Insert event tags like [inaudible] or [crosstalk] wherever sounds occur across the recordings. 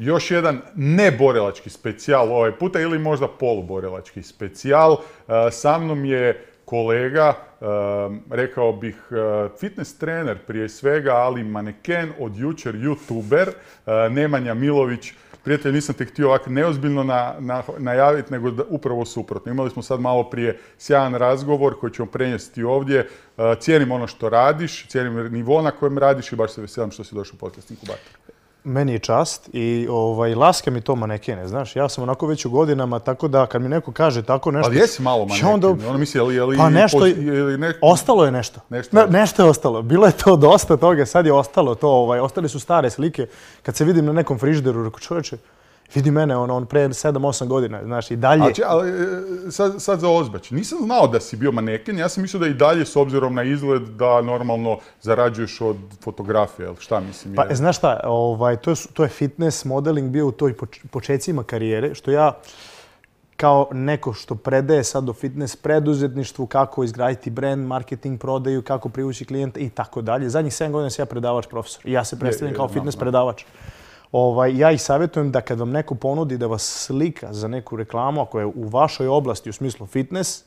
još jedan neborelački specijal ovaj puta ili možda poluborelački specijal. E, sa mnom je kolega, e, rekao bih e, fitness trener prije svega, ali maneken, od jučer youtuber, Nemanja Milović. Prijatelj, nisam te htio ovako neozbiljno najaviti, nego upravo suprotno. Imali smo sad malo prije sjajan razgovor koji ćemo prenijesti ovdje. Cijenim ono što radiš, cijenim nivo na kojem radiš i baš se veselim što si došao u podcast Inkubator meni je čast i ovaj, laska mi to manekene, znaš. Ja sam onako već u godinama, tako da kad mi neko kaže tako nešto... Ali jesi malo manekene, ono misli, Pa nešto, ostalo je nešto. Nešto je. ostalo. Bilo je to dosta toga, sad je ostalo to. Ovaj, ostali su stare slike. Kad se vidim na nekom frižderu, reko čovječe, vidi mene, on, on pre 7-8 godina, znaš, i dalje. A ali, e, sad, sad za ozbać, nisam znao da si bio maneken, ja sam mislio da i dalje, s obzirom na izgled, da normalno zarađuješ od fotografije, ali šta mislim? Pa, znaš šta, ovaj, to, je, to je fitness modeling bio u toj počecima karijere, što ja kao neko što predaje sad do fitness preduzetništvu, kako izgraditi brand, marketing, prodaju, kako privući klijenta i tako dalje. Zadnjih 7 godina sam ja predavač profesor i ja se predstavljam kao fitness predavač. Ovaj, ja ih savjetujem da kad vam neko ponudi da vas slika za neku reklamu, ako je u vašoj oblasti u smislu fitness,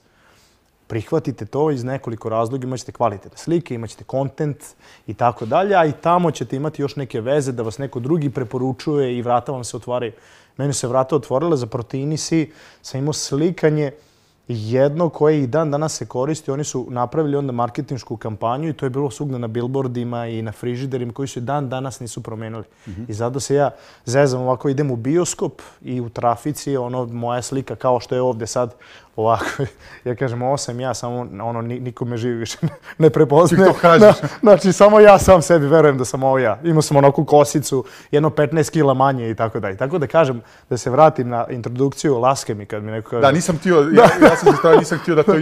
prihvatite to iz nekoliko razloga, Imaćete kvalitetne slike, imaćete content, kontent i tako dalje, a i tamo ćete imati još neke veze da vas neko drugi preporučuje i vrata vam se otvaraju. Meni se vrata otvorila za proteini si, sam imao slikanje, jedno koje i dan danas se koristi, oni su napravili onda marketinšku kampanju i to je bilo sugne na billboardima i na frižiderima koji su i dan danas nisu promijenili. Mhm. I zato se ja zezam ovako, idem u bioskop i u trafici, ono moja slika kao što je ovdje sad, ovako, [laughs] ja kažem osam, ja samo, ono, nikome živi više [laughs] ne prepoznaje. Ti to kažeš. znači, samo ja sam sebi verujem da sam ovo ja. Imao sam onaku kosicu, jedno 15 kila manje i tako dalje. Tako da kažem, da se vratim na introdukciju Laske mi kad mi neko kaže... Da, nisam htio, [laughs] ja, sam se nisam htio da to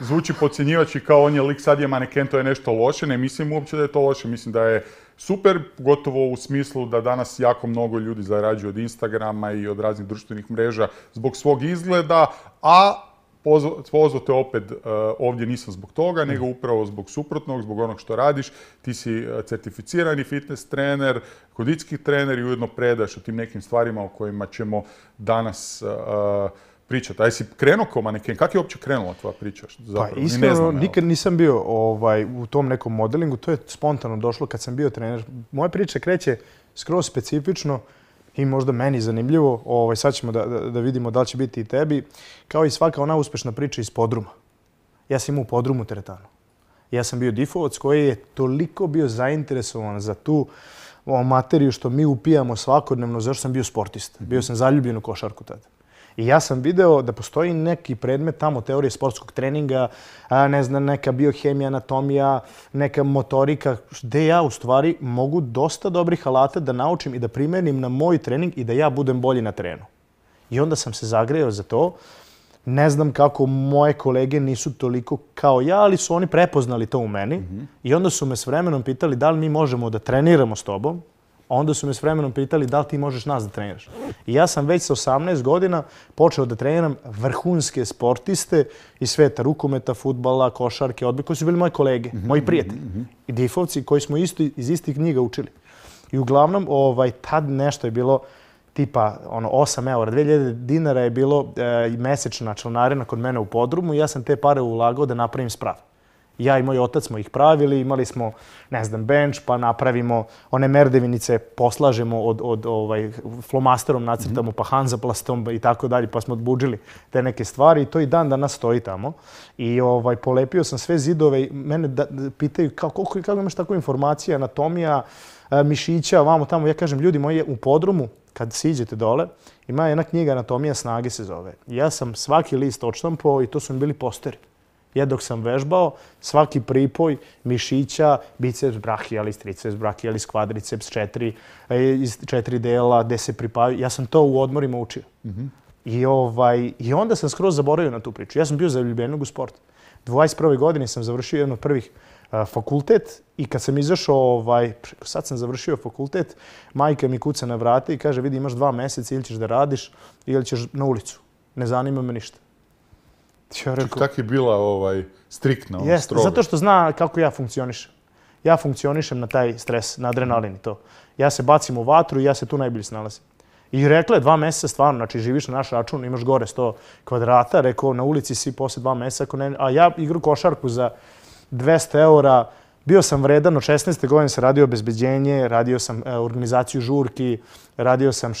zvuči podcjenjivački kao on je lik, sad je maneken, to je nešto loše. Ne mislim uopće da je to loše, mislim da je super, gotovo u smislu da danas jako mnogo ljudi zarađuju od Instagrama i od raznih društvenih mreža zbog svog izgleda, a pozvao te opet e, ovdje nisam zbog toga, mm. nego upravo zbog suprotnog, zbog onog što radiš. Ti si e, certificirani fitness trener, kondicijski trener i ujedno predaš o tim nekim stvarima o kojima ćemo danas e, pričati. A jesi krenuo kao maneken? Kako je uopće krenula tvoja priča? pa nikad nisam bio ovaj, u tom nekom modelingu. To je spontano došlo kad sam bio trener. Moja priča kreće skroz specifično i možda meni zanimljivo. Ovaj, sad ćemo da, da vidimo da li će biti i tebi. Kao i svaka ona uspešna priča iz podruma. Ja sam imao u podrumu teretanu. Ja sam bio difovac koji je toliko bio zainteresovan za tu materiju što mi upijamo svakodnevno, zašto sam bio sportista. Bio mhm. sam zaljubljen u košarku tada. I ja sam video da postoji neki predmet tamo, teorije sportskog treninga, ne znam, neka biohemija, anatomija, neka motorika, gde ja u stvari mogu dosta dobrih alata da naučim i da primenim na moj trening i da ja budem bolji na trenu. I onda sam se zagrejao za to. Ne znam kako moje kolege nisu toliko kao ja, ali su oni prepoznali to u meni. Mhm. I onda su me s vremenom pitali da li mi možemo da treniramo s tobom, onda su me s vremenom pitali da li ti možeš nas da treniraš. I ja sam već sa 18 godina počeo da treniram vrhunske sportiste iz sveta rukometa, futbala, košarke, odboj, koji su bili moji kolege, mhm, moji prijatelji. Mhm, mhm. I difovci koji smo iz istih knjiga učili. I uglavnom, ovaj, tad nešto je bilo tipa ono, 8 eura, 2000 dinara je bilo e, mesečna članarina kod mene u podrumu i ja sam te pare ulagao da napravim spravu. Ja i moj otac smo ih pravili, imali smo, ne znam, bench, pa napravimo one merdevinice, poslažemo od, od ovaj, flomasterom, nacrtamo, mhm. pa hanzaplastom i tako dalje, pa smo odbuđili te neke stvari i to i dan danas stoji tamo. I ovaj, polepio sam sve zidove i mene da, pitaju kako imaš tako informacija, anatomija, e, mišića, vamo tamo. Ja kažem, ljudi moji, u podrumu, kad siđete dole, ima jedna knjiga Anatomija snage se zove. Ja sam svaki list odštampao i to su mi bili posteri. Ja dok sam vežbao, svaki pripoj mišića, biceps brachialis, triceps brachialis, kvadriceps, četiri, e, iz četiri dela, gde se pripaju. Ja sam to u odmorima učio. Mhm. I, ovaj, I onda sam skroz zaboravio na tu priču. Ja sam bio zaljubljenog u sport. 21. godine sam završio jedan od prvih e, fakultet i kad sam izašao, ovaj, sad sam završio fakultet, majka mi kuca na vrate i kaže vidi imaš dva mjeseca ili ćeš da radiš ili ćeš na ulicu. Ne zanima me ništa. Ja tako je bila ovaj, striktna, ono, Zato što zna kako ja funkcionišem. Ja funkcionišem na taj stres, na adrenalin to. Ja se bacim u vatru i ja se tu najbolje snalazim. I rekla je dva mjeseca stvarno, znači živiš na naš račun, imaš gore sto kvadrata, rekao na ulici si poslije dva mjeseca, ne, a ja igru košarku za 200 eura, bio sam vredan, od 16. godine sam radio obezbeđenje, radio sam e, organizaciju žurki, radio sam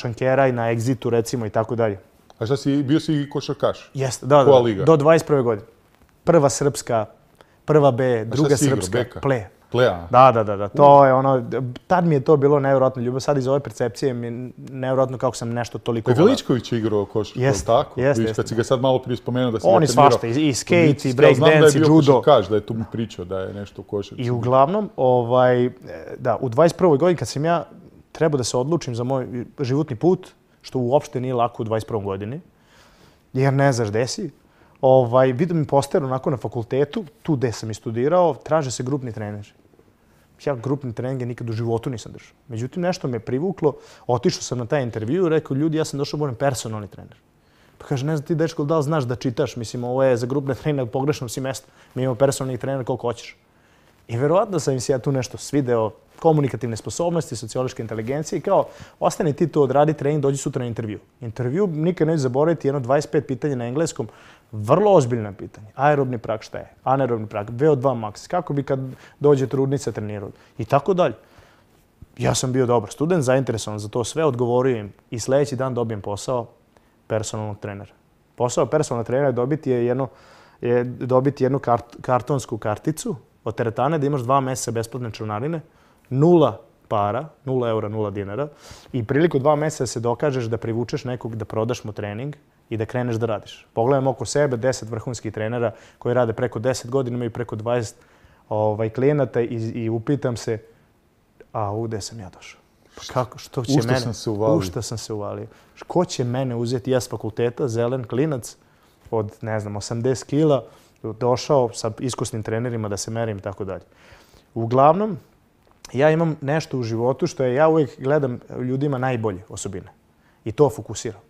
i na egzitu recimo i tako dalje. A šta si, bio si i košarkaš? Jeste, da, da, do 21. godine. Prva srpska, prva B, druga srpska, igra, ple. Plea. Da, da, da, da. To je ono, tad mi je to bilo nevjerojatno ljubav. Sad iz ove percepcije mi je nevjerojatno kako sam nešto toliko... E, Veličković je igrao košarku, tako? Jeste, Viš, kad si ga sad malo prije spomenuo da si oni svašta, i skate, i breakdance, i judo. Znam da je bio košarkaš, da je tu mi pričao da je nešto u košarku. I uglavnom, ovaj, e, da, u 21. godini kad sam ja trebao da se odlučim za moj životni put, što uopšte nije lako u 21. godini, jer ne znaš gde si. Ovaj, vidim mi poster onako na fakultetu, tu gde sam i studirao, traže se grupni trener. Ja grupni treninge nikad u životu nisam držao. Međutim, nešto me privuklo, otišao sam na taj intervju i rekao, ljudi, ja sam došao budem personalni trener. Pa kaže, ne znam ti dečko, da li znaš da čitaš? Mislim, ovo je za grupne treninge, pogrešno si mesto. Mi imamo personalnih trener koliko hoćeš. I verovatno sam im se ja tu nešto svideo, komunikativne sposobnosti, sociološke inteligencije i kao ostani ti tu, odradi trening, dođi sutra na intervju. Intervju, nikad neću zaboraviti, jedno 25 pitanja na engleskom, vrlo ozbiljna pitanje. Aerobni prak šta je? Anaerobni prak, VO2 max, kako bi kad dođe trudnica trenirati? i tako dalje. Ja sam bio dobar student, zainteresovan za to sve, odgovorio im i sljedeći dan dobijem posao personalnog trenera. Posao personalnog trenera je dobiti, je jedno, dobiti jednu kartonsku karticu od teretane da imaš dva mjeseca besplatne članarine, nula para, nula eura, nula dinara i priliku dva mjeseca se dokažeš da privučeš nekog da prodaš mu trening i da kreneš da radiš. Pogledam oko sebe 10 vrhunskih trenera koji rade preko 10 godina, imaju preko 20 ovaj, klijenata i, upitam se, a gde sam ja došao? Pa kako, što će mene? se U sam se uvalio? Ko će mene uzeti? Ja s fakulteta, zelen klinac od, ne znam, 80 kila, došao sa iskusnim trenerima da se merim i tako dalje. Uglavnom, ja imam nešto u životu što je ja uvijek gledam ljudima najbolje osobine i to fokusiram.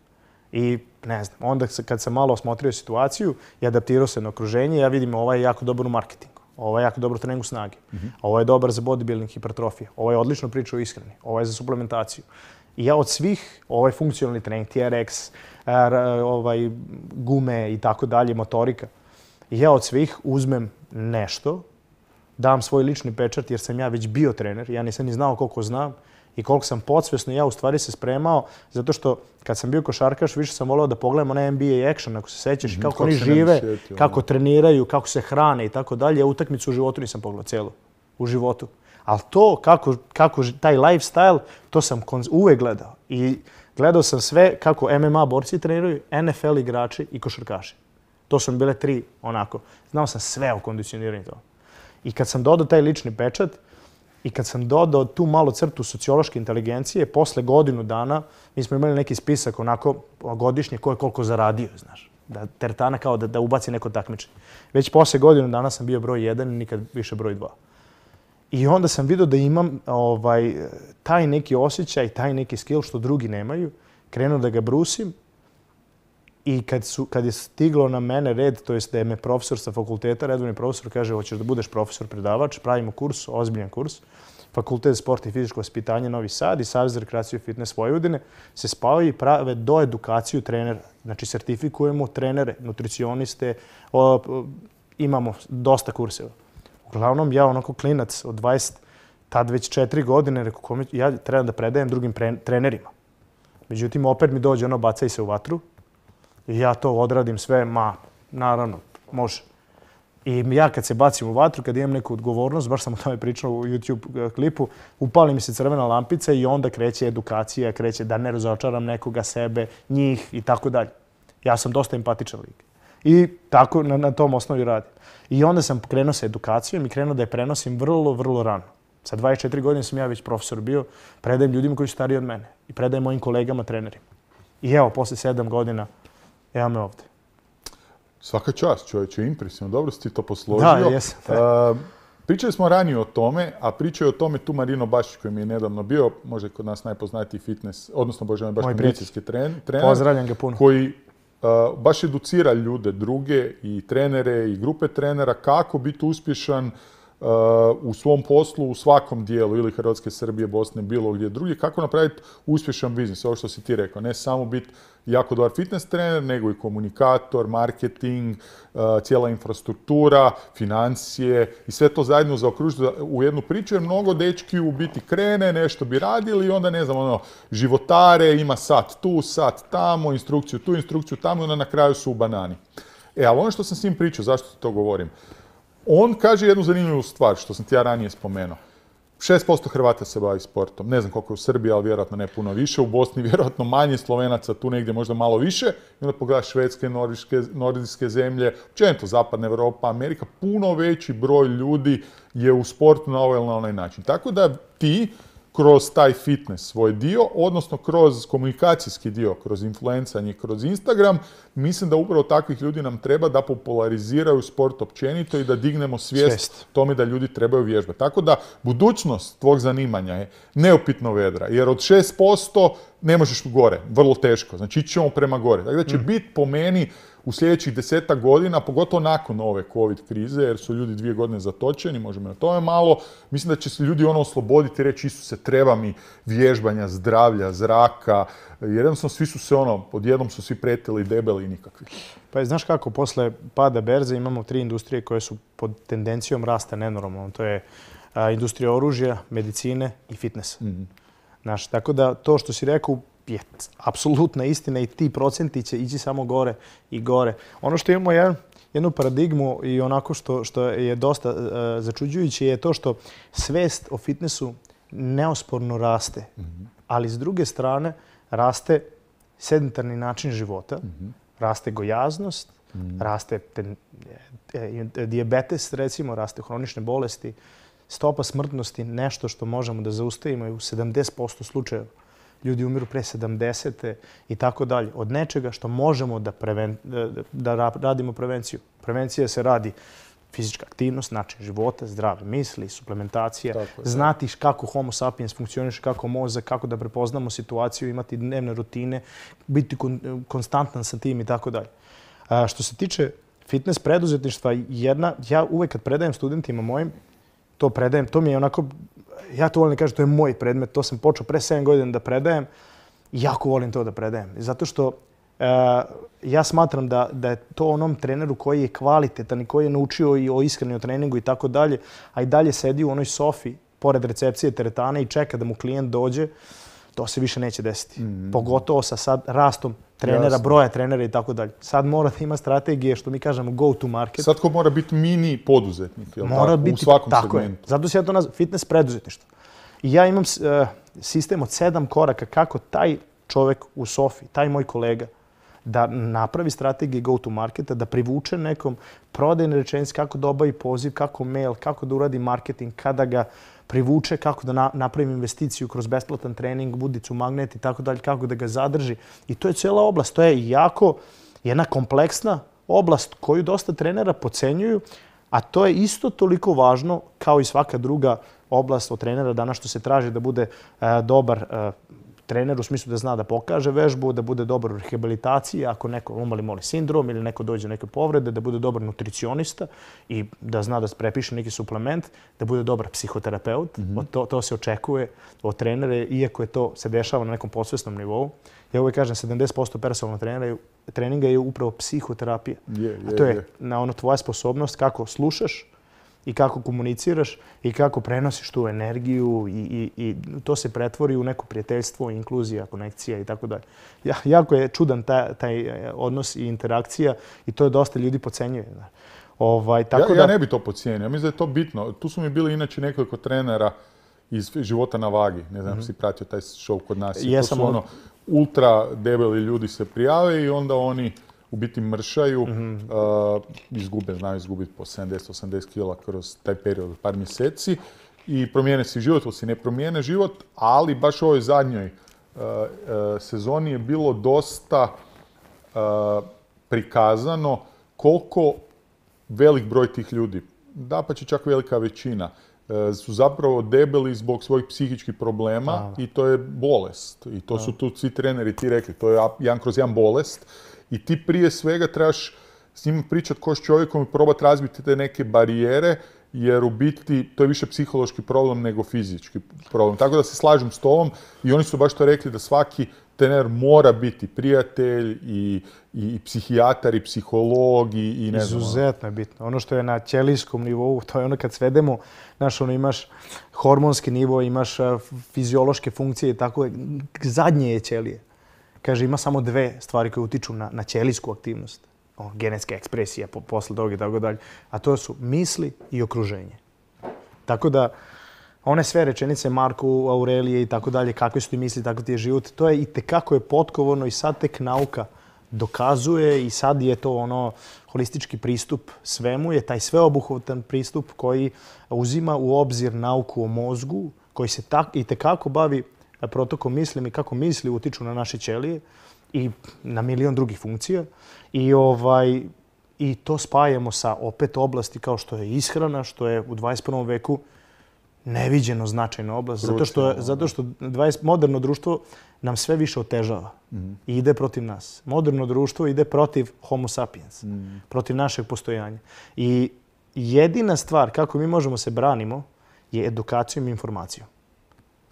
I ne znam, onda kad sam malo osmotrio situaciju i adaptirao se na okruženje, ja vidim ovaj je jako dobar u marketingu, ovaj je jako dobar u treningu snage, mhm. ovo je dobar za bodybuilding, hipertrofije, ovo je odlično priča o iskreni, ovo je za suplementaciju. I ja od svih, ovaj funkcionalni trening, TRX, ovaj, gume i tako dalje, motorika, ja od svih uzmem nešto, dam svoj lični pečat jer sam ja već bio trener, ja nisam ni znao koliko znam i koliko sam podsvesno ja u stvari se spremao, zato što kad sam bio košarkaš više sam volao da pogledam onaj NBA action, ako se sećaš, mhm, kako oni žive, kako treniraju, kako se hrane i tako dalje. Ja utakmicu u životu nisam pogledao celu, u životu. Ali to, kako, kako taj lifestyle, to sam uvek gledao. I gledao sam sve kako MMA borci treniraju, NFL igrači i košarkaši. To su mi bile tri, onako. Znao sam sve o kondicioniranju toga. I kad sam dodao taj lični pečat i kad sam dodao tu malu crtu sociološke inteligencije, posle godinu dana mi smo imali neki spisak onako godišnje ko je koliko zaradio, znaš. Da tertana kao da, da ubaci neko takmičenje. Već posle godinu dana sam bio broj jedan i nikad više broj dva. I onda sam vidio da imam ovaj, taj neki osjećaj, taj neki skill što drugi nemaju. Krenuo da ga brusim i kad, je stiglo na mene red, to jest da je me profesor sa fakulteta, redovni profesor, kaže hoćeš da budeš profesor predavač, pravimo kurs, ozbiljan kurs, Fakultet sporta i fizičko vaspitanje Novi Sad i Savez za i fitness Vojvodine se spavaju i prave do edukaciju trenera. Znači, sertifikujemo trenere, nutricioniste, imamo dosta kurseva. Uglavnom, ja onako klinac od 20, tad već četiri godine, rekao, ja trebam da predajem drugim trenerima. Međutim, opet mi dođe ono, bacaj se u vatru, i ja to odradim sve, ma, naravno, može. I ja kad se bacim u vatru, kad imam neku odgovornost, baš sam o tome pričao u YouTube e, klipu, upali mi se crvena lampica i onda kreće edukacija, kreće da ne razočaram nekoga, sebe, njih i tako dalje. Ja sam dosta empatičan lik. I tako na, tom osnovi radim. I onda sam krenuo sa edukacijom i krenuo da je prenosim vrlo, vrlo rano. Sa 24 godine sam ja već profesor bio, predajem ljudima koji su stariji od mene i predajem mojim kolegama, trenerima. I evo, posle sedam godina evo me ovdje. Svaka čast čovječe, impresivno, dobro si ti to posložio. Da, jesam. E, pričali smo ranije o tome, a pričao je o tome tu Marino Bašić koji mi je nedavno bio, možda je kod nas najpoznatiji fitness, odnosno bože me baš trener. Pozdravljam ga puno. Koji e, baš educira ljude druge i trenere i grupe trenera kako biti uspješan u svom poslu, u svakom dijelu, ili Hrvatske, Srbije, Bosne, bilo gdje drugi, kako napraviti uspješan biznis, ovo što si ti rekao, ne samo biti jako dobar fitness trener, nego i komunikator, marketing, e, cijela infrastruktura, financije i sve to zajedno zaokružiti u jednu priču, jer mnogo dečki u biti krene, nešto bi radili i onda, ne znam, ono, životare, ima sat tu, sat tamo, instrukciju tu, instrukciju tamo i onda na kraju su u banani. E, ali ono što sam s njim pričao, zašto to govorim? On kaže jednu zanimljivu stvar što sam ti ja ranije spomenuo. 6% Hrvata se bavi sportom. Ne znam koliko je u Srbiji, ali vjerojatno ne puno više. U Bosni [laughs] vjerojatno manje Slovenaca, tu negdje možda malo više. I onda pogledaš Švedske, Nordijske, Nordijske zemlje, općenito Zapadna Europa, Amerika, puno veći broj ljudi je u sportu na ovaj ili na onaj način. Tako da ti kroz taj fitness svoj dio, odnosno kroz komunikacijski dio, kroz influencanje, kroz Instagram, mislim da upravo takvih ljudi nam treba da populariziraju sport općenito i da dignemo svijest, tome da ljudi trebaju vježbe. Tako da budućnost tvog zanimanja je neopitno vedra, jer od 6% ne možeš gore, vrlo teško, znači ići ćemo prema gore. Dakle će mm. biti po meni u sljedećih desetak godina, pogotovo nakon ove COVID krize, jer su ljudi dvije godine zatočeni, možemo na tome malo, mislim da će se ljudi ono osloboditi i reći Isuse, treba mi vježbanja, zdravlja, zraka, jednostavno svi su se ono, odjednom su svi pretili, debeli i nikakvi. Pa je, znaš kako, posle pada berze imamo tri industrije koje su pod tendencijom rasta nenormalno. To je industrija oružja, medicine i fitness. Mhm. Znaš, tako da to što si rekao je apsolutna istina i ti procenti će ići samo gore i gore. Ono što imamo je jednu paradigmu i onako što, što je dosta uh, začuđujuće je to što svest o fitnessu neosporno raste, mhm. ali s druge strane raste sedentarni način života, mhm. raste gojaznost, mm raste ten, e, e, diabetes, recimo, raste hronične bolesti, stopa smrtnosti, nešto što možemo da zaustavimo i u 70% slučajeva ljudi umiru pre 70. i tako dalje. Od nečega što možemo da, radimo prevenciju. Prevencija se radi fizička aktivnost, način života, zdrave misli, suplementacija, znati kako homo sapiens funkcioniš, kako mozak, kako da prepoznamo situaciju, imati dnevne rutine, biti konstantan sa tim i tako dalje. Što se tiče fitness preduzetništva, jedna, ja uvek kad predajem studentima mojim, to predajem, to mi je onako ja to volim kažem, to je moj predmet, to sam počeo pre 7 godina da predajem jako volim to da predajem. Zato što e, ja smatram da, je to onom treneru koji je kvalitetan i koji je naučio i o iskreni treningu i tako dalje, a i dalje sedi u onoj sofi pored recepcije teretane i čeka da mu klijent dođe to se više neće desiti. Mhm. Pogotovo sa sad rastom trenera, broja trenera i tako dalje. Sad mora da ima strategije, što mi kažemo, go to market. Sad ko mora biti mini poduzetnik, mora tako? Biti, u svakom tako Je. Zato se ja to nazivam fitness preduzetništvo. I ja imam eh, sistem od sedam koraka kako taj čovjek u Sofi, taj moj kolega, da napravi strategije go to marketa, da privuče nekom prodajne rečenice, kako da obavi poziv, kako mail, kako da uradi marketing, kada ga privuče, kako da napravi investiciju kroz besplatan trening, budicu, magnet i tako dalje, kako da ga zadrži. I to je cijela oblast. To je jako jedna kompleksna oblast koju dosta trenera pocenjuju, a to je isto toliko važno kao i svaka druga oblast od trenera danas što se traži da bude e, dobar e, trener u smislu da zna da pokaže vežbu, da bude dobar u rehabilitaciji, ako neko umali moli sindrom ili neko dođe neke povrede, da bude dobar nutricionista i da zna da prepiše neki suplement, da bude dobar psihoterapeut. Mhm. to, se očekuje od trenere iako je to se dešava na nekom podsvesnom nivou. Ja uvijek kažem, 70% personalnog trenera, treninga je upravo psihoterapija. to je na ono tvoja sposobnost kako slušaš, i kako komuniciraš i kako prenosiš tu energiju i, to se pretvori u neko prijateljstvo, inkluzija, konekcija i tako dalje. Jako je čudan taj, e, odnos i interakcija i to je dosta ljudi pocenjuje. Ovaj, tako ja, da... ne bi to pocijenio, mislim da je to bitno. Tu su mi bili inače nekoliko trenera iz života na vagi. Ne znam, mhm. si pratio taj show kod nas. Jesam. To su ono, ultra debeli ljudi se prijave i onda oni u biti mršaju, mhm. uh, izgube, znaju izgubiti po 70-80 kila kroz taj period od par mjeseci i promijene si život ili si ne promijene život, ali baš u ovoj zadnjoj uh, uh, sezoni je bilo dosta prikazano koliko velik broj tih ljudi, da pa će čak velika većina, su zapravo debeli zbog svojih psihičkih problema i to je bolest. I to su tu svi treneri ti rekli, to je jedan kroz jedan bolest i ti prije svega trebaš s njima pričati ko s čovjekom i probati razbiti te neke barijere, jer u biti to je više psihološki problem nego fizički problem. Tako da se slažem s tobom i oni su baš to rekli da svaki trener mora biti prijatelj i, i, psihijatar i psiholog i, i ne ono. Izuzetno je bitno. Ono što je na ćelijskom nivou, to je ono kad svedemo, naš ono imaš hormonski nivo, imaš e, fiziološke funkcije i tako, zadnje je ćelije. Kaže, ima samo dve stvari koje utiču na, na ćelijsku aktivnost. O, ono, genetska ekspresija, po, posle toga i tako dalje. A to su misli i okruženje. Tako da, one sve rečenice Marku, Aurelije i tako dalje, kakve su ti misli, tako ti je život, to je i tekako je potkovorno i sad tek nauka dokazuje i sad je to ono holistički pristup svemu, je taj sveobuhvatan pristup koji uzima u obzir nauku o mozgu, koji se tak, i tekako bavi protokom mislim i kako misli utiču na naše ćelije i na milion drugih funkcija. I ovaj, i to spajamo sa opet oblasti kao što je ishrana, što je u 21. veku neviđeno značajna oblast. Zato što, zato što moderno društvo nam sve više otežava mhm. i ide protiv nas. Moderno društvo ide protiv homo sapiens, mhm. protiv našeg postojanja. I jedina stvar kako mi možemo se branimo je edukacijom i informacijom.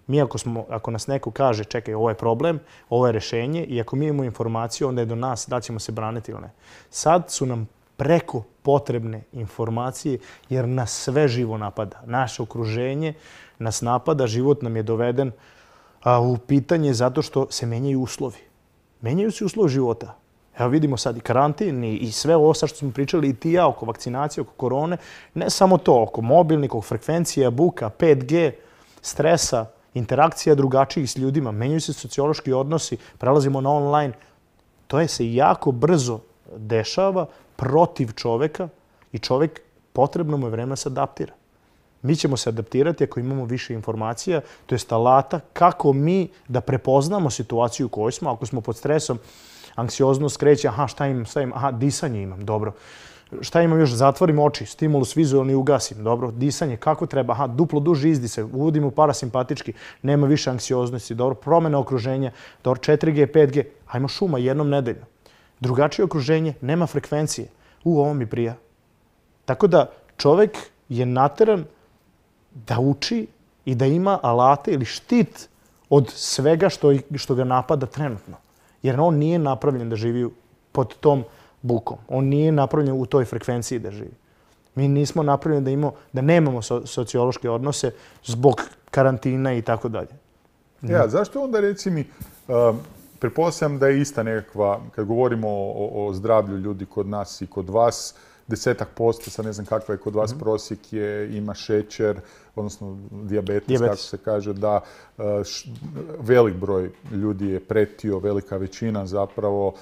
Mi ako, smo, ako nas neko kaže čekaj, ovo je problem, ovo je rešenje i ako mi imamo informaciju, onda je do nas da ćemo se braniti ili ne. Sad su nam preko potrebne informacije jer nas sve živo napada. Naše okruženje nas napada, život nam je doveden a, u pitanje zato što se menjaju uslovi. Menjaju se uslovi života. Evo vidimo sad i karantin i sve ovo što smo pričali i ti ja oko vakcinacije, oko korone. Ne samo to, oko mobilnih, oko frekvencija, buka, 5G, stresa, interakcija drugačijih s ljudima, menjuju se sociološki odnosi, prelazimo na online. To je se jako brzo dešava protiv čoveka i čovek potrebno mu je vremena da se adaptira. Mi ćemo se adaptirati ako imamo više informacija, to je alata kako mi da prepoznamo situaciju u kojoj smo. Ako smo pod stresom, anksioznost kreće, aha šta imam, šta imam, aha disanje imam, dobro šta imam još? Zatvorim oči, stimulus vizualni ugasim, dobro, disanje kako treba, aha, duplo duži izdisaj, uvodimo parasimpatički, nema više anksioznosti, dobro, promjena okruženja, dobro, 4G, 5G, ajmo šuma jednom nedeljno. Drugačije okruženje, nema frekvencije, u ovom mi prija. Tako da čovjek je nateran da uči i da ima alate ili štit od svega što, što ga napada trenutno. Jer on nije napravljen da živi pod tom bukom. On nije napravljen u toj frekvenciji da živi. Mi nismo napravljeni da, imamo, da nemamo sociološke odnose zbog karantina i tako dalje. Ja, zašto onda reci mi, da je ista nekakva, kad govorimo o, o zdravlju ljudi kod nas i kod vas, desetak posto, sad ne znam kakva je kod vas mhm. prosjek je, ima šećer, odnosno diabetes, kako se kaže, da e, velik broj ljudi je pretio, velika većina zapravo,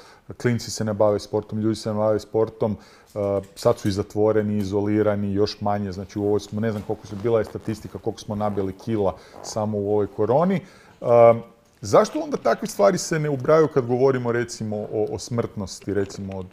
klinci se ne bave sportom, ljudi se ne bave sportom, e, sad su i zatvoreni, izolirani, još manje, znači u ovoj smo, ne znam koliko su bila je statistika, koliko smo nabili kila samo u ovoj koroni. E, zašto onda takve stvari se ne ubraju kad govorimo recimo o, o smrtnosti recimo od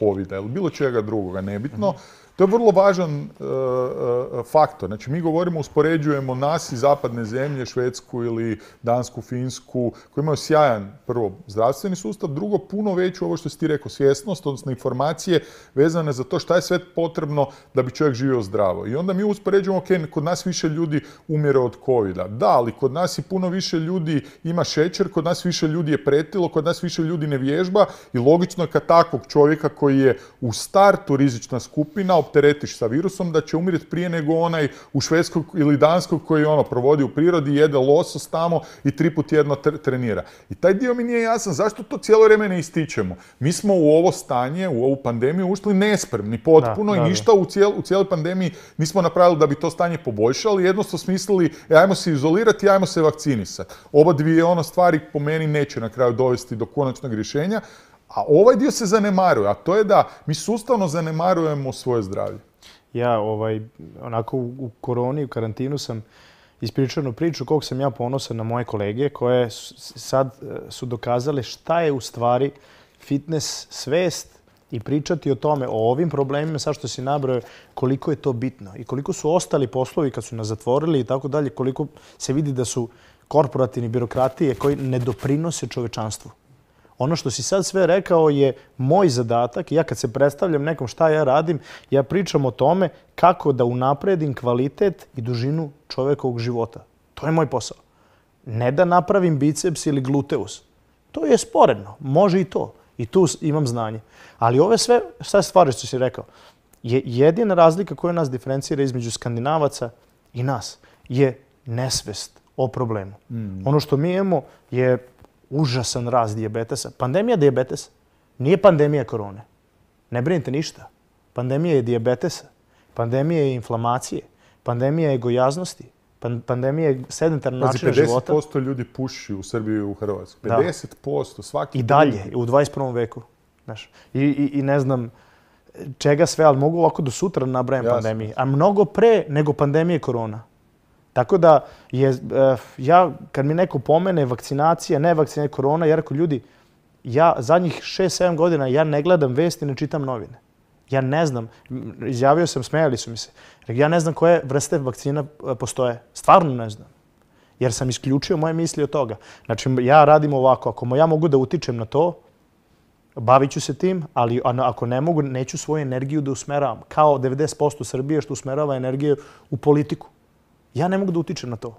covid ili bilo čega drugoga, nebitno, to je vrlo važan e, e, faktor. Znači, mi govorimo, uspoređujemo nas i zapadne zemlje, Švedsku ili Dansku, Finsku, koji imaju sjajan, prvo, zdravstveni sustav, drugo, puno veću, ovo što si ti rekao, svjesnost, odnosno informacije vezane za to šta je sve potrebno da bi čovjek živio zdravo. I onda mi uspoređujemo, ok, kod nas više ljudi umire od Covid-a. Da, ali kod nas i puno više ljudi ima šećer, kod nas više ljudi je pretilo, kod nas više ljudi ne vježba i logično je kad takvog čovjeka koji je u startu rizična skupina, teretiš sa virusom da će umiriti prije nego onaj u Švedskoj ili Danskoj koji ono provodi u prirodi, jede losos tamo i tri put jedno trenira. I taj dio mi nije jasan, zašto to cijelo vrijeme ne ističemo? Mi smo u ovo stanje, u ovu pandemiju ušli nespremni, potpuno i ništa u, u cijeloj pandemiji nismo napravili da bi to stanje poboljšali, jednostavno smislili e, ajmo se izolirati, ajmo se vakcinisati. Oba dvije ono stvari po meni neće na kraju dovesti do konačnog rješenja, a ovaj dio se zanemaruje, a to je da mi sustavno zanemarujemo svoje zdravlje. Ja, ovaj, onako u koroni, u karantinu sam ispričanu priču koliko sam ja ponosan na moje kolege koje sad e, su dokazale šta je u stvari fitness svest i pričati o tome, o ovim problemima, sad što si nabrao, koliko je to bitno i koliko su ostali poslovi kad su nas zatvorili i tako dalje, koliko se vidi da su korporativni birokratije koji ne doprinose čovečanstvu. Ono što si sad sve rekao je moj zadatak. Ja kad se predstavljam nekom šta ja radim, ja pričam o tome kako da unapredim kvalitet i dužinu čovjekovog života. To je moj posao. Ne da napravim biceps ili gluteus. To je sporedno. Može i to. I tu imam znanje. Ali ove sve, stvari što si rekao, je jedina razlika koja nas diferencira između skandinavaca i nas je nesvest o problemu. Mm. Ono što mi imamo je užasan rast dijabetesa. Pandemija dijabetesa nije pandemija korone. Ne brinite ništa. Pandemija je dijabetesa, pandemija je inflamacije, pandemija je gojaznosti, pandemija je sedentarna načina života. 50% ljudi puši u Srbiji i u Hrvatskoj. 50% svaki... I dalje, u 21. veku. I, ne znam čega sve, ali mogu ovako do sutra nabrajem pandemije. A mnogo pre nego pandemije korona. Tako da, je, eh, ja, kad mi neko pomene vakcinacija, ne vakcinacija, korona, ja rekao, ljudi, ja zadnjih 6-7 godina ja ne gledam vesti, ne čitam novine. Ja ne znam, izjavio sam, smejali su mi se. Ja ne znam koje vrste vakcina eh, postoje. Stvarno ne znam. Jer sam isključio moje misli od toga. Znači, ja radim ovako. Ako ja mogu da utičem na to, bavit ću se tim, ali ako ne mogu, neću svoju energiju da usmeravam. Kao 90% Srbije što usmerava energiju u politiku. Ja ne mogu da utičem na to.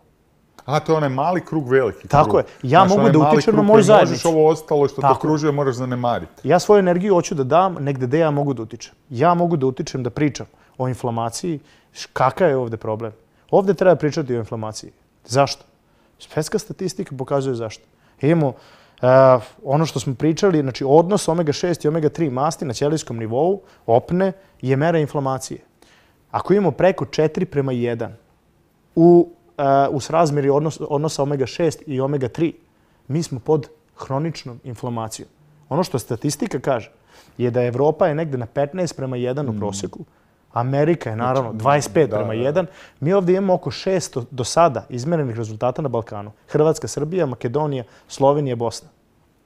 A, to je onaj mali krug, veliki Tako krug. Tako je. Ja mogu da utičem na moju zajednicu. Možeš ovo ostalo što to moraš zanemariti. Ja svoju energiju hoću da dam negde gde ja mogu da utičem. Ja mogu da utičem, da pričam o inflamaciji. Kakav je ovdje problem? Ovdje treba pričati o inflamaciji. Zašto? Svetska statistika pokazuje zašto. Imamo e, ono što smo pričali, znači odnos omega-6 i omega-3 masti na ćelijskom nivou, opne, je mera inflamacije. Ako imamo preko 4 prema 1, u, uh, u srazmjeri odnosa omega-6 i omega-3, mi smo pod hroničnom inflamacijom. Ono što statistika kaže je da Evropa je negde na 15 prema 1 u mm. prosjeku, Amerika je naravno 25 znači, prema 1. Mi ovdje imamo oko 600 do sada izmerenih rezultata na Balkanu. Hrvatska, Srbija, Makedonija, Slovenija, Bosna.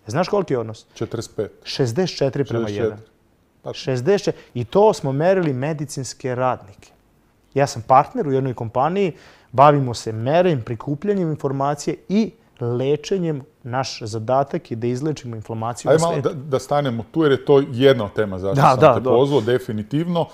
E, znaš koliki je odnos? 45. 64 prema 1. Pa- I to smo merili medicinske radnike. Ja sam partner u jednoj kompaniji, bavimo se merenjem, prikupljanjem informacije i lečenjem. Naš zadatak je da izlečimo inflamaciju u svijetu. da, stanemo tu jer je to jedna tema zašto da, sam te pozvao, definitivno.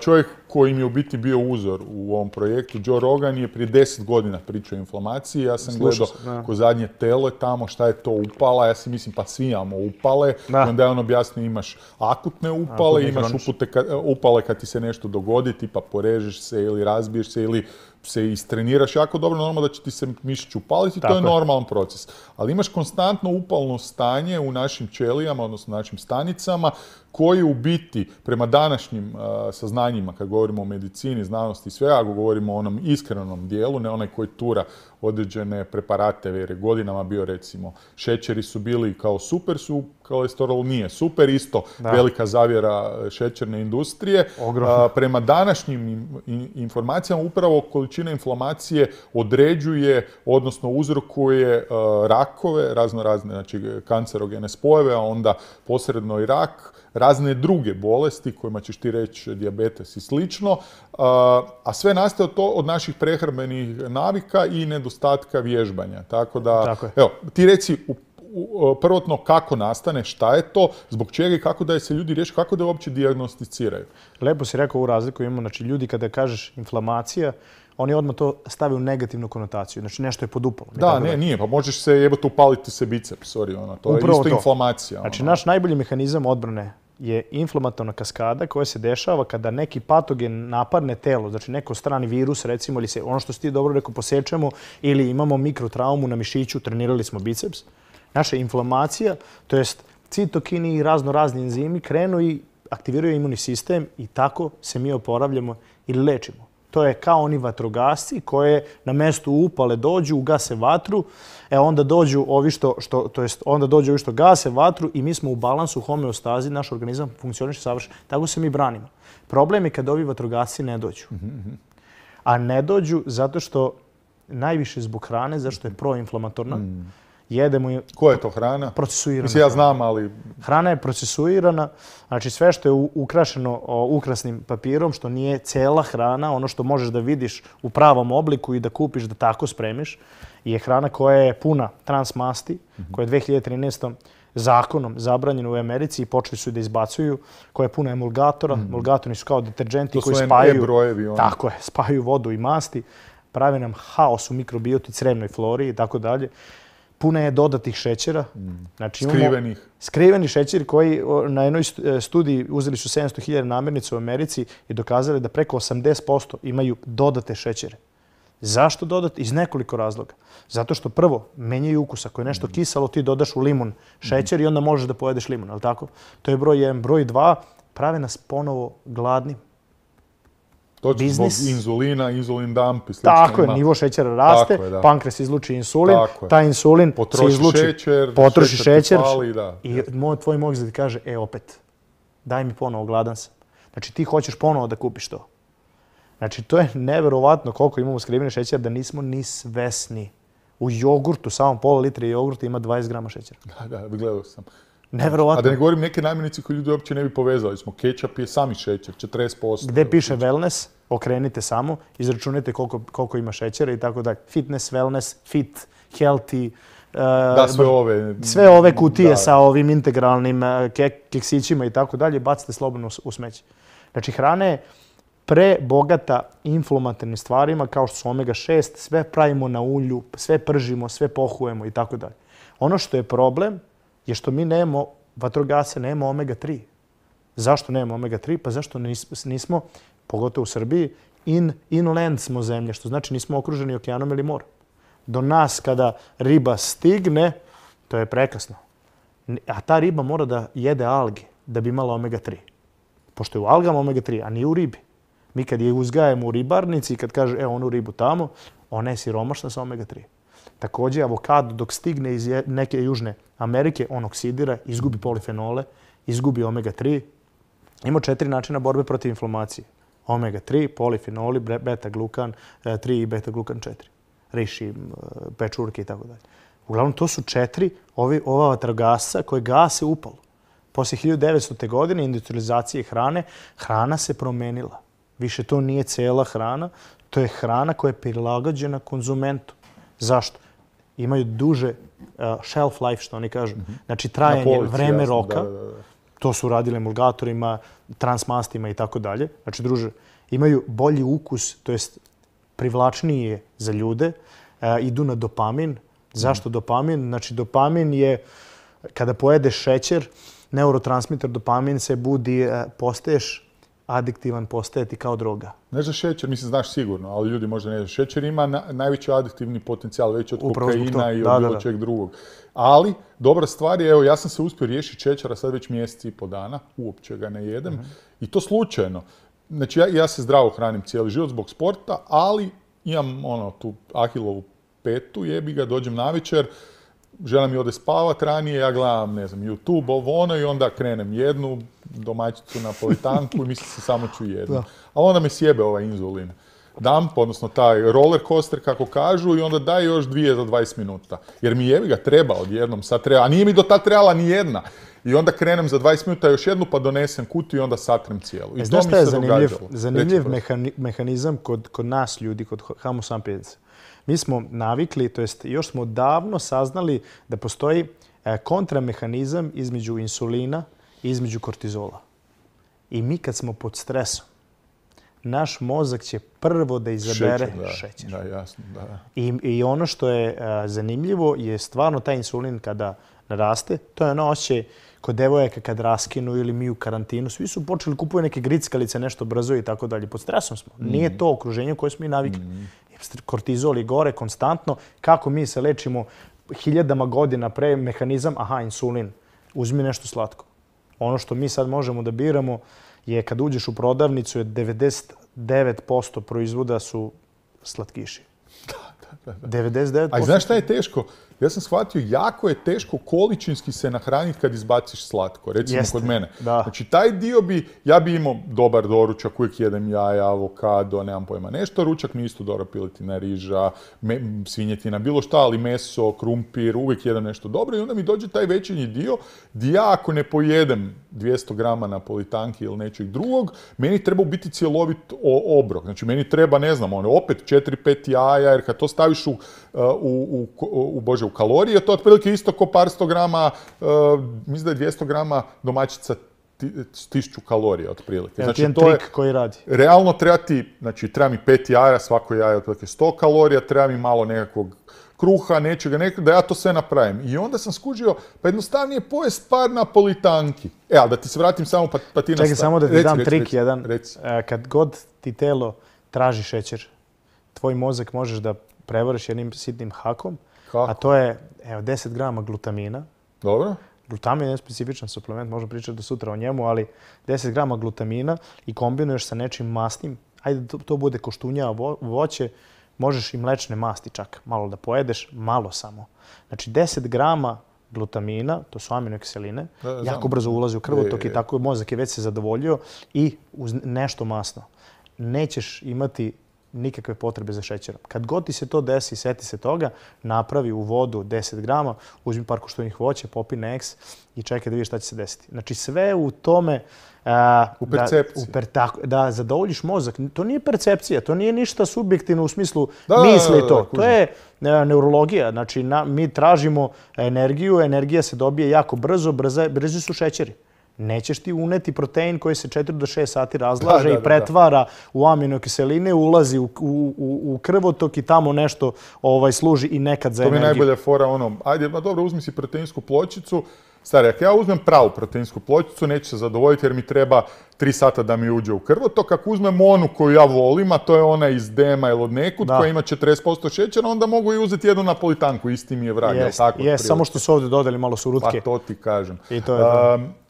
Čovjek koji mi je u biti bio uzor u ovom projektu, Joe Rogan, je prije deset godina pričao o inflamaciji. Ja sam gledao ko zadnje tele tamo šta je to upala. Ja si mislim pa svi imamo upale. onda je on objasnio imaš akutne upale, imaš upale kad ti se nešto dogodi, tipa porežeš se ili razbiješ se ili se istreniraš jako dobro, normalno da će ti se mišić upaliti to je normalan proces. Ali imaš konstantno upalno stanje u našim ćelijama, odnosno našim stanicama, koji u biti prema današnjim saznanjima, kad govorimo o medicini, znanosti i sve, ako govorimo o onom iskrenom dijelu, ne onaj koji tura određene preparate, jer je godinama bio recimo, šećeri su bili kao super, su kolesterol nije super, isto velika zavjera šećerne industrije. prema današnjim informacijama upravo količina inflamacije određuje, odnosno uzrokuje rakove, razno razne, znači kancerogene spojeve, a onda posredno i rak, razne druge bolesti kojima ćeš ti reći diabetes i slično, a sve nastaje od, to, od naših prehrambenih navika i nedostatka vježbanja. Tako da, evo, ti reci e, prvotno kako nastane, šta je to, zbog čega i kako da je se ljudi riješi, kako da je uopće dijagnosticiraju. Lepo si rekao u razliku imamo, znači ljudi kada kažeš inflamacija, oni odmah to stave u negativnu konotaciju, znači nešto je podupalo. Da, ne, nije, pa možeš se jebote upaliti se biceps, sorry, ono, to je isto inflamacija. Znači ono. naš najbolji mehanizam odbrane je inflamatorna kaskada koja se dešava kada neki patogen napadne telo, znači neko strani virus recimo ili se, ono što ste ti dobro rekao posečemo ili imamo mikrotraumu na mišiću, trenirali smo biceps. Naša inflamacija, to jest citokini i razno razni enzimi krenu i aktiviraju imunni sistem i tako se mi oporavljamo ili lečimo. To je kao oni vatrogasci koje na mjestu upale dođu, ugase vatru, e onda dođu ovi što, što to jest onda dođu ovi što gase vatru i mi smo u balansu homeostazi, naš organizam funkcioniše savršeno. Tako se mi branimo. Problem je kad ovi vatrogasci ne dođu. A ne dođu zato što najviše zbog hrane, što je proinflamatorna. Mm jedemo i... Koja je to hrana? Procesuirana. Mislim, ja znam, ali... Hrana je procesuirana, znači sve što je ukrašeno ukrasnim papirom, što nije cela hrana, ono što možeš da vidiš u pravom obliku i da kupiš, da tako spremiš, je hrana koja je puna transmasti, mhm. koja je 2013 zakonom zabranjena u Americi i počeli su da izbacuju, koja je puna emulgatora. Mm. Emulgatori su kao deterđenti koji spajaju... Ono. Tako je, spajaju vodu i masti, prave nam haos u mikrobioti, crevnoj flori i tako dalje. Pune je dodatih šećera. Mm. Znači, skrivenih. Skriveni šećer koji na jednoj e, studiji uzeli su 700.000 namirnica u Americi i dokazali da preko 80% imaju dodate šećere. Zašto dodati? Iz nekoliko razloga. Zato što prvo, menjaju ukus. Ako je nešto mm. kisalo, ti dodaš u limun šećer mm-hmm. i onda možeš da pojedeš limun, ali tako? To je broj jedan. Broj dva, prave nas ponovo gladnim. To će biznis. zbog inzulina, inzulin dump Tako je, nivo šećera raste, pankres izluči insulin, taj insulin potroši šećer, potroši šećer, da. i moj, tvoj mogli ti kaže, e opet, daj mi ponovo, gladan sam. Znači ti hoćeš ponovo da kupiš to. Znači to je neverovatno koliko imamo skriveni šećera da nismo ni svesni. U jogurtu, samo pola litra jogurta ima 20 grama šećera. Da, da, gledao sam. Nevjerovatno. A da ne govorim neke namirnice koje ljudi uopće ne bi povezali smo. Kečap je sami šećer, 40%. Gdje piše wellness, okrenite samo, izračunajte koliko, ima šećera i tako da. Fitness, wellness, fit, healthy, uh, da, sve ove... Sve ove kutije sa ovim integralnim uh, keksićima i tako dalje, bacite slobodno u smeće. Znači, hrane je prebogata inflamatornim stvarima kao što su omega-6, sve pravimo na ulju, sve pržimo, sve pohujemo i tako dalje. Ono što je problem je što mi nemamo vatrogase, nemamo omega-3. Zašto nemamo omega-3? Pa zašto nismo, pogotovo u Srbiji, in, inland smo zemlje, što znači nismo okruženi okeanom ili morom. Do nas kada riba stigne, to je prekasno. A ta riba mora da jede alge da bi imala omega-3. Pošto je u algama omega-3, a nije u ribi. Mi kad je uzgajamo u ribarnici i kad kaže, e, onu ribu tamo, ona je siromašna sa omega-3. Također, avokado dok stigne iz neke južne Amerike, on oksidira, izgubi polifenole, izgubi omega-3. Ima četiri načina borbe protiv inflamacije. Omega-3, polifenoli, beta-glukan 3 e, i beta-glukan 4. Riši, e, pečurke i tako dalje. Uglavnom, to su četiri ova vatrogasa koje gase upalo. Poslije 1900. godine industrializacije hrane, hrana se promenila. Više to nije cela hrana, to je hrana koja je prilagođena konzumentu. Zašto? imaju duže e, shelf life, što oni kažu. Mhm. Znači, trajanje, polici, vreme roka. to su radile emulgatorima, transmastima i tako dalje. Znači, druže, imaju bolji ukus, to jest privlačniji je za ljude. E, idu na dopamin. Zašto mhm. dopamin? Znači, dopamin je, kada pojedeš šećer, neurotransmiter dopamin se budi, e, postaješ adiktivan postajati kao droga. Ne za šećer, mislim, znaš sigurno, ali ljudi možda ne za Šećer ima najveći adiktivni potencijal, već od kokaina i od bilo čeg drugog. Ali, dobra stvar je, evo, ja sam se uspio riješiti šećera sad već mjeseci i po dana, uopće ga ne jedem. Mhm. I to slučajno. Znači, ja, se zdravo hranim cijeli život zbog sporta, ali imam ono, tu ahilovu petu, jebi ga, dođem na večer, žena mi ode spavat ranije, ja gledam, ne znam, YouTube, ovo ono i onda krenem jednu domaćicu na politanku i mislim se samo ću jednu. A onda me sjebe ovaj inzulin. Damp, odnosno taj roller coaster kako kažu i onda daj još dvije za 20 minuta. Jer mi jevi ga treba odjednom, sad treba, a nije mi do tad trebala ni jedna. I onda krenem za 20 minuta još jednu pa donesem kutu i onda satrem cijelu. I e, je to mi se zanimljiv, Zanimljiv mehanizam kod, kod nas ljudi, kod homo sapiens mi smo navikli, to jest još smo davno saznali da postoji e, kontramehanizam između insulina i između kortizola. I mi kad smo pod stresom, naš mozak će prvo da izabere šećer. I, ono što je e, zanimljivo je stvarno taj insulin kada naraste, to je ono osjećaj kod devojaka kad raskinu ili mi u karantinu, svi su počeli kupuju neke grickalice, nešto brzo i tako dalje. Pod stresom smo. Nije mhm. to okruženje koje smo i navikli. Mhm. Kortizol je gore konstantno. Kako mi se lečimo hiljadama godina pre mehanizam, aha, insulin, uzmi nešto slatko. Ono što mi sad možemo da biramo je kad uđeš u prodavnicu je 99% proizvoda su slatkiši. [laughs] Da, da, da. 99%. A znaš šta je teško? ja sam shvatio jako je teško količinski se nahraniti kad izbaciš slatko, recimo kod mene. Znači taj dio bi, ja bi imao dobar doručak, uvijek jedem jaja, avokado, nemam pojma nešto, ručak mi isto dobro piletina, riža, svinjetina, bilo šta, ali meso, krumpir, uvijek jedem nešto dobro i onda mi dođe taj većinji dio gdje ja ako ne pojedem 200 grama politanki ili nečeg drugog, meni treba biti cjelovit obrok. Znači meni treba, ne znam, ono, opet 4-5 jaja, jer kad to staviš u, eh, u, u u kalorije, to je otprilike isto ko par sto grama, e, mislim da je 200 grama domaćica tišću kalorija otprilike. Znači, to koji radi. Realno treba ti, znači treba mi pet jaja, svako jaje otprilike 100 kalorija, treba mi malo nekakvog kruha, nečega, nekog, da ja to sve napravim. I onda sam skužio, pa jednostavnije pojest par napolitanki. E, ali da ti se vratim samo, pa, pa ti Čekaj, samo da ti dam trik jedan. E, kad god ti telo traži šećer, tvoj mozak možeš da prevariš jednim sitnim hakom, a to je evo, 10 grama glutamina. Dobro. Glutamin je specifičan suplement, možemo pričati do sutra o njemu, ali 10 grama glutamina i kombinuješ sa nečim masnim. Ajde, to, to bude koštunja, voće, možeš i mlečne masti čak malo da pojedeš, malo samo. Znači 10 grama glutamina, to su aminokiseline, jako brzo ulazi u krvotok i tako mozak je već se zadovoljio i uz nešto masno. Nećeš imati nikakve potrebe za šećerom. Kad god ti se to desi, seti se toga, napravi u vodu 10 grama, uzmi par što voća, popi Nex i čekaj da vidiš šta će se desiti. Znači sve u tome u Da, u zadovoljiš mozak. To nije percepcija, to nije ništa subjektivno u smislu misli to. to je e, neurologija. Znači, mi tražimo energiju, energija se dobije jako brzo, brze, brzi su šećeri nećeš ti uneti protein koji se 4 do 6 sati razlaže i pretvara u aminokiseline, ulazi u, u krvotok i tamo nešto ovaj, služi i nekad za energiju. To mi je najbolja fora onom, ajde, ma dobro, uzmi si proteinsku pločicu, Stari, ako ja uzmem pravu proteinsku pločicu, neće se zadovoljiti jer mi treba 3 sata da mi uđe u krvotok. Ako uzmem onu koju ja volim, a to je ona iz Dema ili od nekud, koja ima 40% šećera, onda mogu i uzeti jednu napolitanku, isti mi je vrag, samo što su ovdje dodali malo surutke. Pa to ti kažem. I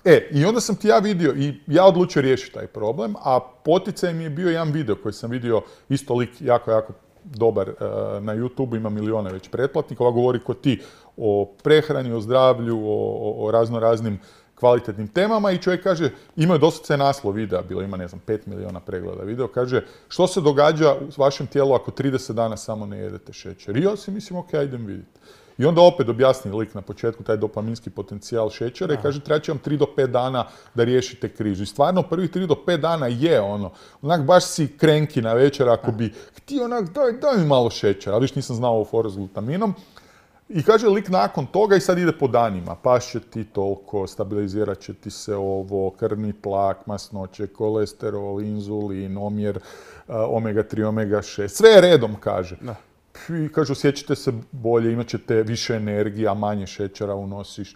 E, i onda sam ti ja vidio i ja odlučio riješiti taj problem, a poticaj mi je bio jedan video koji sam vidio isto lik jako, jako dobar e, na YouTube, ima milione već pretplatnika, ova govori ko ti o prehrani, o zdravlju, o, o, razno raznim kvalitetnim temama i čovjek kaže, imaju doslovce naslov videa, bilo ima, ne znam, 5 miliona pregleda video, kaže, što se događa u vašem tijelu ako 30 dana samo ne jedete šećer? I ja si mislim, ok, idem vidjeti. I onda opet objasni lik na početku taj dopaminski potencijal šećera i kaže treba će vam 3 do 5 dana da riješite križu I stvarno prvih 3 do 5 dana je ono, onak baš si krenki na večer ako bi htio onak daj, mi malo šećera, ali viš nisam znao ovo foru s glutaminom. I kaže lik nakon toga i sad ide po danima. će ti toliko, stabilizirat će ti se ovo, krvni tlak, masnoće, kolesterol, inzulin, omjer omega-3, omega-6. Sve redom kaže. Da. I kaže, osjećate se bolje, imat ćete više energije, a manje šećera unosiš.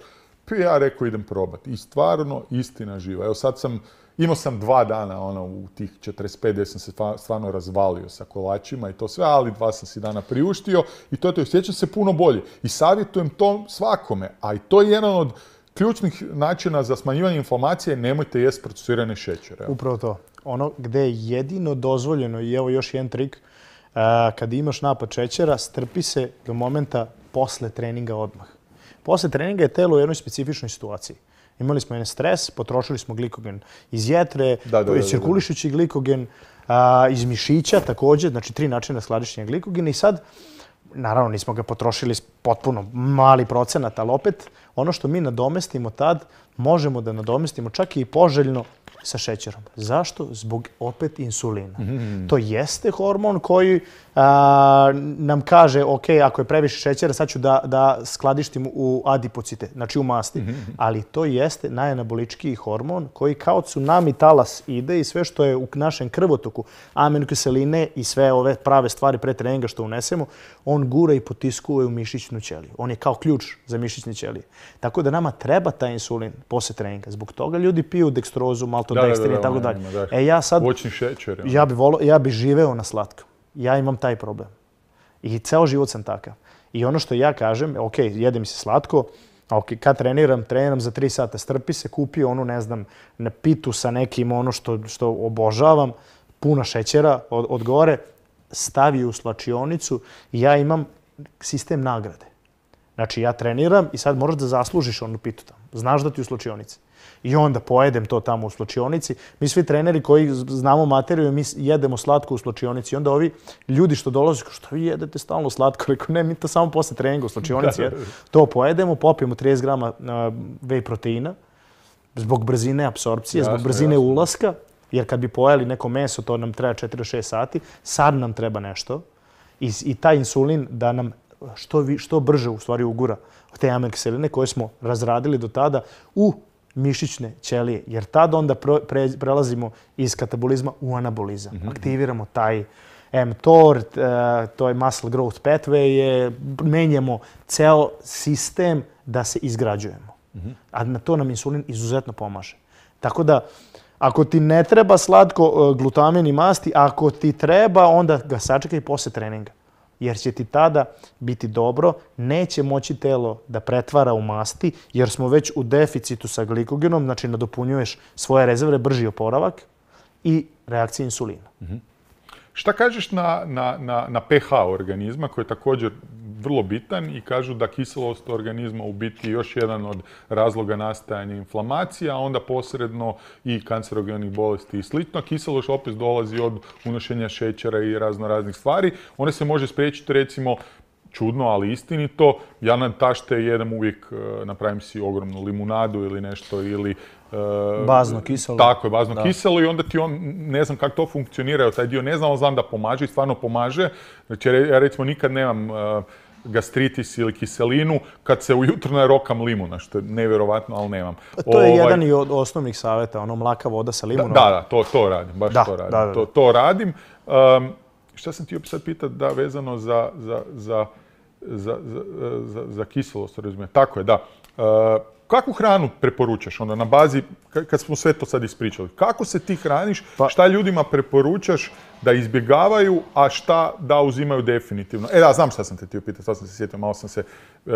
ja rekao idem probati. I stvarno istina živa. Evo sad sam Imao sam dva dana ono, u tih 45 gdje sam se stvarno razvalio sa kolačima i to sve, ali dva sam si dana priuštio i to je to. Osjećam se puno bolje i savjetujem to svakome, a i to je jedan od ključnih načina za smanjivanje inflamacije, nemojte jesti procesirane šećere. Upravo to. Ono gdje je jedino dozvoljeno, i evo još jedan trik, kad imaš napad šećera, strpi se do momenta posle treninga odmah. Posle treninga je telo u jednoj specifičnoj situaciji. Imali smo jedan stres, potrošili smo glikogen iz jetre, da, cirkulišući glikogen iz mišića također, znači tri načina skladištenja glikogena i sad Naravno, nismo ga potrošili potpuno mali procenat, ali opet ono što mi nadomestimo tad, možemo da nadomestimo čak i poželjno sa šećerom. Zašto? Zbog opet insulina. Mhm. To jeste hormon koji nam kaže, ok, ako je previše šećera, sad ću da, da skladištim u adipocite, znači u masti. Mhm. Ali to jeste najanaboličkiji hormon koji kao tsunami talas ide i sve što je u našem krvotoku, aminokiseline i sve ove prave stvari pre treninga što unesemo, on gura i potiskuje u mišićnu ćeliju. On je kao ključ za mišićne ćelije. Tako da nama treba taj insulin posle treninga. Zbog toga ljudi piju dekstrozu, maltodekstrin i tako ono dalje. E ja sad... da, Ja ono. bi, ja bi živeo na slatkom ja imam taj problem. I ceo život sam takav. I ono što ja kažem, ok, jede mi se slatko, ok, kad treniram, treniram za tri sata, strpi se, kupi onu, ne znam, na pitu sa nekim ono što, što obožavam, puna šećera od, gore, stavi u slačionicu i ja imam sistem nagrade. Znači, ja treniram i sad moraš da zaslužiš onu pitu tamo. Znaš da ti u slačionici i onda pojedem to tamo u slučionici. Mi svi treneri koji znamo materiju, mi jedemo slatko u slučionici. I onda ovi ljudi što dolaze, što vi jedete stalno slatko? Rekao, ne, mi to samo posle treninga u slučionici. To pojedemo, popijemo 30 grama whey proteina, zbog brzine apsorpcije, zbog brzine ulaska, jer kad bi pojeli neko meso, to nam treba 4 6 sati, sad nam treba nešto. I, taj insulin da nam što, brže u stvari ugura te amekseline koje smo razradili do tada u mišićne ćelije, jer tad onda prelazimo iz katabolizma u anabolizam. Mhm, mhm. Aktiviramo taj mTOR, e, to je muscle growth pathway, je, menjamo ceo sistem da se izgrađujemo. Mhm. A na to nam insulin izuzetno pomaže. Tako da, ako ti ne treba slatko e, glutamin i masti, ako ti treba, onda ga sačekaj posle treninga jer će ti tada biti dobro, neće moći telo da pretvara u masti, jer smo već u deficitu sa glikogenom, znači nadopunjuješ svoje rezerve, brži oporavak i reakcija insulina. Mm Šta kažeš na, pH organizma koji je također vrlo bitan i kažu da kiselost organizma u biti još jedan od razloga nastajanja inflamacija, a onda posredno i kancerogenih bolesti i slično. Kiselost opet dolazi od unošenja šećera i razno raznih stvari. Ona se može spriječiti recimo čudno, ali istinito. Ja na tašte jedem uvijek, e, napravim si ogromnu limunadu ili nešto, ili... E, bazno kiselo. Tako je, bazno kiselo i onda ti on, ne znam kako to funkcionira, taj dio ne znam, ali znam da pomaže i stvarno pomaže. Znači, ja recimo nikad nemam e, gastritis ili kiselinu kad se ujutro narokam limuna, što je nevjerovatno, ali nemam. Pa to je ovaj, jedan i od osnovnih savjeta, ono mlaka voda sa limunom. Da, da, to, to radim, baš to radim. to, to radim. šta sam ti sad pitati, da, vezano za za, za, kiselost organizma. Tako je, da. E, kakvu hranu preporučaš onda na bazi, kad smo sve to sad ispričali, kako se ti hraniš, pa- šta ljudima preporučaš da izbjegavaju, a šta da uzimaju definitivno? E da, znam šta sam te ti upitao, sad sam se sjetio, malo sam se e,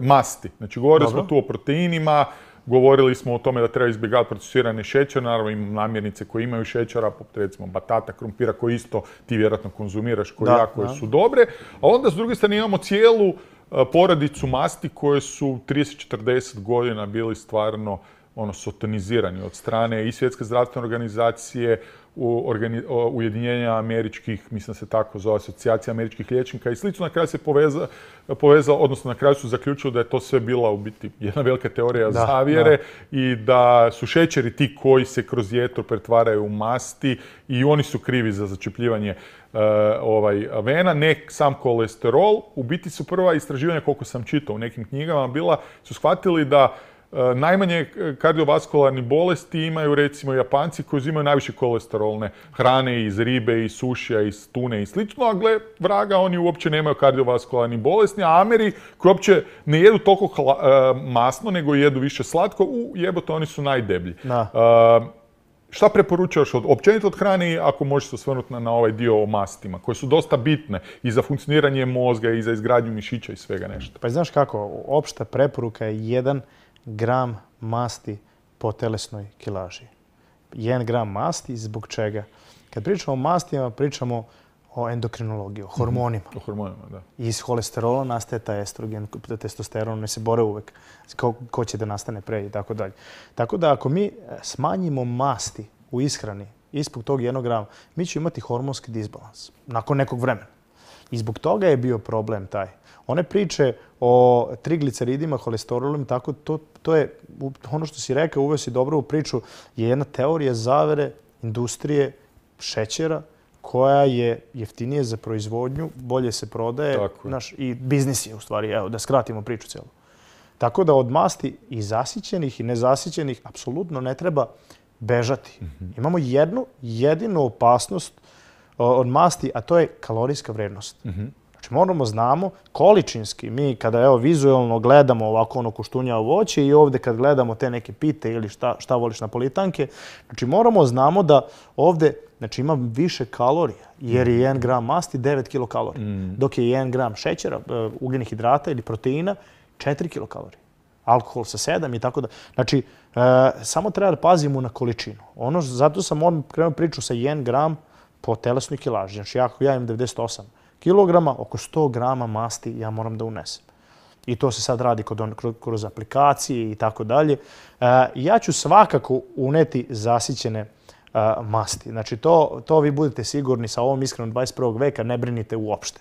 masti. Znači, govorili smo tu o proteinima, Govorili smo o tome da treba izbjegavati procesirani šećer, naravno imam namirnice koje imaju šećera, poput recimo batata, krumpira koji isto ti vjerojatno konzumiraš koji koje su dobre. A onda s druge strane imamo cijelu e, poradicu masti koje su 30-40 godina bili stvarno ono, sotonizirani od strane i Svjetske zdravstvene organizacije, Ujedinjenja američkih, mislim se tako zove, asocijacija američkih liječnika i slično. Na kraju se povezao, odnosno na kraju su zaključili da je to sve bila u biti jedna velika teorija zavjere i da su šećeri ti koji se kroz jetru pretvaraju u masti i oni su krivi za začepljivanje eh, ovaj, vena, ne sam kolesterol. U biti su prva istraživanja, koliko sam čitao u nekim knjigama, bila su shvatili da E, najmanje kardiovaskularni bolesti imaju recimo Japanci koji uzimaju najviše kolesterolne hrane iz ribe, iz sušija, iz tune i slično, a gle vraga, oni uopće nemaju kardiovaskularni bolesti, a Ameri koji uopće ne jedu toliko e, masno, nego jedu više slatko, u jebote oni su najdeblji. E, šta preporučuješ od, općenito od hrane ako možeš osvrnuti na, na ovaj dio o mastima, koje su dosta bitne i za funkcioniranje mozga i za izgradnju mišića i svega mm. nešto? Pa znaš kako, opšta preporuka je jedan gram masti po telesnoj kilaži. Jedan gram masti, zbog čega? Kad pričamo o mastima, pričamo o endokrinologiji, o mhm. hormonima. O hormonima, da. Iz holesterola nastaje ta estrogen, testosteron, ne se bore uvek ko, će da nastane pre i tako dalje. Tako da ako mi e, smanjimo masti u ishrani ispod tog jednog grama, mi ćemo imati hormonski disbalans nakon nekog vremena. I zbog toga je bio problem taj. One priče o trigliceridima, holesterolom, tako to, to je ono što si rekao, uveo si dobro u priču, je jedna teorija zavere industrije šećera koja je jeftinije za proizvodnju, bolje se prodaje i biznis je u stvari, evo da skratimo priču cijelu. Tako da od masti i zasićenih i nezasićenih apsolutno ne treba bežati. Mhm. Imamo jednu jedinu opasnost od masti, a to je kalorijska vrednost. Mhm. Znači moramo znamo količinski, mi kada evo vizualno gledamo ovako ono koštunja voće i ovdje kad gledamo te neke pite ili šta, šta voliš na politanke, znači moramo znamo da ovdje znači, ima više kalorija jer je 1 gram masti 9 kilokalorija, mm. dok je 1 gram šećera, e, ugljenih hidrata ili proteina 4 kilokalorija alkohol sa sedam i tako da. Znači, e, samo treba da pazimo na količinu. Ono, zato sam on krenuo priču sa 1 gram po telesnoj kilaži. Znači, ako ja imam 98, kilograma, oko 100 grama masti ja moram da unesem. I to se sad radi kroz aplikacije i tako dalje. E, ja ću svakako uneti zasićene e, masti. Znači to, vi budete sigurni sa ovom iskrenom 21. veka, ne brinite uopšte.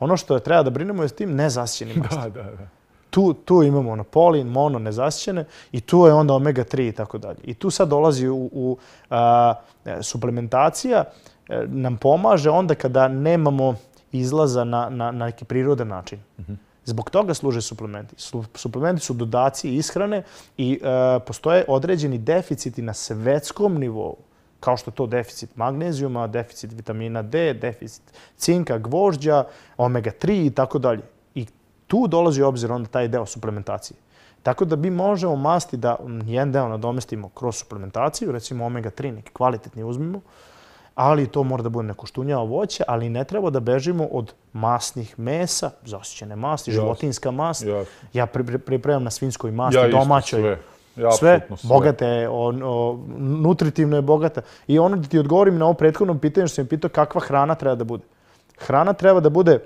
Ono što treba da brinemo je s tim nezasićenim [laughs] mastima. Da, da, da. Tu, imamo ono mono, nezasićene i tu je onda omega-3 i tako dalje. I tu sad dolazi u, e, suplementacija, nam pomaže onda kada nemamo izlaza na, na, na neki prirodan način. Mhm. Zbog toga služe suplementi. Suplementi su dodaci ishrane i e, postoje određeni deficiti na svetskom nivou, kao što to deficit magnezijuma, deficit vitamina D, deficit cinka, gvožđa, omega-3 i tako dalje. I tu dolazi obzir onda taj deo suplementacije. Tako da mi možemo masti da jedan deo nadomestimo kroz suplementaciju, recimo omega-3 neki kvalitetni uzmimo, ali to mora da bude neko štunjao voće, ali ne treba da bežimo od masnih mesa, zasićene masti, životinska mast. Ja pripremam na svinskoj masti, domaćoj. Sve. bogate nutritivno je bogata. I ono da ti odgovorim na ovo prethodno pitanje što sam pitao kakva hrana treba da bude. Hrana treba da bude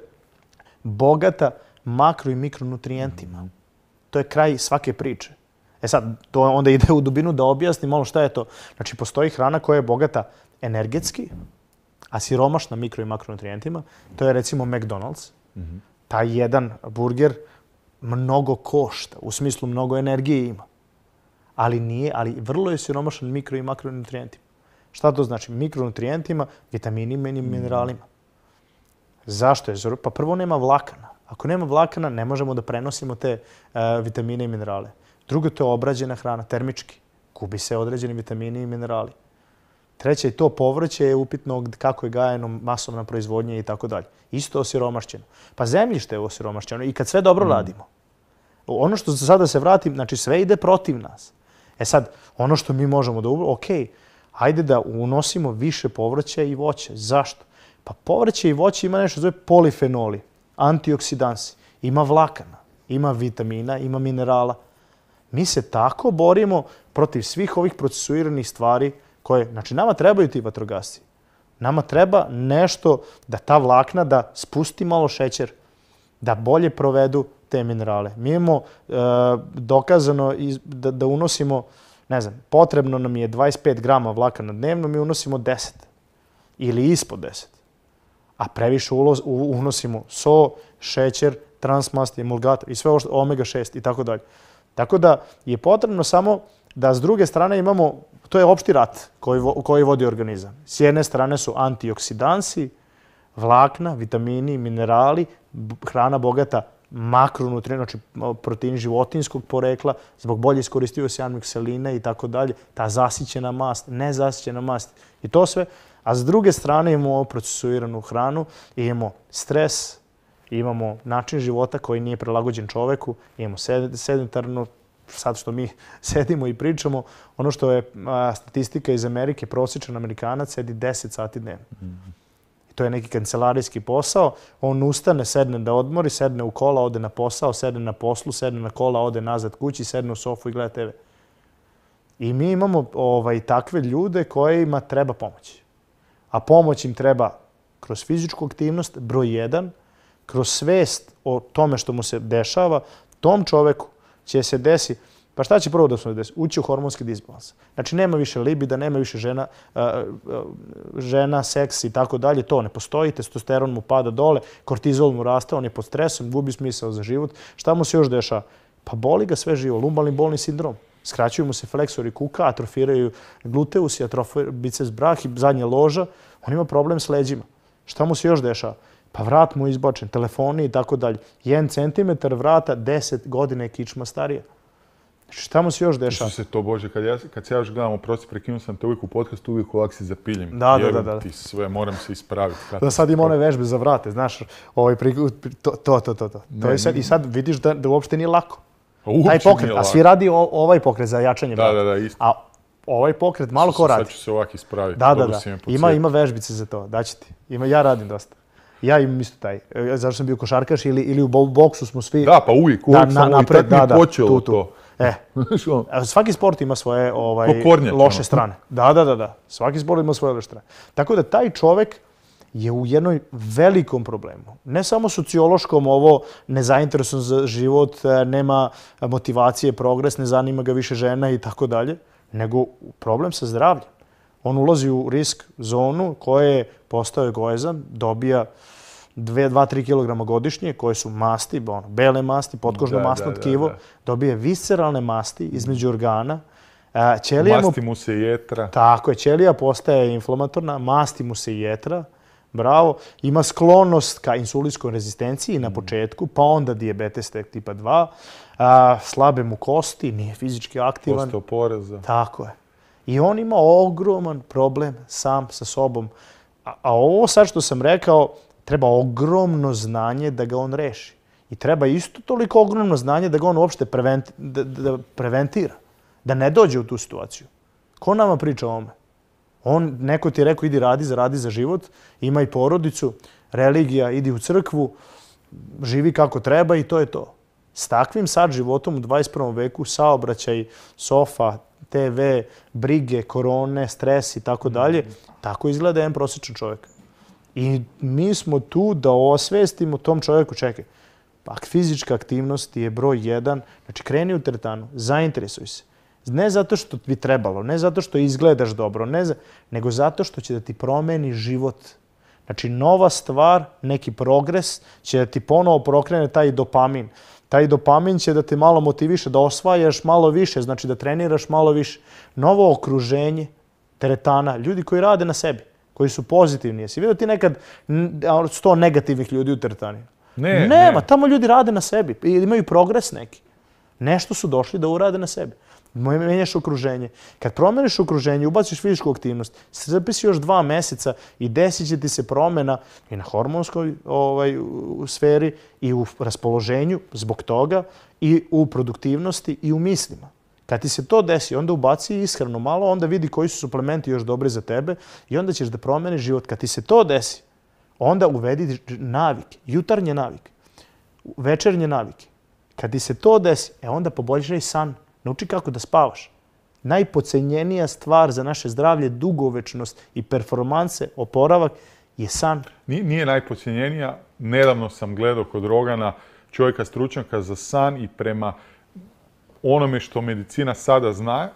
bogata makro i mikronutrijentima. Mhm. To je kraj svake priče. E sad, to onda ide u dubinu da objasnim malo šta je to. Znači, postoji hrana koja je bogata energetski, a siromašna mikro i makronutrijentima, to je recimo McDonald's. Mhm. Taj jedan burger mnogo košta, u smislu mnogo energije ima. Ali nije, ali vrlo je siromašan mikro i makronutrijentima. Šta to znači? Mikronutrijentima, vitaminima i mhm. mineralima. Zašto je? Pa prvo nema vlakana. Ako nema vlakana, ne možemo da prenosimo te e, vitamine i minerale. Drugo, to je obrađena hrana, termički. Kubi se određeni vitamini i minerali. Treće, je to povrće je upitno kako je gajeno, masovna proizvodnja i tako dalje. Isto osiromašćeno. Pa zemljište je osiromašćeno i kad sve dobro mm. radimo. Ono što sada se vratim, znači sve ide protiv nas. E sad, ono što mi možemo da ok, hajde da unosimo više povrće i voće. Zašto? Pa povrće i voće ima nešto zove polifenoli, antioksidansi, ima vlakana, ima vitamina, ima minerala. Mi se tako borimo protiv svih ovih procesuiranih stvari koje, znači nama trebaju ti vatrogasci. Nama treba nešto da ta vlakna da spusti malo šećer, da bolje provedu te minerale. Mi imamo e, dokazano da, unosimo, ne znam, potrebno nam je 25 grama na dnevno, mi unosimo 10 ili ispod 10. A previše unosimo so, šećer, transmast, emulgator i sve ovo omega 6 i tako dalje. Tako da je potrebno samo da s druge strane imamo, to je opšti rat koji, koji vodi organizam. S jedne strane su antioksidansi, vlakna, vitamini, minerali, hrana bogata makronutrijent, znači proteini životinskog porekla, zbog bolje iskoristivosti se i tako dalje, ta zasićena mast, nezasićena mast i to sve. A s druge strane imamo ovu procesuiranu hranu, imamo stres, imamo način života koji nije prilagođen čoveku, imamo sedentarno sad što mi [laughs] sedimo i pričamo, ono što je statistika iz Amerike, prosječan Amerikanac sedi 10 sati dnevno. Mhm. I to je neki kancelarijski posao. On ustane, sedne da odmori, sedne u kola, ode na posao, sedne na poslu, sedne na kola, ode nazad kući, sedne u sofu i gleda TV. I mi imamo ovaj, takve ljude kojima treba pomoć. A pomoć im treba kroz fizičku aktivnost, broj jedan, kroz svest o tome što mu se dešava, tom čoveku će se desi, pa šta će prvo da se desi? Ući u hormonski disbalans. Znači nema više libida, nema više žena, e, e, žena seks i tako dalje, to ne postoji, testosteron mu pada dole, kortizol mu raste, on je pod stresom, gubi smisao za život. Šta mu se još dešava? Pa boli ga sve živo, lumbalni bolni sindrom. Skraćuju mu se fleksori kuka, atrofiraju gluteus atrofiraju biceps brah i zadnja loža. On ima problem s leđima. Šta mu se još dešava? pa vrat mu je izbačen, telefoni i tako dalje. Jedan centimetar vrata, deset godine je kičma starija. Znači, šta mu se još dešava? se to, Bože, kad, ja, kad se ja još gledam, oprosti, prekinuo sam te uvijek u podcastu, uvijek ovak se zapiljem. Da, da, da, da. ti sve, moram se ispraviti. Da sad ima one vežbe za vrate, znaš, ovaj, to, to, to, to. sad, I sad vidiš da, da uopšte nije lako. Uopće pokret, a svi radi ovaj pokret za jačanje vrata. Da, da, da, isto. A ovaj pokret malo ko radi. Sad ću se ovak ispraviti. Da, da, da. Ima, ima vežbice za to, daći ti. ja radim dosta. Ja im isto taj, e, zato sam bio košarkaš ili, ili u boksu smo svi... Da, pa uvijek, uvijek da, to. E, [laughs] ono. svaki sport ima svoje ovaj, ono. loše strane. Da, da, da, da. Svaki sport ima svoje loše strane. Tako da taj čovek je u jednoj velikom problemu. Ne samo sociološkom ovo, nezainteresan za život, e, nema motivacije, progres, ne zanima ga više žena i tako dalje, nego problem sa zdravljem. On ulazi u risk zonu koja je postao je gojezan, dobija 2-3 kg godišnje koje su masti, ono, bele masti, potkožno masno tkivo, dobije visceralne masti između organa. E, ćelija masti mu se jetra. Tako je, ćelija postaje inflamatorna, masti mu se jetra, bravo. Ima sklonost ka insulinskoj rezistenciji na mm. početku, pa onda diabetes tipa 2. A, e, slabe mu kosti, nije fizički aktivan. to Tako je. I on ima ogroman problem sam sa sobom a, ovo sad što sam rekao, treba ogromno znanje da ga on reši. I treba isto toliko ogromno znanje da ga on uopšte preventira. Da ne dođe u tu situaciju. Ko nama priča o ome? On, neko ti je rekao, idi radi, zaradi za život, ima i porodicu, religija, idi u crkvu, živi kako treba i to je to. S takvim sad životom u 21. veku saobraćaj, sofa, TV, brige, korone, stres i tako dalje, mhm. Tako izgleda jedan prosječan čovjek. I mi smo tu da osvestimo tom čovjeku, čekaj, pa fizička aktivnost je broj jedan, znači kreni u teretanu, zainteresuj se. Ne zato što bi trebalo, ne zato što izgledaš dobro, nego zato što će da ti promeni život. Znači nova stvar, neki progres će da ti ponovo prokrene taj dopamin. Taj dopamin će da te malo motiviše, da osvajaš malo više, znači da treniraš malo više. Novo okruženje, teretana, ljudi koji rade na sebi, koji su pozitivni. Jesi vidio ti nekad ono, sto negativnih ljudi u teretani? Ne, Nema, tamo ljudi rade na sebi, imaju progres neki. Nešto su došli da urade na sebi. Menjaš okruženje. Kad promeniš okruženje, ubaciš fizičku aktivnost, zapisi još dva meseca i desit će ti se promjena i na hormonskoj ovaj, sferi i u raspoloženju zbog toga i u produktivnosti i u mislima. Kad ti se to desi, onda ubaci ishranu malo, onda vidi koji su suplementi još dobri za tebe i onda ćeš da promeniš život. Kad ti se to desi, onda uvedi navike, jutarnje navike, večernje navike. Kad ti se to desi, e onda poboljšaj san, nauči kako da spavaš. Najpocenjenija stvar za naše zdravlje, dugovečnost i performanse, oporavak je san. Nije, nije najpocenjenija. Nedavno sam gledao kod Rogana čovjeka stručnjaka za san i prema onome što medicina sada zna,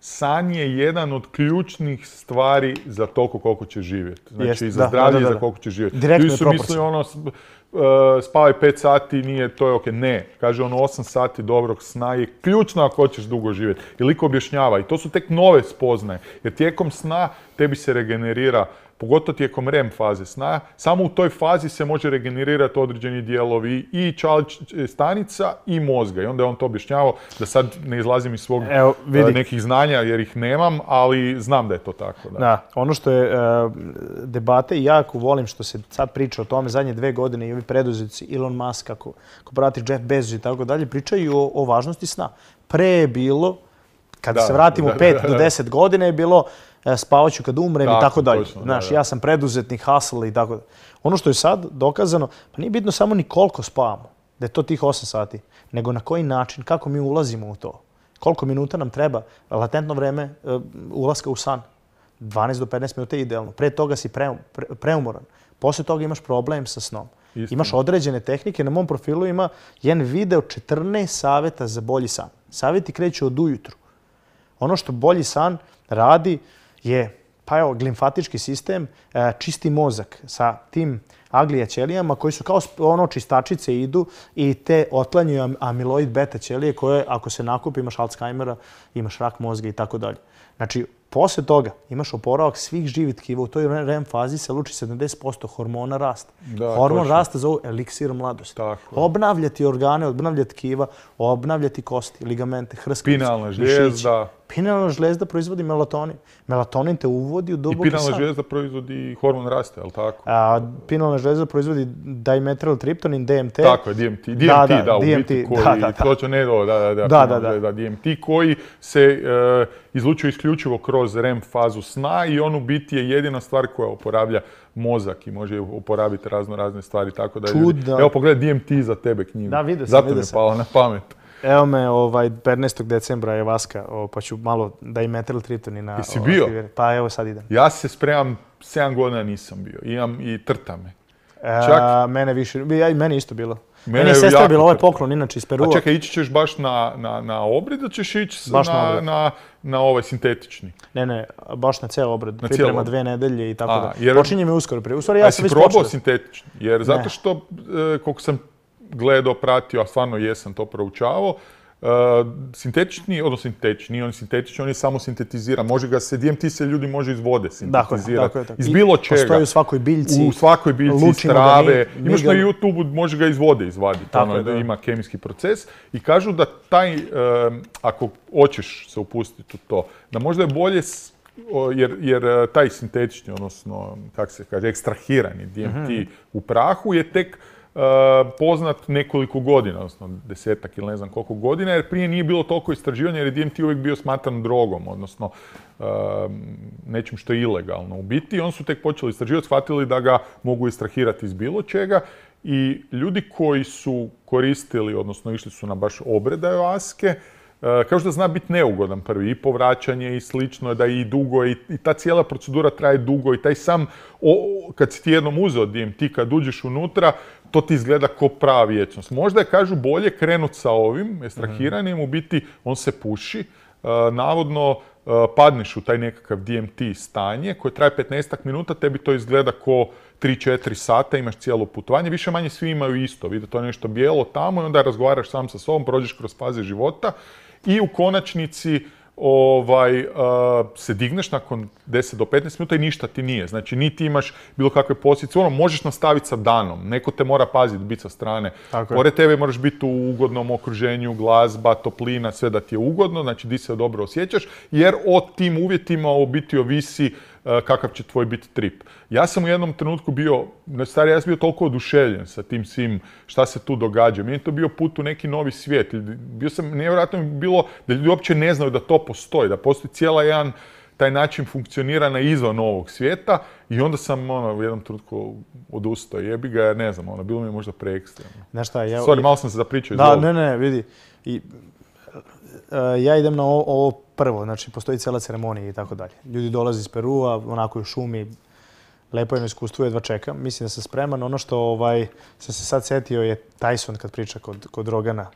san je jedan od ključnih stvari za toliko koliko će živjeti. Znači, i za zdravlje za koliko će živjeti. Direktno Ljudi su mislili ono, e, spavaj pet sati, nije, to je ok. Ne, kaže ono osam sati dobrog sna je ključno ako hoćeš dugo živjeti. I liko objašnjava i to su tek nove spoznaje. Jer tijekom sna tebi se regenerira pogotovo tijekom REM faze sna, samo u toj fazi se može regenerirati određeni dijelovi i stanica i mozga. I onda je on to objašnjavao, da sad ne izlazim iz svog e, nekih znanja jer ih nemam, ali znam da je to tako. Da, ono što je i e, debate, jako volim što se sad priča o tome, zadnje dve godine i ovi preduzetnici Elon Musk, ako, prati Jeff Bezos i tako dalje, pričaju o, važnosti sna. Pre je bilo, kada se vratimo 5 do 10 godina je bilo, E, spavat ću kad umrem i tako dalje. Znaš, ja sam preduzetnik, hustle i tako dalje. Ono što je sad dokazano, pa nije bitno samo ni koliko spavamo, da je to tih 8 sati, nego na koji način, kako mi ulazimo u to. Koliko minuta nam treba, latentno vreme e, ulaska u san. 12 do 15 minuta je idealno. Pre toga si pre, preumoran. Poslije toga imaš problem sa snom. Imaš određene tehnike. Na mom profilu ima jedan video 14 savjeta za bolji san. Savjeti kreću od ujutru. Ono što bolji san radi, je pa evo, glimfatički sistem, e, čisti mozak sa tim aglija ćelijama koji su kao ono čistačice idu i te otlanjuju amiloid beta ćelije koje ako se nakupi imaš Alzheimera, imaš rak mozga i tako dalje. Znači, posle toga imaš oporavak svih živih tkiva. U toj REM fazi se luči 70% hormona rasta. Hormon rasta zovu eliksir mladosti. Obnavljati organe, obnavljati tkiva, obnavljati kosti, ligamente, hrskavice, Pinalna Pinalna žlezda proizvodi melatonin. Melatonin te uvodi u duboki san. I pinalna žlezda proizvodi hormon raste, ali tako? A, pinalna žlezda proizvodi triptonin, DMT. Tako je, DMT. DMT, da, da, da u biti koji... Da, da, da. da, da, da, da, da, DMT koji se e, izlučuje isključivo kroz REM fazu sna i on u biti je jedina stvar koja oporavlja mozak i može oporaviti razno razne stvari. Tako da, Čudno. Evo, pogledaj DMT za tebe knjigu. Da, vidio sam, Zato vidio sam. palo na pamet. Evo me, ovaj, 15. decembra je Vaska, pa ću malo da i metal tritoni na... Jesi bio? Pa evo sad idem. Ja se spremam, 7 godina nisam bio. Imam i trta me. E, Čak... mene više, ja i meni isto bilo. Mene, meni je sestra bilo ovaj poklon, inače iz Peruva. A čekaj, ići ćeš baš na, na, na obred ćeš ići na, na, na, ovaj sintetični? Ne, ne, baš na ceo obred. Na Priprema dve nedelje i tako a, Jer... Počinje mi uskoro prije. U stvari ja sam već probao sintetični? Jer zato što, e, koliko sam gledao, pratio, a stvarno jesam to proučavao. E, sintetični, odnosno sintetični, on je sintetični, on je samo sintetiziran, Može ga se, DMT se ljudi može iz vode dakle, dakle, sintetizirati. Dakle, dakle, Iz bilo čega. Postoji u svakoj biljci. U svakoj biljci, trave. Imaš na YouTube, može ga iz vode izvaditi. Ono da. Ima kemijski proces. I kažu da taj, e, ako hoćeš se upustiti u to, da možda je bolje jer, e, taj sintetični, odnosno, kako se kaže, ekstrahirani DMT mhm. u prahu je tek E, poznat nekoliko godina, odnosno desetak ili ne znam koliko godina, jer prije nije bilo toliko istraživanja jer je DMT uvijek bio smatran drogom, odnosno e, nečim što je ilegalno u biti. on su tek počeli istraživati, shvatili da ga mogu istrahirati iz bilo čega i ljudi koji su koristili, odnosno išli su na baš obreda aske, e, kao što zna biti neugodan prvi, i povraćanje i slično, da i dugo, i, ta cijela procedura traje dugo, i taj sam, kad si ti jednom uzeo DMT, kad uđeš unutra, to ti izgleda kao prava vječnost. Možda je, kažu, bolje krenut sa ovim estrahiranim, mhm. u biti on se puši, e, navodno e, padneš u taj nekakav DMT stanje koje traje 15 minuta, tebi to izgleda ko 3-4 sata, imaš cijelo putovanje, više manje svi imaju isto, vide to nešto bijelo tamo i onda razgovaraš sam sa sobom, prođeš kroz faze života i u konačnici ovaj, se digneš nakon 10 do 15 minuta i ništa ti nije. Znači, niti imaš bilo kakve posljedice. Ono, možeš nastaviti sa danom. Neko te mora paziti, biti sa strane. Tako Pored tebe moraš biti u ugodnom okruženju, glazba, toplina, sve da ti je ugodno. Znači, di se dobro osjećaš. Jer o tim uvjetima u biti ovisi Eh, kakav će tvoj biti trip. Ja sam u jednom trenutku bio, stari, ja sam bio toliko oduševljen sa tim svim šta se tu događa. Meni je to bio put u neki novi svijet. Bio sam, nevjerojatno mi bilo da ljudi uopće ne znaju da to postoji, da postoji cijela jedan taj način funkcioniranja na izvan ovog svijeta i onda sam ono, u jednom trenutku odustao. Jebi ga, ne znam, ono, bilo mi je možda preekstremno. Znaš šta, ja... Sorry, malo sam se zapričao. Da, ne, ne, vidi. I Eh, ja idem na ovo, prvo, znači postoji cijela ceremonija i tako dalje. Ljudi dolaze iz Perua, onako u šumi, lepo je iskustvu, jedva čekam. Mislim da sam spreman. Ono što ovaj, sam se sad setio je Tyson kad priča kod, kod Rogana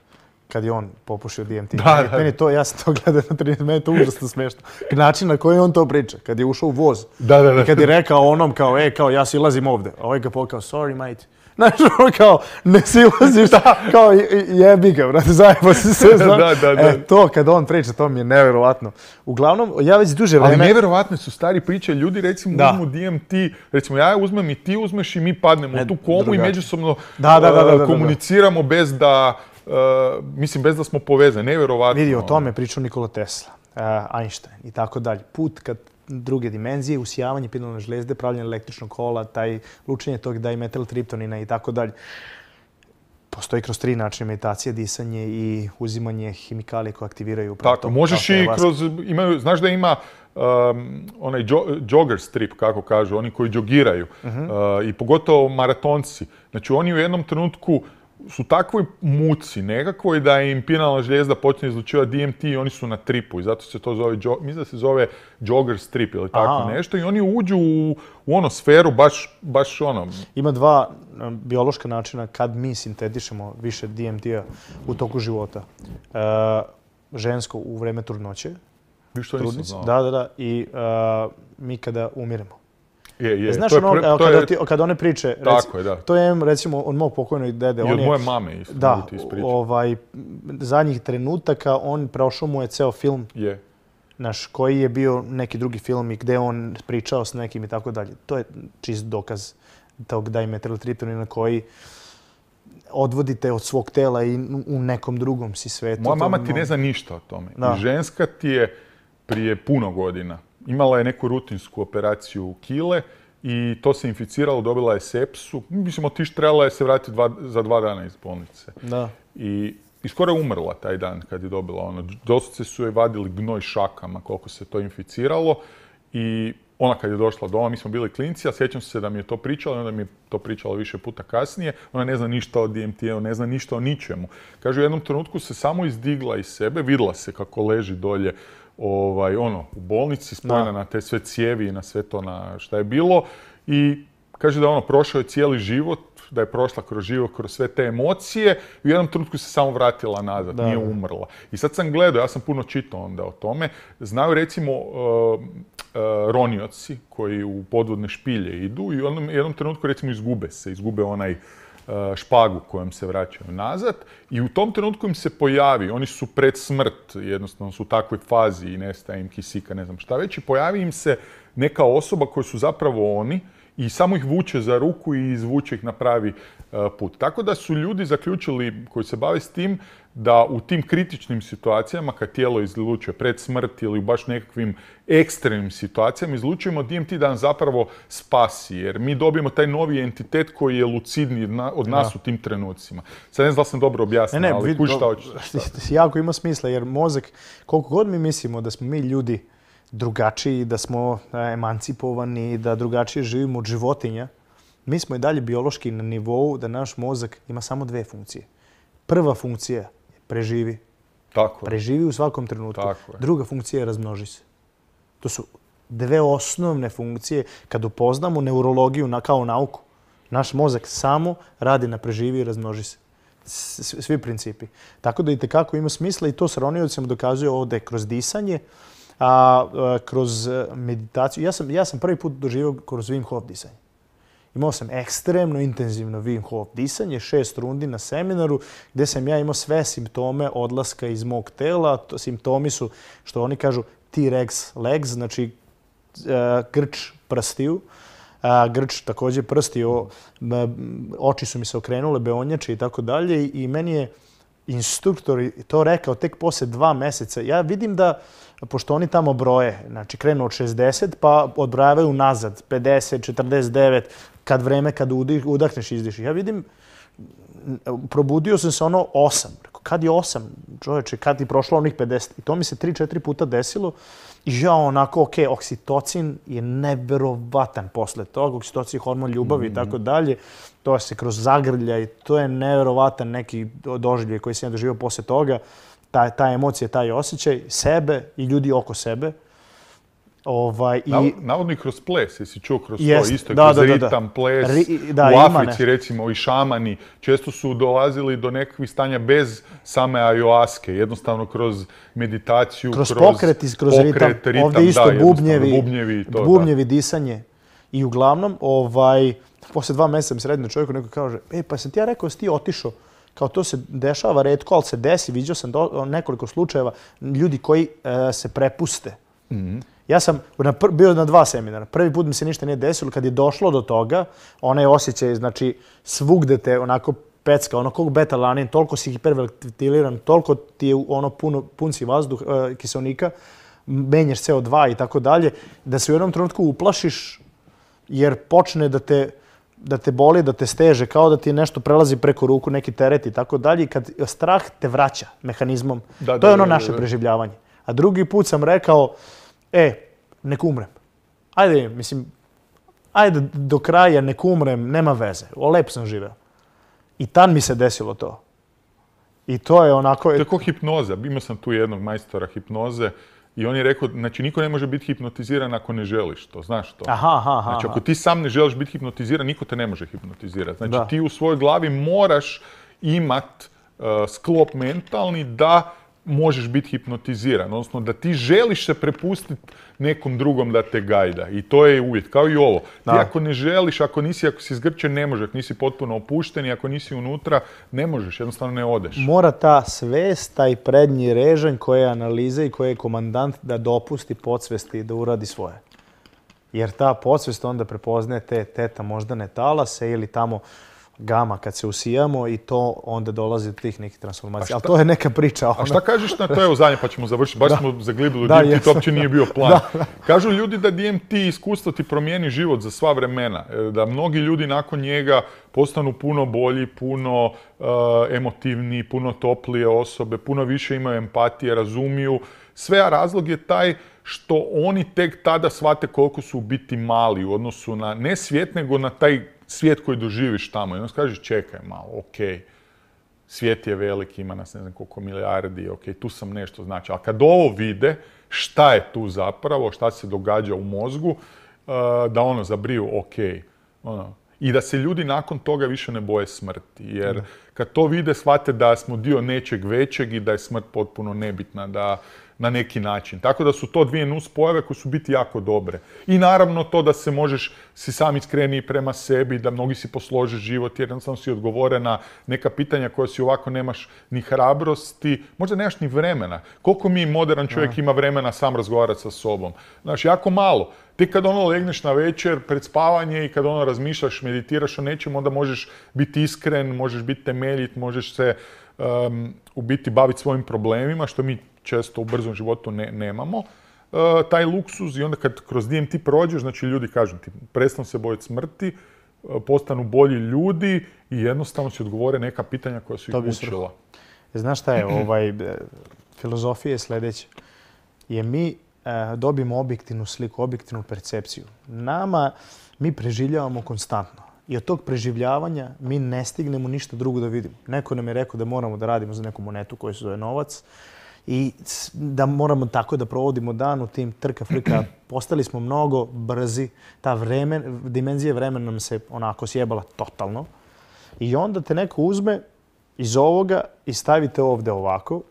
kad je on popušio DMT. Da, da. Meni to, ja sam to gledao na 13, meni je to užasno smešno. Način na koji on to priča, kad je ušao u voz. Da, da, da. I kad je rekao onom kao, e, kao, ja silazim ovde. A ovaj ga pokao, sorry, mate. Znaš, ono kao, ne silaziš, kao jebi ga, brate, zajebo si se, [laughs] e, to, kad on priča, to mi je nevjerovatno. Uglavnom, ja već duže vreme... Ali nevjerovatne su stari priče, ljudi recimo da. uzmu DMT, recimo ja uzmem i ti uzmeš i mi padnemo e, u tu komu i međusobno e, da, komuniciramo bez da, mislim, bez da smo povezani, nevjerovatno. Vidi, o tome pričao Nikola Tesla, Einstein i tako dalje. Put kad druge dimenzije, usijavanje pinulne žlijezde, pravljanje električnog kola, taj lučenje tog metal triptonina i tako dalje. Postoji kroz tri načine meditacije, disanje i uzimanje hemikalije koje aktiviraju upravo Tako, možeš i kroz, znaš da ima um, onaj jogger strip, kako kažu, oni koji jogiraju, mhm. uh, i pogotovo maratonci. Znači oni u jednom trenutku su takvoj muci nekakvoj da im pinalna žljezda počne izlučivati DMT i oni su na tripu i zato se to zove, mislim da se zove jogger strip ili tako nešto i oni uđu u, u ono sferu baš, baš ono. Ima dva um, biološka načina kad mi sintetišemo više DMT-a u toku života. Uh, žensko u vreme trudnoće. Vi što Da, da, da. I uh, mi kada umiremo. Znaš ono, kada, one priče, to je recimo od mog pokojnoj dede. I od moje mame isto da, ovaj, zadnjih trenutaka on prošao mu je ceo film. Je. Naš, koji je bio neki drugi film i gde on pričao s nekim i tako dalje. To je čist dokaz tog da je na koji odvodite od svog tela i u nekom drugom si svetu. Moja mama ti ne ono- zna ništa o tome. ženska ti je prije puno godina imala je neku rutinsku operaciju kile i to se inficiralo, dobila je sepsu. Mislim, otiš trebala je se vratiti za dva dana iz bolnice. Da. I, skoro je umrla taj dan kad je dobila ono. Doslovce su je vadili gnoj šakama koliko se to inficiralo. I ona kad je došla doma, mi smo bili klinci, a sjećam se da mi je to pričala, onda mi je to pričala više puta kasnije. Ona ne zna ništa o DMT-u, ne zna ništa o ničemu. Kaže, u jednom trenutku se samo izdigla iz sebe, vidla se kako leži dolje ovaj, ono, u bolnici, spojena na te sve cijevi i na sve to na šta je bilo. I kaže da ono, prošao je cijeli život, da je prošla kroz život, kroz sve te emocije i u jednom trenutku se samo vratila nazad, nije umrla. I sad sam gledao, ja sam puno čitao onda o tome, znaju recimo uh, uh, ronioci koji u podvodne špilje idu i u jednom trenutku recimo izgube se, izgube onaj E, špagu kojom se vraćaju nazad i u tom trenutku im se pojavi, oni su pred smrt, jednostavno su u takvoj fazi i nestaje im kisika, ne znam šta već, i pojavi im se neka osoba koju su zapravo oni i samo ih vuče za ruku i izvuče ih na pravi put. Tako da su ljudi zaključili koji se bave s tim da u tim kritičnim situacijama kad tijelo izlučuje pred smrt ili u baš nekakvim ekstremnim situacijama izlučujemo DMT da nam zapravo spasi jer mi dobijemo taj novi entitet koji je lucidni od nas u tim trenucima. Sad ne znam da sam dobro objasnio, ali kuć šta hoćeš. [laughs] Jako ima smisla jer mozak, koliko god mi mislimo da smo mi ljudi drugačiji, da smo emancipovani, da drugačije živimo od životinja, mi smo i dalje biološki na nivou da naš mozak ima samo dve funkcije. Prva funkcija je preživi. Tako je. Preživi u svakom trenutku. Druga funkcija je razmnoži se. To su dve osnovne funkcije. Kad upoznamo neurologiju kao nauku, naš mozak samo radi na preživi i razmnoži se. Svi principi. Tako da i tekako ima smisla i to s dokazuje ovdje kroz disanje, a, kroz e, meditaciju. Ja sam, prvi put doživio kroz Wim Hof disanje. Imao sam ekstremno intenzivno Wim Hof disanje, šest rundi na seminaru gdje sam ja imao sve simptome odlaska iz mog tela. simptomi su što oni kažu T-rex legs, znači e, grč prstiju. E, grč također prstio, oči su mi se okrenule, beonjače i tako dalje i meni je instruktor to rekao tek poslije dva mjeseca. Ja vidim da, pošto oni tamo broje, znači krenu od 60 pa odbrajavaju nazad, 50, 49, kad vreme, kad udahneš, izdiš. Ja vidim, probudio sam se ono osam. Rekao, kad je osam, čoveče, kad je prošlo onih 50? I to mi se tri, četiri puta desilo. I ja onako, ok, oksitocin je neverovatan posle toga. Oksitocin je hormon ljubavi i mm. tako dalje. To se kroz zagrlja i to je neverovatan neki doživlje koji sam ja doživio posle toga. Ta, ta emocija, taj osjećaj, sebe i ljudi oko sebe. Ovaj, i... kroz ples, jesi čuo kroz isto, kroz ritam, ples, u Africi recimo i šamani, često su dolazili do nekakvih stanja bez same ajoaske, jednostavno kroz meditaciju, kroz, pokret, kroz ritam. ovdje isto bubnjevi, bubnjevi, to, bubnjevi disanje. I uglavnom, ovaj, poslije dva mjeseca mi se na čovjeku neko kaže, e pa sam ti ja rekao, jesi ti otišao? kao to se dešava redko, ali se desi, vidio sam nekoliko slučajeva ljudi koji e, se prepuste. Mhm. Ja sam bio na dva seminara. Prvi put mi se ništa nije desilo. Kad je došlo do toga, onaj osjećaj, znači, svugde te onako pecka, ono kog beta-lanin, toliko si hiperventiliran, toliko ti je ono puno, pun si vazduh, e, kiselnika, menjaš CO2 i tako dalje, da se u jednom trenutku uplašiš jer počne da te, da te boli, da te steže, kao da ti nešto prelazi preko ruku, neki teret i tako dalje. I kad strah te vraća mehanizmom, to je ono naše preživljavanje. A drugi put sam rekao, e, nek umrem. Ajde, mislim, ajde do kraja, nek umrem, nema veze. O, sam živeo. I tad mi se desilo to. I to je onako... To je ko hipnoza. Imao sam tu jednog majstora hipnoze i on je rekao, znači niko ne može biti hipnotiziran ako ne želiš to, znaš to. Aha, aha, aha. Znači ako ti sam ne želiš biti hipnotiziran, niko te ne može hipnotizirati. Znači ti u svojoj glavi moraš imat e, sklop mentalni da možeš biti hipnotiziran, odnosno da ti želiš se prepustiti nekom drugom da te gajda. I to je uvjet, kao i ovo. Ti ako ne želiš, ako nisi, ako si zgrčen, ne možeš, ako nisi potpuno opušten i ako nisi unutra, ne možeš, jednostavno ne odeš. Mora ta svest, taj prednji režanj koje je analiza i koje je komandant da dopusti podsvesti i da uradi svoje. Jer ta podsvest onda prepoznaje te teta moždane talase ili tamo gama kad se usijamo i to onda dolazi do tih nekih transformacija. Ali to je neka priča. Ona. A šta kažeš na to? Evo zadnje pa ćemo završiti. Baš smo zaglibili u DMT, to uopće nije bio plan. Kažu ljudi da DMT iskustvo ti promijeni život za sva vremena. E, da mnogi ljudi nakon njega postanu puno bolji, puno e, emotivni, puno toplije osobe, puno više imaju empatije, razumiju. Sve, a razlog je taj što oni tek tada shvate koliko su biti mali u odnosu na ne svijet, nego na taj svijet koji doživiš tamo. I onda kaže, čekaj malo, ok, svijet je velik, ima nas ne znam koliko milijardi, ok, tu sam nešto znači. A kad ovo vide, šta je tu zapravo, šta se događa u mozgu, eh, da ono zabriju, ok. Ono. I da se ljudi nakon toga više ne boje smrti. Jer kad to vide, shvate da smo dio nečeg većeg i da je smrt potpuno nebitna. Da, na neki način. Tako da su to dvije nus pojave koje su biti jako dobre. I naravno to da se možeš si sam iskreniji prema sebi, da mnogi si poslože život, jer jednostavno si odgovore na neka pitanja koja si ovako nemaš ni hrabrosti, možda nemaš ni vremena. Koliko mi modern čovjek ima vremena sam razgovarati sa sobom? Znaš, jako malo. Ti kad ono legneš na večer pred spavanje i kad ono razmišljaš, meditiraš o nečem, onda možeš biti iskren, možeš biti temeljit, možeš se u biti baviti svojim problemima, što mi često u brzom životu ne, nemamo, e, taj luksuz i onda kad kroz DMT prođeš, znači ljudi kažu ti prestanu se bojiti smrti, e, postanu bolji ljudi i jednostavno si odgovore neka pitanja koja su ih učila. Znaš šta je, [clears throat] ovaj, e, filozofija je sljedeća. Je mi dobimo objektivnu sliku, objektivnu percepciju. Nama, mi preživljavamo konstantno. I od tog preživljavanja mi ne stignemo ništa drugo da vidimo. Neko nam je rekao da moramo da radimo za neku monetu koju se zove novac i da moramo tako da provodimo dan u tim trka frika, [clears throat] Postali smo mnogo brzi, ta vremen, dimenzija vremena nam se onako sjebala totalno. I onda te neko uzme iz ovoga i stavite ovde ovako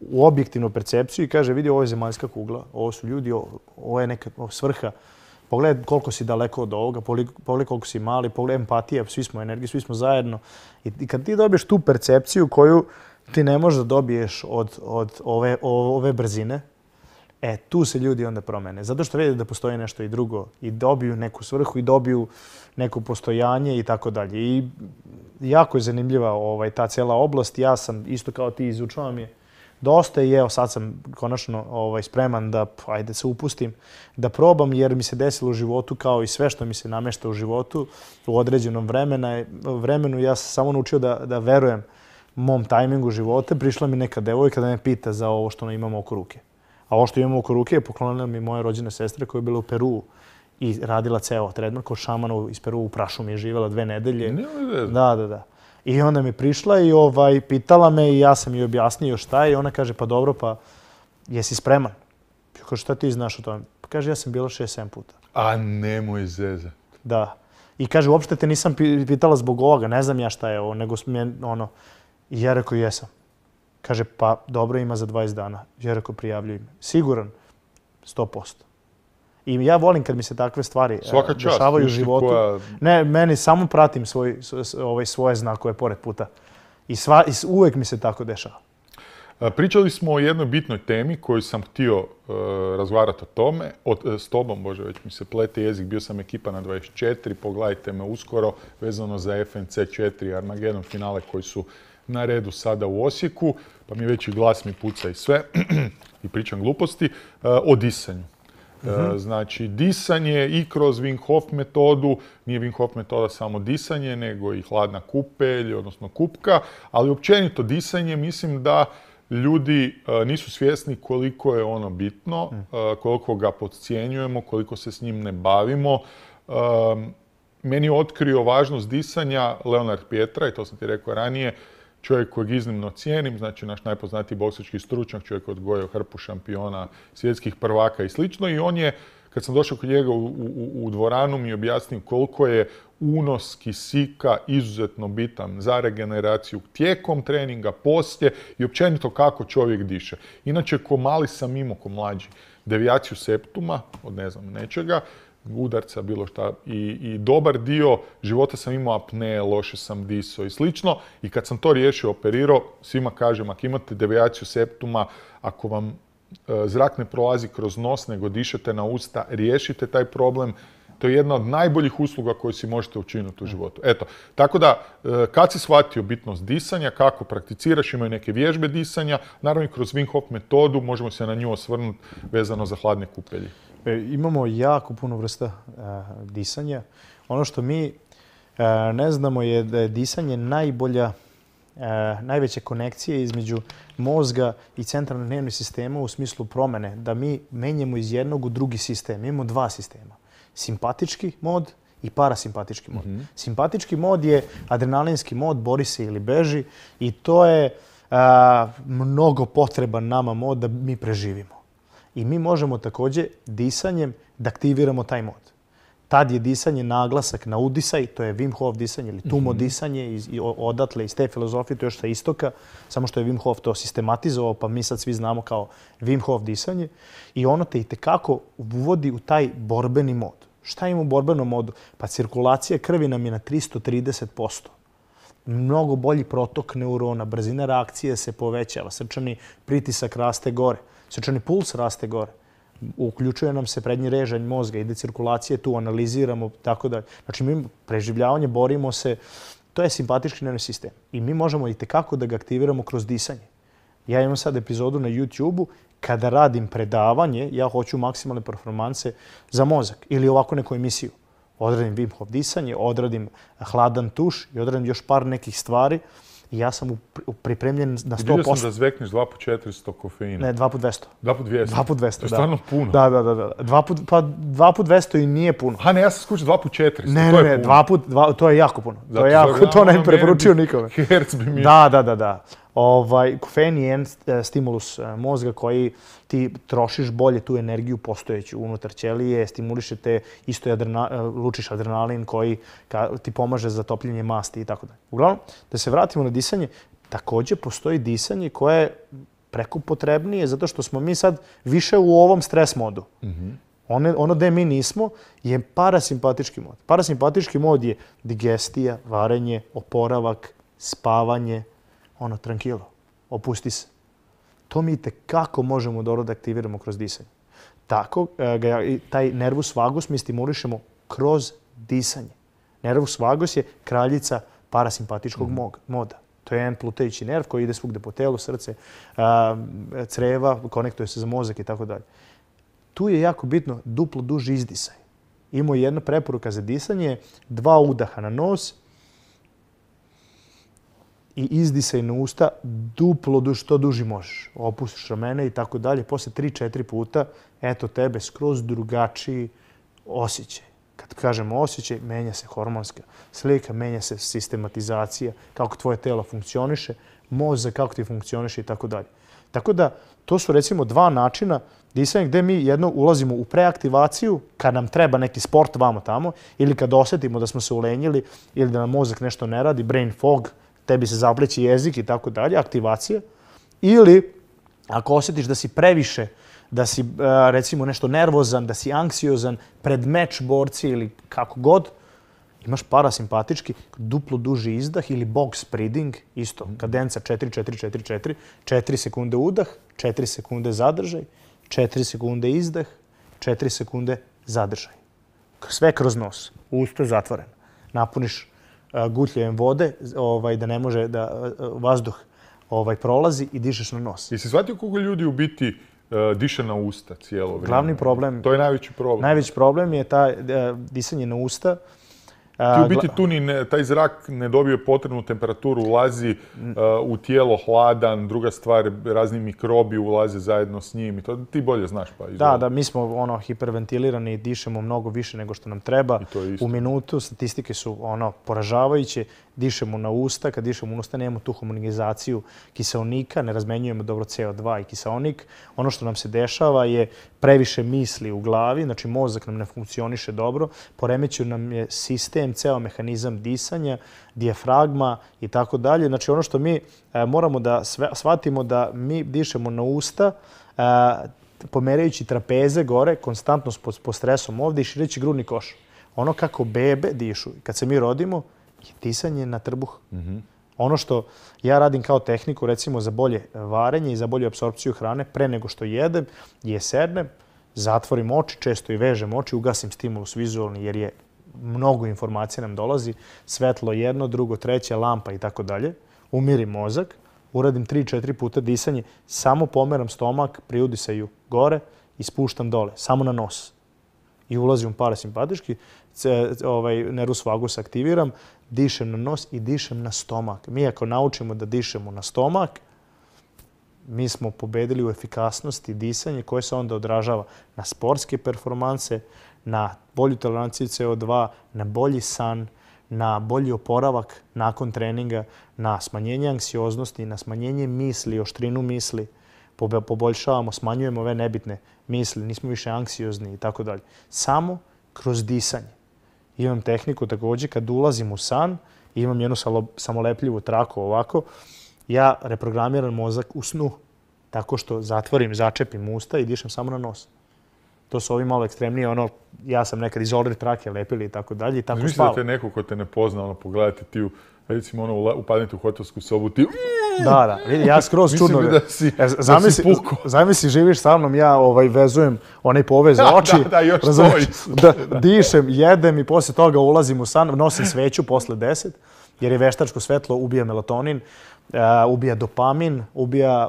u objektivnu percepciju i kaže vidi ovo je zemaljska kugla, ovo su ljudi, ovo je neka svrha. Pogledaj koliko si daleko od ovoga, pogledaj koliko si mali, pogledaj empatija, svi smo energiji, svi smo zajedno. I kad ti dobiješ tu percepciju koju ti ne možeš da dobiješ od, od ove, ove brzine, e, tu se ljudi onda promene. Zato što vide da postoji nešto i drugo i dobiju neku svrhu i dobiju neko postojanje i tako dalje. I jako je zanimljiva ovaj, ta cijela oblast. Ja sam, isto kao ti, izučavam je dosta i evo sad sam konačno ovaj, spreman da ajde se upustim, da probam jer mi se desilo u životu kao i sve što mi se namešta u životu u određenom vremena, vremenu. Ja sam samo naučio da, da verujem mom tajmingu života prišla mi neka devojka da me pita za ovo što ono imamo oko ruke. A ovo što imamo oko ruke je poklonila mi moja rođena sestra koja je bila u Peru i radila ceo tretman kod šamana iz Peru u Prašu mi je živjela dve nedelje. da, da, da. I onda mi prišla i ovaj, pitala me i ja sam joj objasnio šta je i ona kaže pa dobro pa jesi spreman? kaže šta ti znaš o tome? Pa kaže ja sam bila 6-7 puta. A nemoj zeza. Da. I kaže uopšte te nisam pitala zbog ovoga, ne znam ja šta je ovo, nego je ono i ja jesam. Kaže, pa dobro, ima za 20 dana. Ja rekao, prijavljujem. Siguran? 100%. I ja volim kad mi se takve stvari e, Svaka dešavaju u životu. Ne, meni samo pratim ovaj, svoje znakove pored puta. I, sva, uvijek mi se tako dešava. E, pričali smo o jednoj bitnoj temi koju sam htio e, razgovarati o tome. s tobom, Bože, već mi se plete jezik, bio sam ekipa na 24, pogledajte me uskoro, vezano za FNC 4, Armagedon finale koji su na redu sada u Osijeku, pa mi već i glas mi puca i sve, [clears throat] i pričam gluposti, e, o disanju. E, mhm. Znači, disanje i kroz Wim Hof metodu, nije Wim Hof metoda samo disanje, nego i hladna kupelj, odnosno kupka, ali općenito disanje mislim da ljudi e, nisu svjesni koliko je ono bitno, mhm. koliko ga podcijenjujemo, koliko se s njim ne bavimo. Meni je otkrio važnost disanja Leonard Pietra, i to sam ti rekao ranije, čovjek kojeg iznimno cijenim, znači naš najpoznatiji boksački stručnjak, čovjek odgojio hrpu šampiona, svjetskih prvaka i slično. I on je, kad sam došao kod njega u, u dvoranu, mi objasnio koliko je unos kisika izuzetno bitan za regeneraciju tijekom treninga, poslije i općenito kako čovjek diše. Inače, ko mali sam imao, ko mlađi, devijaciju septuma, od ne znam nečega, udarca, bilo šta. I, I, dobar dio života sam imao apne, loše sam diso i slično. I kad sam to riješio, operirao, svima kažem, ako imate devijaciju septuma, ako vam e, zrak ne prolazi kroz nos, nego dišete na usta, riješite taj problem. To je jedna od najboljih usluga koju si možete učiniti u životu. Eto, tako da, e, kad si shvatio bitnost disanja, kako prakticiraš, imaju neke vježbe disanja, naravno i kroz Wim Hof metodu, možemo se na nju osvrnuti vezano za hladne kupelje. E, imamo jako puno vrsta e, disanja. Ono što mi e, ne znamo je da je disanje najbolja, najveća konekcija između mozga i centralnog dnevnog sistema u smislu promene. Da mi menjemo iz jednog u drugi sistem. Imamo dva sistema. Simpatički mod i parasimpatički mod. Mhm. Simpatički mod je adrenalinski mod, bori se ili beži i to je mnogo potreban nama mod da mi preživimo. I mi možemo također disanjem da aktiviramo taj mod. Tad je disanje naglasak na udisaj, to je Wim Hof disanje ili tumo mhm. disanje odatle iz te filozofije, to je još sa istoka, samo što je Wim Hof to sistematizovao, pa mi sad svi znamo kao Wim Hof disanje. I ono te itekako uvodi u taj borbeni mod. Šta ima u borbenom modu? Pa cirkulacija krvi nam je na 330% mnogo bolji protok neurona, brzina reakcije se povećava, srčani pritisak raste gore srčani puls raste gore. Uključuje nam se prednji režanj mozga, ide cirkulacije tu, analiziramo, tako da. Znači, mi preživljavanje, borimo se, to je simpatički nervni sistem. I mi možemo i tekako da ga aktiviramo kroz disanje. Ja imam sad epizodu na YouTube-u kada radim predavanje, ja hoću maksimalne performanse za mozak ili ovako neku emisiju. Odradim Wim Hof disanje, odradim hladan tuš i odradim još par nekih stvari i ja sam pripremljen na 100%. Vidio sam da zvekneš 2 x 400 kofeina. Ne, 2 x 200. 2 x 200? 2 x 200, da. To je stvarno puno. Da, da, da. da. Dva po, pa dva po 200 i nije puno. Ha, ne, ja sam skučio 2 x 400, ne, to je ne, puno. Ne, dva po, dva, to je jako puno. to je jako, to ne preporučio nikome. Herc bi mi... Da, da, da, da. Ovaj, kofein je jedan e, stimulus e, mozga koji ti trošiš bolje tu energiju postojeću unutar ćelije, stimuliše te, isto lučiš adrenalin koji ti pomaže za topljenje masti i tako dalje. Uglavnom, da se vratimo na disanje, takođe postoji disanje koje je preko potrebnije zato što smo mi sad više u ovom stres modu. Mhm. ono gde mi nismo je parasimpatički mod. Parasimpatički mod je digestija, varenje, oporavak, spavanje, ono, tranquilo, opusti se to mi kako možemo dobro da aktiviramo kroz disanje. Tako, e, taj nervus vagus mi stimulišemo kroz disanje. Nervus vagus je kraljica parasimpatičkog mhm. moda. To je jedan plutajući nerv koji ide svugde po telu, srce, creva, konektuje se za mozak i tako dalje. Tu je jako bitno duplo duži izdisaj. Imao jedna preporuka za disanje, dva udaha na nos, i izdisaj na usta duplo što duži možeš. Opustiš ramene i tako dalje. Posle 3-4 puta, eto tebe skroz drugačiji osjećaj. Kad kažemo osjećaj, menja se hormonska slika, menja se sistematizacija, kako tvoje telo funkcioniše, mozak kako ti funkcioniše i tako dalje. Tako da, to su recimo dva načina disanja gdje mi jedno ulazimo u preaktivaciju kad nam treba neki sport vamo tamo ili kad osjetimo da smo se ulenjili ili da nam mozak nešto ne radi, brain fog, tebi se zapleći jezik i tako dalje, aktivacija. Ili ako osjetiš da si previše, da si e, recimo nešto nervozan, da si anksiozan pred meč borci ili kako god, imaš parasimpatički, duplo duži izdah ili box breathing, isto, kadenca 4-4-4-4, 4 sekunde udah, 4 sekunde zadržaj, 4 sekunde izdah, 4 sekunde zadržaj. Sve kroz nos, usta zatvorena. Napuniš gutljejem vode, ovaj, da ne može da vazduh ovaj, prolazi i dišeš na nos. Jesi shvatio koliko ljudi u biti e, diše na usta cijelo vrijeme? Glavni problem... To je najveći problem. Najveći problem je ta e, disanje na usta. Ti u biti tu ni taj zrak ne dobije potrebnu temperaturu, ulazi u tijelo hladan, druga stvar, razni mikrobi ulaze zajedno s njim i to ti bolje znaš. pa Da, da, mi smo ono hiperventilirani i dišemo mnogo više nego što nam treba. U minutu statistike su ono poražavajuće dišemo na usta, kad dišemo na usta nemamo tu homonizaciju kiselnika, ne razmenjujemo dobro CO2 i kiselnik. Ono što nam se dešava je previše misli u glavi, znači mozak nam ne funkcioniše dobro, poremeću nam je sistem, ceo mehanizam disanja, dijafragma i tako dalje. Znači ono što mi e, moramo da shvatimo da mi dišemo na usta, e, pomerajući trapeze gore, konstantno pod stresom ovdje i šireći grudni koš. Ono kako bebe dišu, kad se mi rodimo, je na trbuh. Mhm. Ono što ja radim kao tehniku, recimo za bolje e, varenje i za bolju apsorpciju hrane, pre nego što jedem, je sednem, zatvorim oči, često i vežem oči, ugasim stimulus vizualni jer je mnogo informacija nam dolazi, svetlo jedno, drugo, treće, lampa i tako dalje. Umirim mozak, uradim 3-4 puta disanje, samo pomeram stomak, priudisaju gore i spuštam dole, samo na nos. I ulazim parasimpatički, ovaj, nervus vagus aktiviram, dišem na nos i dišem na stomak. Mi ako naučimo da dišemo na stomak, mi smo pobedili u efikasnosti disanje koje se onda odražava na sportske performanse, na bolju toleranciju CO2, na bolji san, na bolji oporavak nakon treninga, na smanjenje anksioznosti, na smanjenje misli, oštrinu misli. Poboljšavamo, smanjujemo ove nebitne misli, nismo više anksiozni i tako dalje. Samo kroz disanje. Imam tehniku također kad ulazim u san, imam jednu samolepljivu traku ovako, ja reprogramiram mozak u snu tako što zatvorim, začepim usta i dišem samo na nos. To su ovi malo ekstremnije, ono, ja sam nekad izolir trake lepili i tako dalje i tako spavam. da te neko ko te ne pozna, ono, pogledati ti u recimo ono, upadnete u hotelsku sobu, ti... Da, da, vidi, ja skroz čudno... Mislim e, da si, zamisli, živiš sa mnom, ja ovaj, vezujem one poveze oči. Da, da, [laughs] da, dišem, jedem i poslije toga ulazim u san, nosim sveću posle deset, jer je veštačko svetlo, ubija melatonin. Uh, ubija dopamin, ubija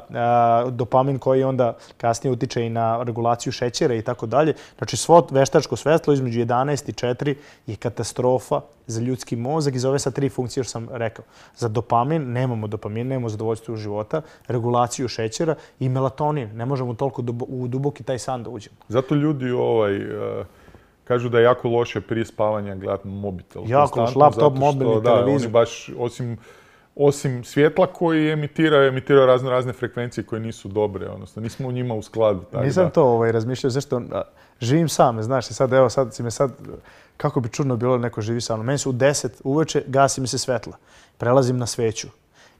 dopamin koji onda kasnije utiče i na regulaciju šećera i tako dalje. Znači svo veštačko svetlo između 11 i 4 je katastrofa za ljudski mozak i za ove sa tri funkcije što sam rekao. Za dopamin nemamo dopamin, nemamo zadovoljstvo u života, regulaciju šećera i melatonin. Ne možemo toliko u duboki taj san da uđemo. Zato ljudi ovaj... E, kažu da je jako loše prije spavanja gledati mobitel. Jako laptop, mobilni, televizor. baš, osim osim svjetla koji emitira, emitira razne razne frekvencije koje nisu dobre, odnosno nismo u njima u skladu. Nisam to ovaj, razmišljao, zašto što, živim sam, znaš, sad evo sad si me sad, kako bi čudno bilo neko živi sa Meni su u deset uveče gasi mi se svjetla, prelazim na sveću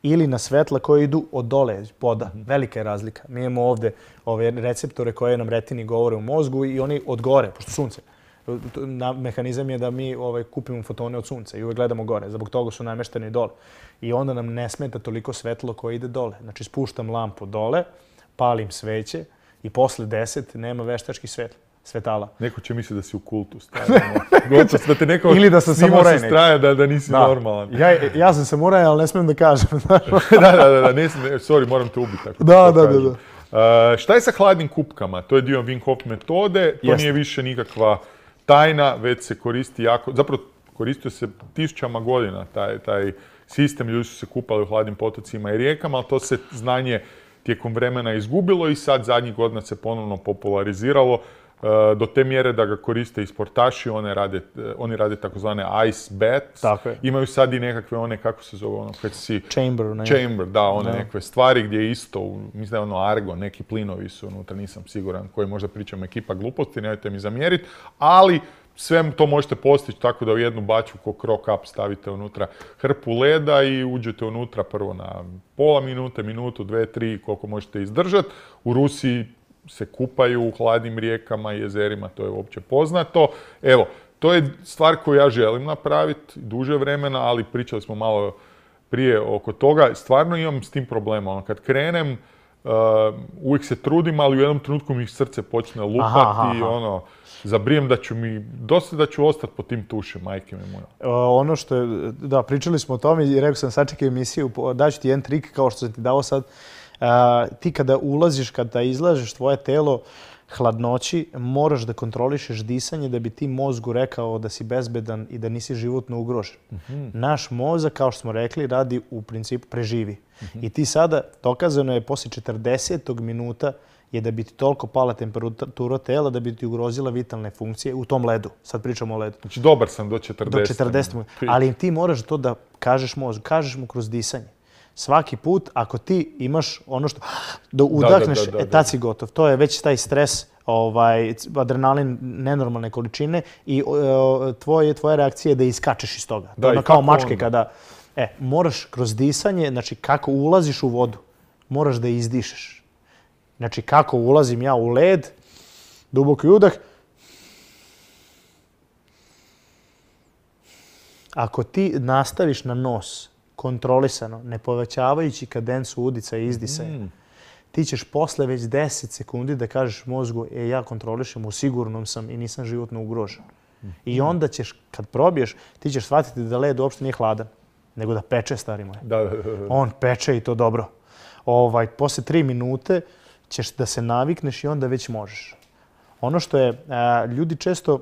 ili na svetla koje idu od dole, poda. Mhm. Velika je razlika. Mi imamo ovdje ove receptore koje nam retini govore u mozgu i oni od gore, pošto sunce mehanizam je da mi ovaj, kupimo fotone od sunca i uvek gledamo gore. Zbog toga su namešteni dole. I onda nam ne smeta toliko svetlo koje ide dole. Znači, spuštam lampu dole, palim sveće i posle deset nema veštački svetlo svetala. Neko će misliti da si u kultu stavljeno. [laughs] Ili da sam samuraj neki. da, nisi normalan. Ja, ja sam samuraj, ali ne smijem da kažem. [laughs] [laughs] da, da, da, sorry, moram te ubiti. da, da, da, uh, šta je sa hladnim kupkama? To je dio Wim Hof metode, to nije više nikakva tajna, već se koristi jako, zapravo koristio se tisućama godina taj, taj sistem, ljudi su se kupali u hladnim potocima i rijekama, ali to se znanje tijekom vremena izgubilo i sad zadnjih godina se ponovno populariziralo Eh, do te mjere da ga koriste i sportaši, eh, oni rade takozvane ice Bats. Imaju sad i nekakve one, kako se zove ono, kad si... Chamber, ne? Chamber, da, one nekakve stvari gdje isto, mislim da je ono Argo, neki plinovi su unutra, nisam siguran, koji možda pričam ekipa gluposti, nemojte mi zamjeriti, ali sve to možete postići tako da u jednu baću ko krok up stavite unutra hrpu leda i uđete unutra prvo na pola minute, minutu, dve, tri, koliko možete izdržati. U Rusiji se kupaju u hladnim rijekama i jezerima, to je uopće poznato. Evo, to je stvar koju ja želim napraviti duže vremena, ali pričali smo malo prije oko toga. Stvarno imam s tim problema. Ono, kad krenem, uh, uvijek se trudim, ali u jednom trenutku mi srce počne lupati i ono, zabrijem da ću mi, dosta da ću ostati po tim tušem, majke mi moja. E, ono što je, da, pričali smo o tome i rekao sam, sačekaj emisiju, daću ti jedan trik kao što sam ti dao sad ti kada ulaziš, kada izlažeš tvoje telo hladnoći, moraš da kontrolišeš disanje da bi ti mozgu rekao da si bezbedan i da nisi životno ugrožen. Mhm. Naš mozak, kao što smo rekli, radi u principu preživi. Mhm. I ti sada, dokazano je, poslije 40. minuta je da bi ti toliko pala temperatura tela da bi ti ugrozila vitalne funkcije u tom ledu. Sad pričamo o ledu. Znači dobar sam do 40. Do 40. Ali ti moraš to da kažeš mozgu. Kažeš mu kroz disanje svaki put ako ti imaš ono što da udahneš, e, da, tad si gotov. To je već taj stres, ovaj, adrenalin nenormalne količine i e, tvoje tvoje, tvoja reakcija je da iskačeš iz toga. Da, ono kao mačke kada... E, moraš kroz disanje, znači kako ulaziš u vodu, moraš da izdišeš. Znači kako ulazim ja u led, duboki udah, ako ti nastaviš na nos, kontrolisano, ne povećavajući kadencu udica i izdisaja, mm. ti ćeš posle već 10 sekundi da kažeš mozgu e, ja kontrolišem, u sigurnom sam i nisam životno ugrožen. I mm. onda ćeš, kad probiješ, ti ćeš shvatiti da led uopšte nije hladan, nego da peče, stari moj. Da, On peče i to dobro. Ovaj, posle tri minute ćeš da se navikneš i onda već možeš. Ono što je, ljudi često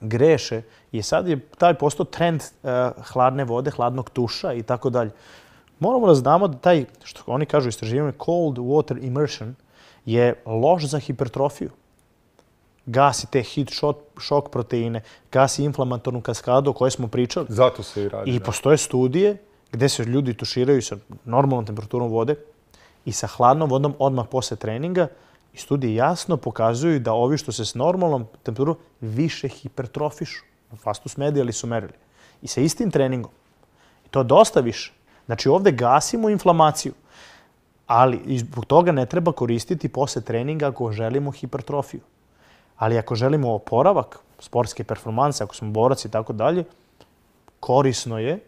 greše i sad je taj postao trend eh, hladne vode, hladnog tuša i tako dalje. Moramo da znamo da taj, što oni kažu istraživanju cold water immersion je loš za hipertrofiju. Gasi te hit šok proteine, gasi inflamatornu kaskadu o kojoj smo pričali. Zato se i radi. I postoje studije gdje se ljudi tuširaju sa normalnom temperaturom vode i sa hladnom vodom odmah posle treninga i studije jasno pokazuju da ovi što se s normalnom temperaturom više hipertrofišu. Fastus ili su merili. I sa istim treningom. I to dosta više. Znači ovdje gasimo inflamaciju. Ali zbog toga ne treba koristiti posle treninga ako želimo hipertrofiju. Ali ako želimo oporavak sportske performanse, ako smo borac i tako dalje, korisno je,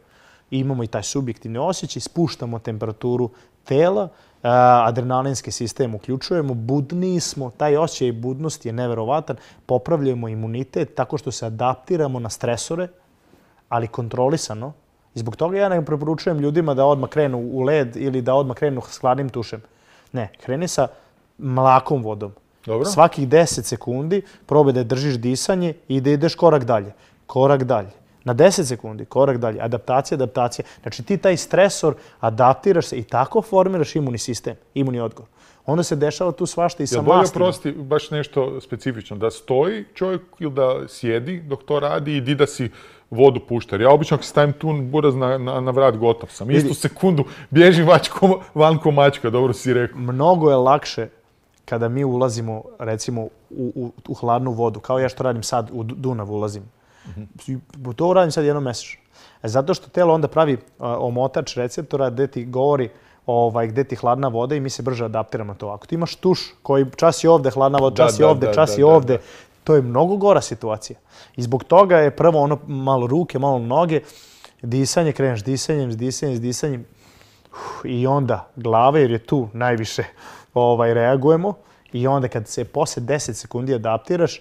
imamo i taj subjektivni osjećaj, spuštamo temperaturu tela, Eh, adrenalinski sistem uključujemo, budni smo, taj osjećaj budnosti je neverovatan, popravljamo imunitet tako što se adaptiramo na stresore, ali kontrolisano. I zbog toga ja ne preporučujem ljudima da odmah krenu u led ili da odmah krenu s hladnim tušem. Ne, kreni sa mlakom vodom. Dobro. Svakih 10 sekundi probaj da držiš disanje i da ideš korak dalje. Korak dalje na 10 sekundi, korak dalje, adaptacija, adaptacija. Znači ti taj stresor adaptiraš se i tako formiraš imunni sistem, imunni odgovor. Onda se dešava tu svašta i sa mastima. Jel prosti, baš nešto specifično, da stoji čovjek ili da sjedi dok to radi i di da si vodu puštar. Ja obično ako stavim tu buraz na, vrat, gotov sam. Istu sekundu bježim vačko, van mačka, dobro si rekao. Mnogo je lakše kada mi ulazimo recimo u, u hladnu vodu, kao ja što radim sad u Dunav ulazim to uradim sad jednom mesečno. E, zato što telo onda pravi omotač receptora gdje ti govori ovaj, gdje ti hladna voda i mi se brže adaptiramo na to. Ako ti imaš tuš koji čas je ovdje hladna voda, čas je ovdje, čas je ovdje, to je mnogo gora situacija. I zbog toga je prvo ono malo ruke, malo noge, disanje, kreneš disanjem, s disanjem, s disanjem i onda glave jer je tu najviše ovaj, reagujemo i onda kad se posle 10 sekundi adaptiraš,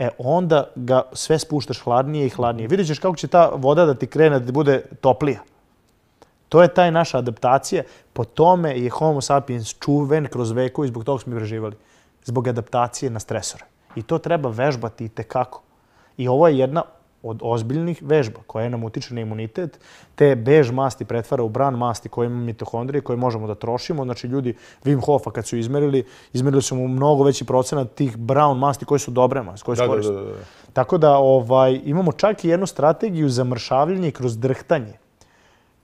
e onda ga sve spuštaš hladnije i hladnije. Vidjet ćeš kako će ta voda da ti krene da ti bude toplija. To je taj naša adaptacija. Po tome je Homo sapiens čuven kroz veku i zbog toga smo i preživali. Zbog adaptacije na stresore. I to treba vežbati i tekako. I ovo je jedna od ozbiljnih vežba koje nam utiče na imunitet, te bež masti pretvara u bran masti koje ima mitohondrije, koje možemo da trošimo. Znači ljudi Wim Hofa kad su izmerili, izmerili su mu mnogo veći procenat tih brown masti koje su dobre masti, koje su Tako da ovaj, imamo čak i jednu strategiju za mršavljanje kroz drhtanje.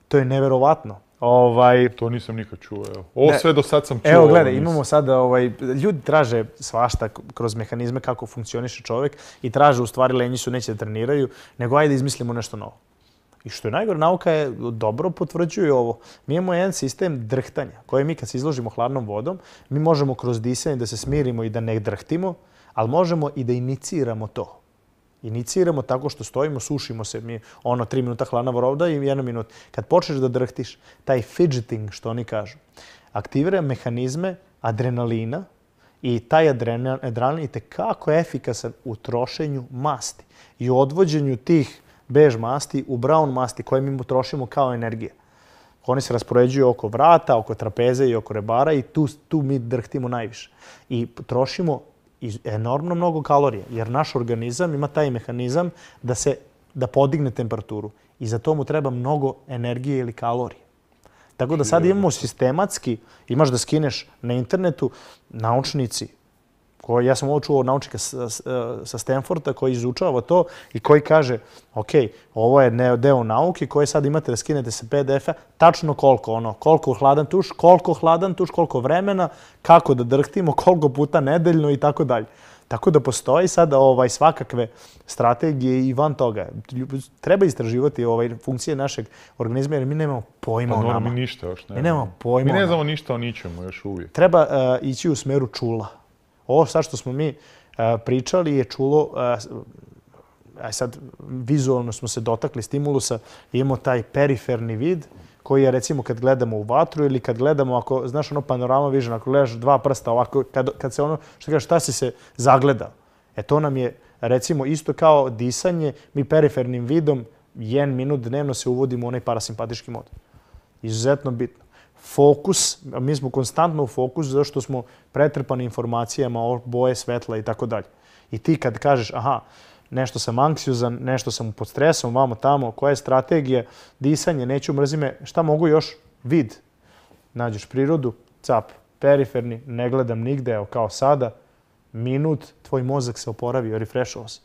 To je neverovatno. Ovaj, to nisam nikad čuo, evo. Ovo sve do sad sam čuo. Evo, gledaj, imamo sada, ovaj, ljudi traže svašta kroz mehanizme kako funkcioniše čovjek i traže, u stvari, lenji su, neće da treniraju, nego ajde izmislimo nešto novo. I što je najgore, nauka je dobro potvrđuje ovo. Mi imamo jedan sistem drhtanja, koje mi kad se izložimo hladnom vodom, mi možemo kroz disanje da se smirimo i da ne drhtimo, ali možemo i da iniciramo to iniciramo tako što stojimo, sušimo se mi ono tri minuta hlana vorovda i 1 minut. Kad počneš da drhtiš, taj fidgeting što oni kažu, aktivira mehanizme adrenalina i taj adrenalin, je tekako efikasan u trošenju masti i u odvođenju tih bež masti u brown masti koje mi trošimo kao energije. Oni se raspoređuju oko vrata, oko trapeze i oko rebara i tu, tu mi drhtimo najviše. I trošimo enormno mnogo kalorija, jer naš organizam ima taj mehanizam da se da podigne temperaturu i za to mu treba mnogo energije ili kalorije. Tako da sad imamo sistematski, imaš da skineš na internetu, naučnici, ja sam ovo čuo naučnika sa, sa Stanforda koji izučava to i koji kaže, ok, ovo je deo nauke koje sad imate da skinete sa PDF-a, tačno koliko ono, koliko hladan tuš, koliko hladan tuš, koliko vremena, kako da drhtimo, [laughs] koliko puta nedeljno i tako dalje. Tako da postoji sada ovaj, svakakve strategije i van toga. Treba istraživati ovaj, funkcije našeg organizma jer mi nemamo pojma pa o nama. Mi ništa još nemamo. pojma ne znamo ništa o ničemu još uvijek. Treba eh, ići u smeru čula. Ovo sad što smo mi e, pričali je čulo, aj e, e, sad vizualno smo se dotakli stimulusa, imamo taj periferni vid koji je recimo kad gledamo u vatru ili kad gledamo, ako znaš ono panorama vision, ako gledaš dva prsta ovako, kad, se ono, što kažeš, šta si se zagleda? E to nam je recimo isto kao disanje, mi perifernim vidom jedan minut dnevno se uvodimo u onaj parasimpatički mod. Izuzetno bitno fokus, mi smo konstantno u fokusu što smo pretrpani informacijama o boje svetla i tako dalje. I ti kad kažeš, aha, nešto sam anksiozan, nešto sam pod stresom, vamo tamo, koja je strategija, disanje, neću mrzime, šta mogu još? Vid. Nađeš prirodu, cap, periferni, ne gledam nigde, evo kao sada, minut, tvoj mozak se oporavio, refrešao se.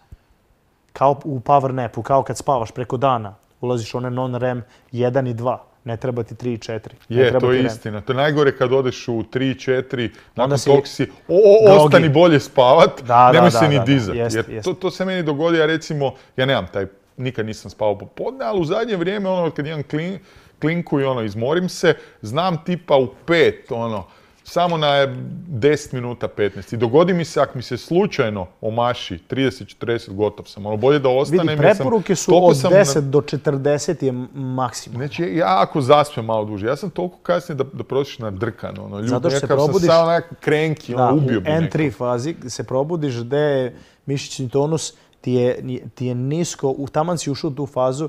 Kao u power napu, kao kad spavaš preko dana, ulaziš u one non-REM 1 i 2 ne treba ti 3 i 4. Je, to je istina. To je najgore kad odeš u 3 i 4, nakon si... si, o, ostani bolje spavat, da, nemoj se ni dizat. Jer To, to se meni dogodi, ja recimo, ja nemam taj, nikad nisam spavao popodne, ali u zadnje vrijeme, ono, kad imam klin, klinku i ono, izmorim se, znam tipa u 5, ono, samo na 10 minuta, 15. I dogodi mi se, ako mi se slučajno omaši 30-40, gotov sam. Ono, bolje da ostanem. Vidi, preporuke su od 10 do 40 je maksimum. Znači, ja ako zaspem malo duže, ja sam toliko kasnije da, da prosiš na drkan. Ono, Zato što se probudiš... Sam onak krenki, ono, da, ono, ubio bi u N3 fazi se probudiš gde je mišićni tonus ti je, ti je nisko, u, taman si ušao u tu fazu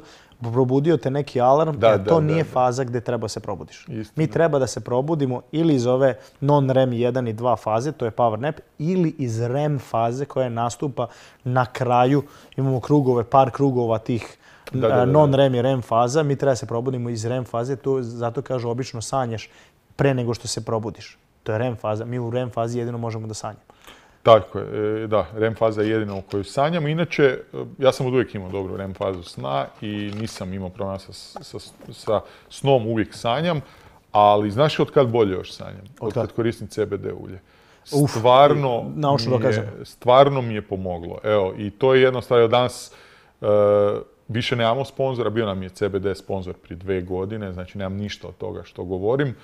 probudio te neki alarm, da, to nije faza gdje treba se probudiš. Mi treba da se probudimo ili iz ove non-REM 1 i 2 faze, to je power nap, ili iz REM faze koja nastupa na kraju, imamo krugove, par krugova tih eh, non-REM i REM faza. Mi treba se probudimo iz REM faze, to, zato kažu obično sanješ pre nego što se probudiš. To je REM faza. Mi u REM fazi jedino možemo da sanjamo. Tako je, e, da, REM faza je jedina u kojoj sanjam. Inače, e, ja sam od uvijek imao dobru REM fazu sna i nisam imao problema sa, snom, uvijek sanjam. Ali znaš od kad bolje još sanjam? Od kad koristim CBD ulje. Stvarno, Uf, mi je, stvarno mi je pomoglo. Evo, i to je jedno stvar. danas e, više nemamo sponzora. Bio nam je CBD sponzor prije dve godine. Znači, nemam ništa od toga što govorim.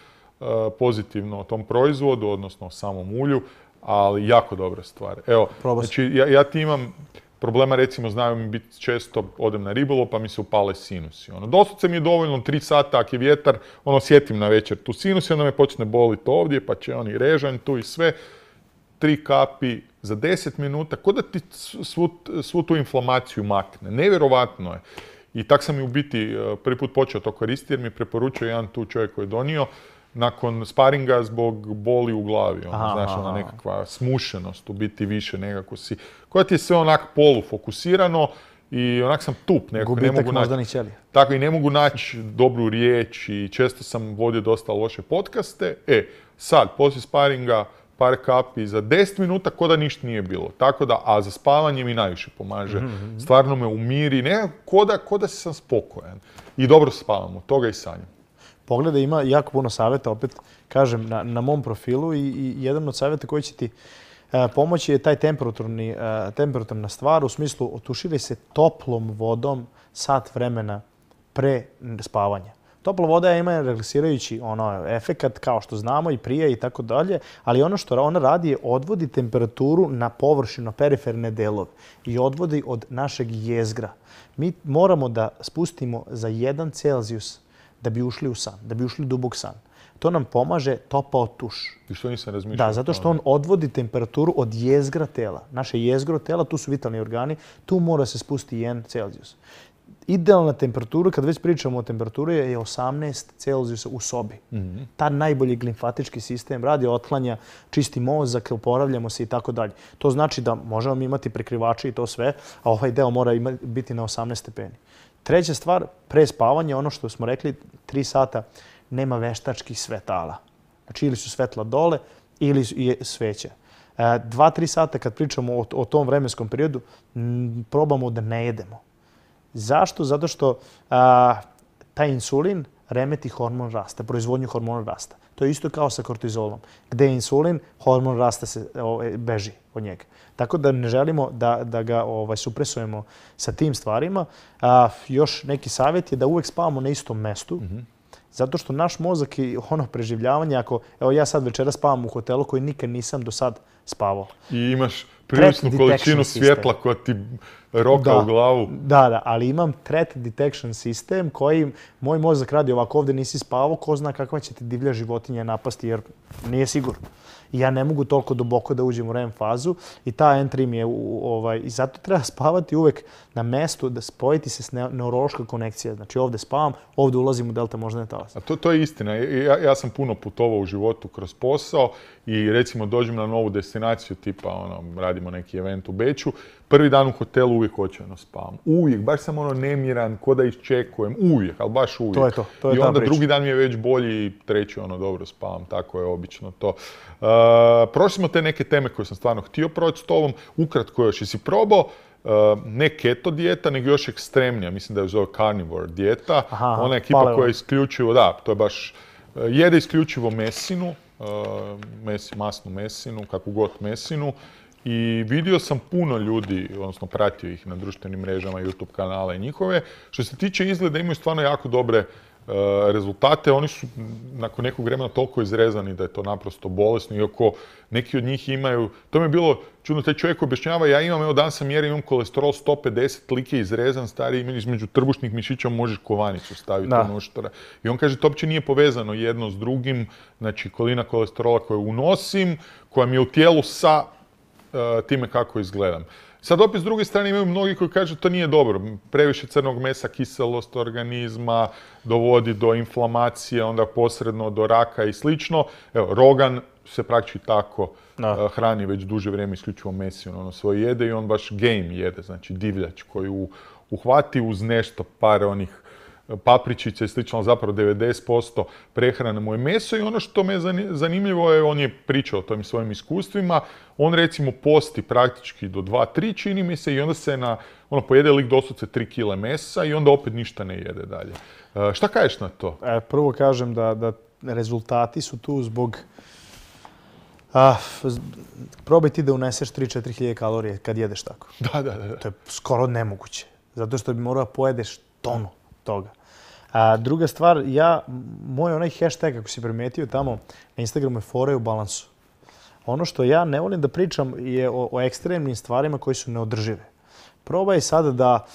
pozitivno o tom proizvodu, odnosno o samom ulju ali jako dobra stvar. Evo, znači ja, ti imam problema, recimo znaju mi biti često, odem na ribolo pa mi se upale sinusi. Ono, doslovce mi je dovoljno tri sata ako je vjetar, ono sjetim na večer tu sinus i onda me počne boliti ovdje, pa će oni režan tu i sve. Tri kapi za 10 minuta, ko da ti svu, tu inflamaciju makne. Nevjerovatno je. I tak sam i u biti eh, prvi put počeo to koristiti jer mi preporučio jedan tu čovjek koji je donio nakon sparinga zbog boli u glavi, ono, aha, znaš, ona nekakva smušenost u biti više nekako si, koja ti je sve onak polufokusirano i onak sam tup nekako. ne mogu možda naći, Tako i ne mogu naći dobru riječ i često sam vodio dosta loše podcaste. E, sad, poslije sparinga, par kapi za 10 minuta ko da ništa nije bilo. Tako da, a za spavanje mi najviše pomaže. Mhm, mhm. Stvarno me umiri, nekako ko da, ko sam spokojan. I dobro spavam od toga i sanjam. Pogleda ima jako puno savjeta, opet kažem, na, mom profilu i, jedan od savjeta koji će ti e, pomoći je taj temperaturni, e, temperaturna stvar u smislu otuširaj se toplom vodom sat vremena pre spavanja. Topla voda ima relaksirajući ono, efekat kao što znamo i prije i tako dalje, ali ono što ona radi je odvodi temperaturu na površinu, periferne delove i odvodi od našeg jezgra. Mi moramo da spustimo za 1 Celsius da bi ušli u san, da bi ušli u dubog san. To nam pomaže topao tuš. I što nisam razmišljao? Da, zato što on odvodi temperaturu od jezgra tela. Naše jezgro tela, tu su vitalni organi, tu mora se spusti 1 Celsius. Idealna temperatura, kad već pričamo o temperaturi, je 18 celsius u sobi. Mhm. Ta najbolji glimfatički sistem radi, otklanja, čisti mozak, oporavljamo se i tako dalje. To znači da možemo imati prekrivače i to sve, a ovaj deo mora biti na 18 stepeni. Treća stvar, pre spavanja, ono što smo rekli, tri sata nema veštačkih svetala. Znači ili su svetla dole ili je sveće. E, dva, tri sata kad pričamo o, tom vremenskom periodu, probamo da ne jedemo. Zašto? Zato što taj insulin remeti hormon rasta, proizvodnju hormona rasta. To je isto kao sa kortizolom, gde je insulin, hormon rasta se, ovaj, beži od njega. Tako da ne želimo da, ga ovaj, supresujemo sa tim stvarima. A, još neki savjet je da uvek spavamo na istom mestu, mhm. Zato što naš mozak i ono preživljavanje, ako evo ja sad večera spavam u hotelu koji nikad nisam do sad spavao. I imaš Prisnu količinu svjetla koja ti roka u glavu. Da, da, ali imam threat detection sistem koji moj mozak radi ovako, ovdje nisi spavao, ko zna kakva će ti divlja životinja napasti jer nije sigurno ja ne mogu toliko duboko da uđem u REM fazu i ta entry mi je, u, ovaj, i zato treba spavati uvek na mestu, da spojiti se s ne, neurološka konekcija. Znači ovde spavam, ovde ulazim u delta moždane talase. A to, to je istina. Ja, ja sam puno putovao u životu kroz posao i recimo dođem na novu destinaciju, tipa ono, radimo neki event u Beću, Prvi dan u hotelu uvijek očajno spavam. Uvijek, baš sam ono nemiran, ko da iščekujem, uvijek, ali baš uvijek. I onda drugi dan mi je već bolji i treći ono dobro spavam, tako je obično to. Uh, prošli smo te neke teme koje sam stvarno htio proći s tobom, ukratko još, jesi probao uh, ne keto dijeta, nego još ekstremnija, mislim da je zove carnivore dijeta. Ona ekipa koja je isključivo, da, to je baš, uh, jede isključivo mesinu, masnu mesinu, kakvu god mesinu i vidio sam puno ljudi, odnosno pratio ih na društvenim mrežama, YouTube kanale i njihove. Što se tiče izgleda, imaju stvarno jako dobre e, rezultate. Oni su nakon nekog vremena toliko izrezani da je to naprosto bolesno, iako neki od njih imaju... To mi je bilo čudno, taj čovjek objašnjava, ja imam, evo dan sam mjerim, imam kolesterol 150, lik je izrezan, stari imen između trbušnih mišića možeš kovanicu staviti da. u I on kaže, to uopće nije povezano jedno s drugim, znači kolina kolesterola koju unosim, koja mi je u tijelu sa E, time kako izgledam. Sad opet s druge strane imaju mnogi koji kažu to nije dobro, previše crnog mesa, kiselost organizma, dovodi do inflamacije, onda posredno do raka i slično. Evo, Rogan se praktički tako e, hrani već duže vrijeme isključivo mesi, ono svoje jede i on baš game jede, znači divljač koju uhvati uz nešto par onih papričice i slično, zapravo 90% prehrane mu je meso i ono što me zanimljivo je, on je pričao o tom svojim iskustvima, on recimo posti praktički do 2-3 čini mi se i onda se na, ono pojede lik doslovce 3 kile mesa i onda opet ništa ne jede dalje. E, šta kažeš na to? E, prvo kažem da, rezultati su tu zbog probaj ti da uneseš 3-4 hiljade kalorije kad jedeš tako. Da, da, da. To je skoro nemoguće. Zato što bi morao pojedeš tonu toga. A druga stvar, ja, moj onaj hashtag, ako si primetio tamo na Instagramu, je fore u balansu. Ono što ja ne volim da pričam je o, ekstremnim stvarima koji su neodržive. Probaj sada da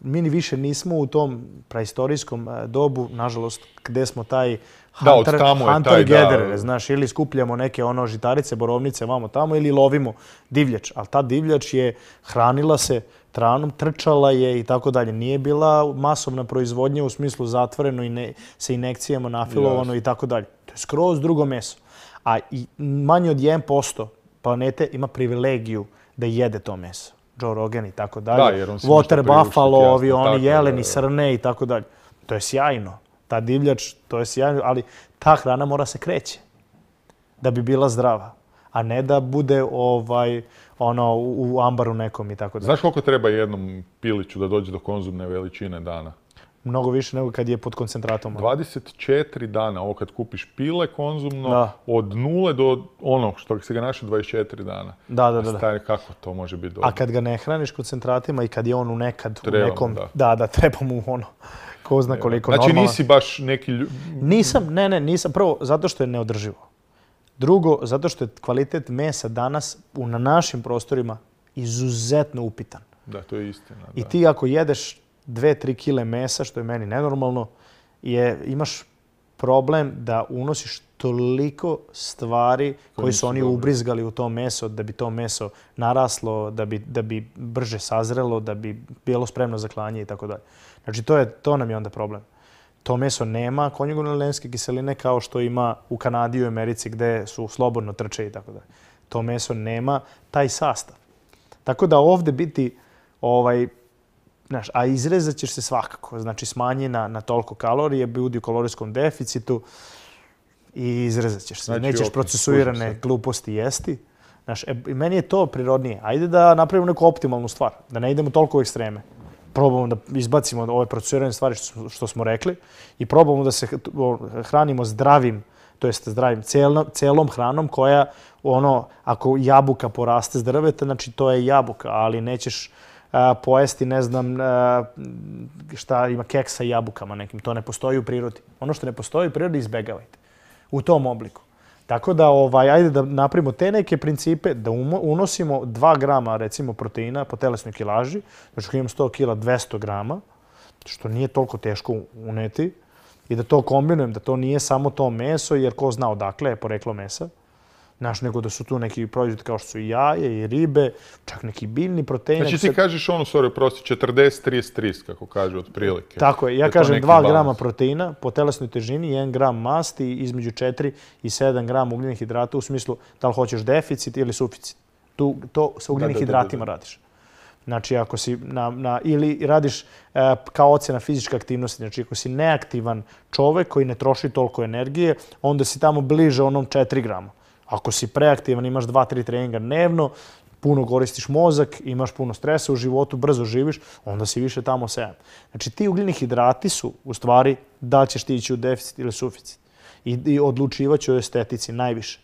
mi ni više nismo u tom praistorijskom dobu, nažalost, gde smo taj hunter, da, taj, gatherer, znaš, ili skupljamo neke ono žitarice, borovnice, vamo tamo, ili lovimo divljač. Ali ta divljač je hranila se tranom, trčala je i tako dalje. Nije bila masovna proizvodnja u smislu zatvoreno i ne, sa inekcijama nafilovano i tako dalje. To je skroz drugo meso. A i manje od 1% planete ima privilegiju da jede to meso. Joe Rogan i tako dalje. Water Buffalo, ovi oni jeleni, srne i tako dalje. To je sjajno. Ta divljač, to je sjajno, ali ta hrana mora se kreće da bi bila zdrava, a ne da bude ovaj ono, u ambaru nekom i tako da. Znaš koliko treba jednom piliću da dođe do konzumne veličine dana? Mnogo više nego kad je pod koncentratom. 24 dana, ovo kad kupiš pile konzumno, od nule do onog što se ga naše 24 dana. Da, da, da. kako to može biti dobro? A kad ga ne hraniš koncentratima i kad je on u nekad, u nekom... Da. da, treba mu ono, ko zna koliko Znači nisi baš neki... Lju... Nisam, ne, ne, nisam. Prvo, zato što je neodrživo. Drugo, zato što je kvalitet mesa danas u, na našim prostorima izuzetno upitan. Da, to je istina. I ti ako jedeš dve, tri kile mesa, što je meni nenormalno, je, imaš problem da unosiš toliko stvari koje su oni ubrizgali u to meso, da bi to meso naraslo, da bi, da bi brže sazrelo, da bi bilo spremno za klanje i tako dalje. Znači, to, je, to nam je onda problem to meso nema konjugonalne kiseline kao što ima u Kanadi i Americi gdje su slobodno trče i tako dalje. To meso nema taj sastav. Tako da ovdje biti, ovaj, znaš, a izrezat ćeš se svakako. Znači smanjena na toliko kalorije, budi u kalorijskom deficitu i izrezat ćeš se. Znači, Nećeš procesuirane gluposti jesti. Znaš, e, meni je to prirodnije. Ajde da napravimo neku optimalnu stvar, da ne idemo toliko u ekstreme probamo da izbacimo ove procesirane stvari što, što smo rekli i probamo da se hranimo zdravim, to jest zdravim celom, hranom koja ono ako jabuka poraste s drveta, znači to je jabuka, ali nećeš pojesti, ne znam, šta ima keksa jabukama nekim. To ne postoji u prirodi. Ono što ne postoji u prirodi izbegavajte u tom obliku. Tako da, ovaj, ajde da napravimo te neke principe, da unosimo 2 grama recimo proteina po telesnoj kilaži, znači ako imam 100 kila 200 grama, što nije toliko teško uneti, i da to kombinujem, da to nije samo to meso, jer ko zna odakle je poreklo mesa, naš nego da su tu neki proizvodi kao što su i jaje i ribe, čak neki biljni protein. Znači ti kažeš ono, sorry, prosti, 40, 30, 30, kako kažu, prilike. Tako je, ja kažem 2 grama proteina po telesnoj težini, 1 gram masti, između 4 i 7 gram ugljenih hidrata, u smislu da li hoćeš deficit ili suficit. Tu, to sa ugljenih hidratima radiš. Znači, ako si na, ili radiš e, kao ocjena fizičke aktivnosti, znači ako si neaktivan čovek koji ne troši toliko energije, onda si tamo bliže onom 4 grama. Ako si preaktivan, imaš dva, tri treninga dnevno, puno koristiš mozak, imaš puno stresa u životu, brzo živiš, onda si više tamo sedam Znači ti ugljeni hidrati su u stvari da ćeš ti ići u deficit ili suficit. I, i odlučivat će o estetici najviše.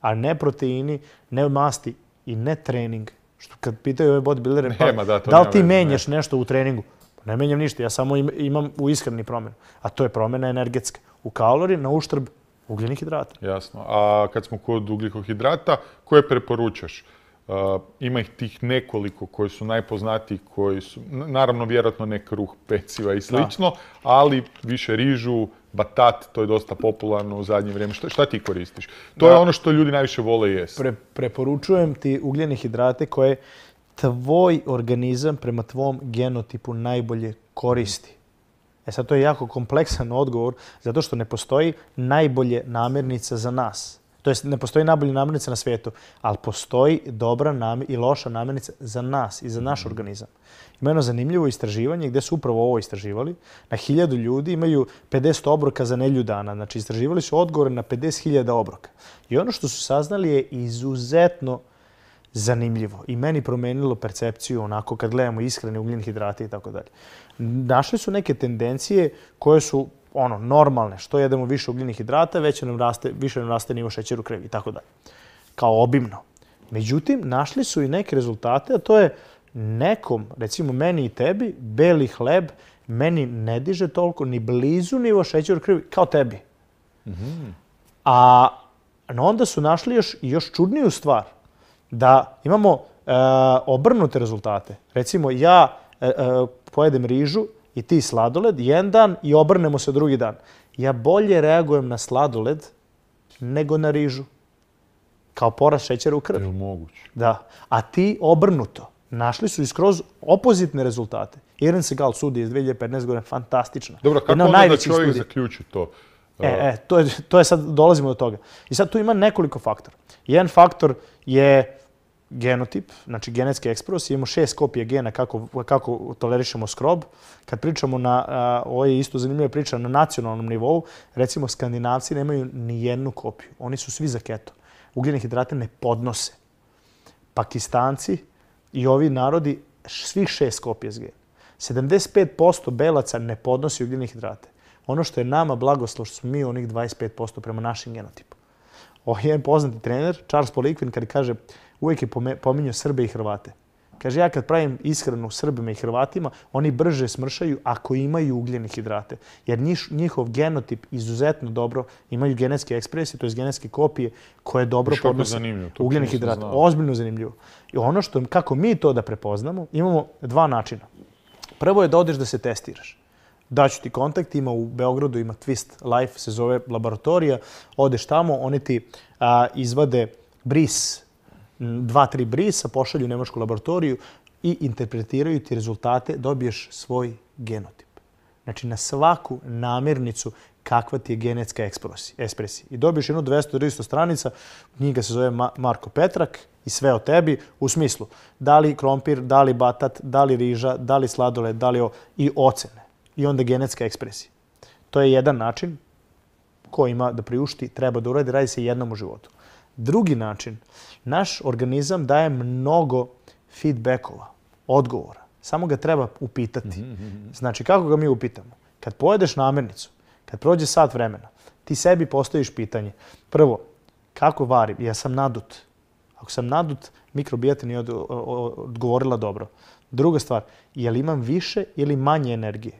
A ne proteini, ne masti i ne trening. Što kad pitaju ove bodybuildere, pa, da, li ti menjaš nešto u treningu? Pa ne menjam ništa, ja samo imam u ishrani promjenu. A to je promjena energetska. U kalori na uštrb ugljenih hidrata. Jasno. A kad smo kod ugljikohidrata, koje preporučaš? Uh, ima ih tih nekoliko koji su najpoznatiji, koji su, naravno vjerojatno ne kruh, peciva i slično, ali više rižu, batat, to je dosta popularno u zadnje vrijeme. Šta, ti koristiš? To je ono što ljudi najviše vole jesti. preporučujem ti ugljene hidrate koje tvoj organizam prema tvom genotipu najbolje koristi. E sad, to je jako kompleksan odgovor zato što ne postoji najbolje namirnica za nas. To jest, ne postoji najbolje namirnica na svijetu, ali postoji dobra nam i loša namirnica za nas i za naš mhm. organizam. Ima jedno zanimljivo istraživanje gdje su upravo ovo istraživali. Na hiljadu ljudi imaju 50 obroka za nelju dana. Znači, istraživali su odgovore na 50.000 obroka. I ono što su saznali je izuzetno zanimljivo i meni promenilo percepciju onako kad gledamo ishrane, ugljen, hidrate i tako dalje. Našli su neke tendencije koje su ono normalne, što jedemo više ugljenih hidrata, veće nam raste, više nam raste nivo šećera u krvi i tako dalje. Kao obimno. Međutim, našli su i neke rezultate, a to je nekom, recimo meni i tebi, beli hleb meni ne diže toliko ni blizu nivo šećera u krvi kao tebi. Mhm. A onda su našli još, još čudniju stvar – da imamo e, obrnute rezultate. Recimo ja e, e, pojedem rižu i ti sladoled jedan dan i obrnemo se drugi dan. Ja bolje reagujem na sladoled nego na rižu. Kao porast šećera u krvi. moguće? Da. A ti obrnuto. Našli su i skroz opozitne rezultate. Iren Segal sudi iz 2015. godine, fantastična. Dobro, kako onda čovjek zaključi to? E, e, to je, to je sad, dolazimo do toga. I sad tu ima nekoliko faktora. Jedan faktor je genotip, znači genetski ekspros, imamo šest kopija gena kako, kako tolerišemo skrob. Kad pričamo na, ovo je isto zanimljiva priča, na nacionalnom nivou, recimo skandinavci nemaju ni jednu kopiju. Oni su svi za keto. Ugljene hidrate ne podnose. Pakistanci i ovi narodi svih šest kopija gena. 75% belaca ne podnosi ugljene hidrate. Ono što je nama blagoslov što smo mi onih 25% prema našim genotipu. Ovo je jedan poznati trener, Charles Poliquin, kad kaže uvijek je pominjao Srbe i Hrvate. Kaže, ja kad pravim ishranu Srbima i Hrvatima, oni brže smršaju ako imaju ugljene hidrate. Jer njihov genotip izuzetno dobro, imaju genetske ekspresije, to je genetske kopije koje dobro podnose ugljene hidrate. Ozbiljno zanimljivo. I ono što, kako mi to da prepoznamo, imamo dva načina. Prvo je da odeš da se testiraš. Daću ti kontakt, ima u Beogradu, ima Twist Life, se zove laboratorija. Odeš tamo, oni ti izvade bris dva, tri brisa, pošalju u nemačku laboratoriju i interpretiraju ti rezultate, dobiješ svoj genotip. Znači, na svaku namirnicu kakva ti je genetska ekspresija. I dobiješ jednu 200-300 stranica, knjiga se zove Marko Petrak i sve o tebi u smislu da li krompir, da li batat, da li riža, da li sladole, da li o... i ocene. I onda genetska ekspresija. To je jedan način ko ima da priušti, treba da uradi, radi se jednom u životu drugi način, naš organizam daje mnogo feedbackova, odgovora. Samo ga treba upitati. Mhm, mhm. Znači, kako ga mi upitamo? Kad pojedeš namirnicu, kad prođe sat vremena, ti sebi postojiš pitanje. Prvo, kako varim? Ja sam nadut. Ako sam nadut, mikrobijata nije odgovorila dobro. Druga stvar, je li imam više ili manje energije?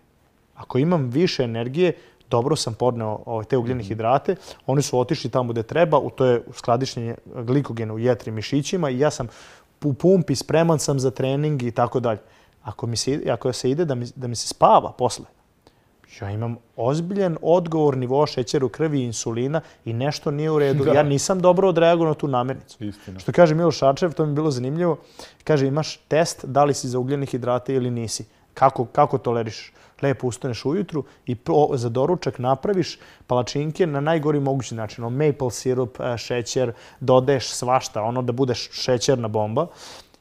Ako imam više energije, dobro sam podneo ovaj, te ugljene mhm. hidrate, oni su otišli tamo gdje treba, u to je skladišnjenje glikogena u jetri mišićima i ja sam u pumpi, spreman sam za trening i tako dalje. Ako, mi se, ide da mi, se spava posle, ja imam ozbiljen odgovor nivoa šećera u krvi i insulina i nešto nije u redu. [laughs] Ja nisam dobro odreagovao na tu namirnicu. Što kaže Miloš Šačev, to mi je bilo zanimljivo, kaže imaš test da li si za ugljene hidrate ili nisi. Kako, kako toleriš? lepo ustaneš ujutru i za doručak napraviš palačinke na najgori mogući način. Ono, maple sirup, e, šećer, dodeš svašta, ono da budeš šećerna bomba.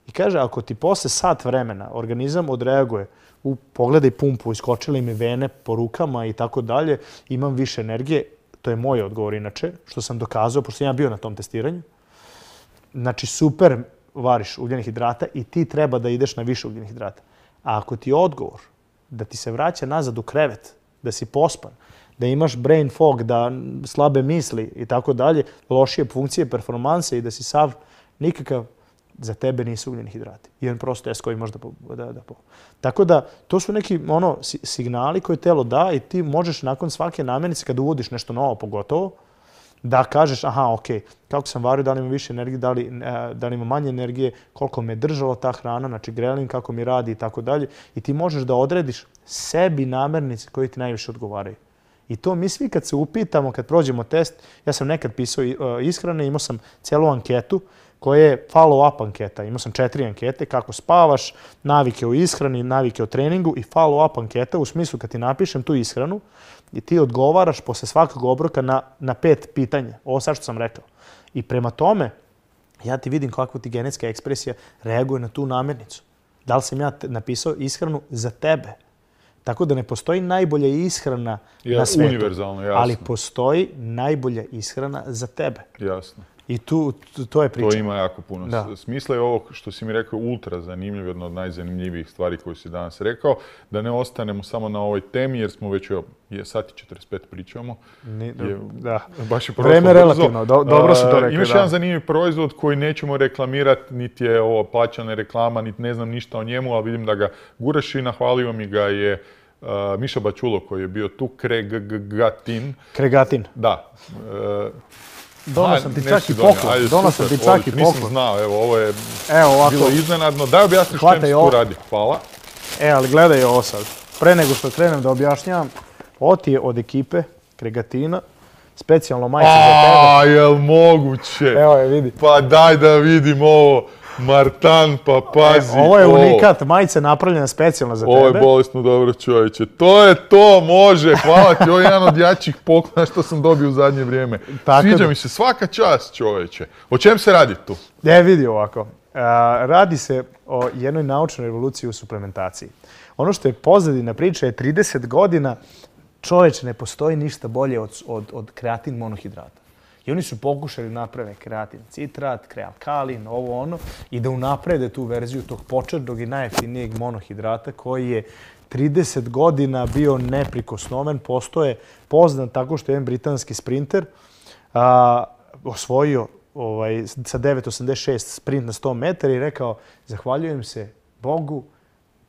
I kaže, ako ti posle sat vremena organizam odreaguje, u pogledaj pumpu, iskočili mi vene po rukama i tako dalje, imam više energije, to je moj odgovor inače, što sam dokazao, pošto sam ja bio na tom testiranju. Znači, super variš ugljenih hidrata i ti treba da ideš na više ugljenih hidrata. A ako ti je odgovor da ti se vraća nazad u krevet, da si pospan, da imaš brain fog, da slabe misli i tako dalje, lošije funkcije, performanse i da si sav nikakav, za tebe nisu ugljeni hidrati. on prosto test koji možda da, da, Tako da, to su neki ono, signali koje telo da i ti možeš nakon svake namjenice, kad uvodiš nešto novo pogotovo, da kažeš aha ok, kako sam vario, da li imam više energije, da li, e, imam manje energije, koliko me držala ta hrana, znači grelin kako mi radi i tako dalje. I ti možeš da odrediš sebi namirnice koje ti najviše odgovaraju. I to mi svi kad se upitamo, kad prođemo test, ja sam nekad pisao e, ishrane, imao sam celu anketu koje je follow-up anketa. Imao sam četiri ankete, kako spavaš, navike u ishrani, navike u treningu i follow-up anketa u smislu kad ti napišem tu ishranu i ti odgovaraš posle svakog obroka na, pet pitanja. Ovo sad što sam rekao. I prema tome, ja ti vidim kako ti genetska ekspresija reaguje na tu namirnicu. Da li sam ja napisao ishranu za tebe? Tako da ne postoji najbolja ishrana na svetu, ali postoji najbolja ishrana za tebe. Jasno. I tu, to je priča. To ima jako puno smisla i ovo što si mi rekao ultra zanimljivo, jedna od najzanimljivijih stvari koju si danas rekao. Da ne ostanemo samo na ovoj temi jer smo već, je sati 45 pričamo. da. Baš Vreme relativno, dobro se to e, rekao. Imaš jedan zanimljiv proizvod koji nećemo reklamirati, niti je ovo plaćana reklama, niti ne znam ništa o njemu, ali vidim da ga guraš i nahvalio mi ga je e, Miša Bačulo koji je bio tu, Kregatin. Kregatin. Da. E, Donosam sam ti čak i poklon. Donosam ti čak i poklon. Nisam znao, evo, ovo je evo, bilo iznenadno. Daj objasniš čem se tu radi. Hvala. E, ali gledaj ovo sad. Pre nego što krenem da objašnjavam, Oti je od ekipe Kregatina, specijalno majka za tebe. jel moguće? Evo je, vidi. Pa daj da vidim ovo. Martan, pa pazi. E, ovo je unikat, majice napravljena specijalno za tebe. Ovo je bolestno dobro čovječe. To je to, može, hvala ti, ovo je jedan od jačih poklona [laughs] što sam dobio u zadnje vrijeme. Sviđa mi se, svaka čast čovječe. O čem se radi tu? E, vidi ovako. E, radi se o jednoj naučnoj revoluciji u suplementaciji. Ono što je pozadina priča je 30 godina čovječe ne postoji ništa bolje od kreatin monohidrata. I oni su pokušali naprave kreatin citrat, krealkalin, ovo ono, i da unaprede tu verziju tog početnog i najjeftinijeg monohidrata koji je 30 godina bio neprikosnoven. Postoje poznan tako što je jedan britanski sprinter a, osvojio ovaj, sa 9.86 sprint na 100 metara i rekao zahvaljujem se Bogu,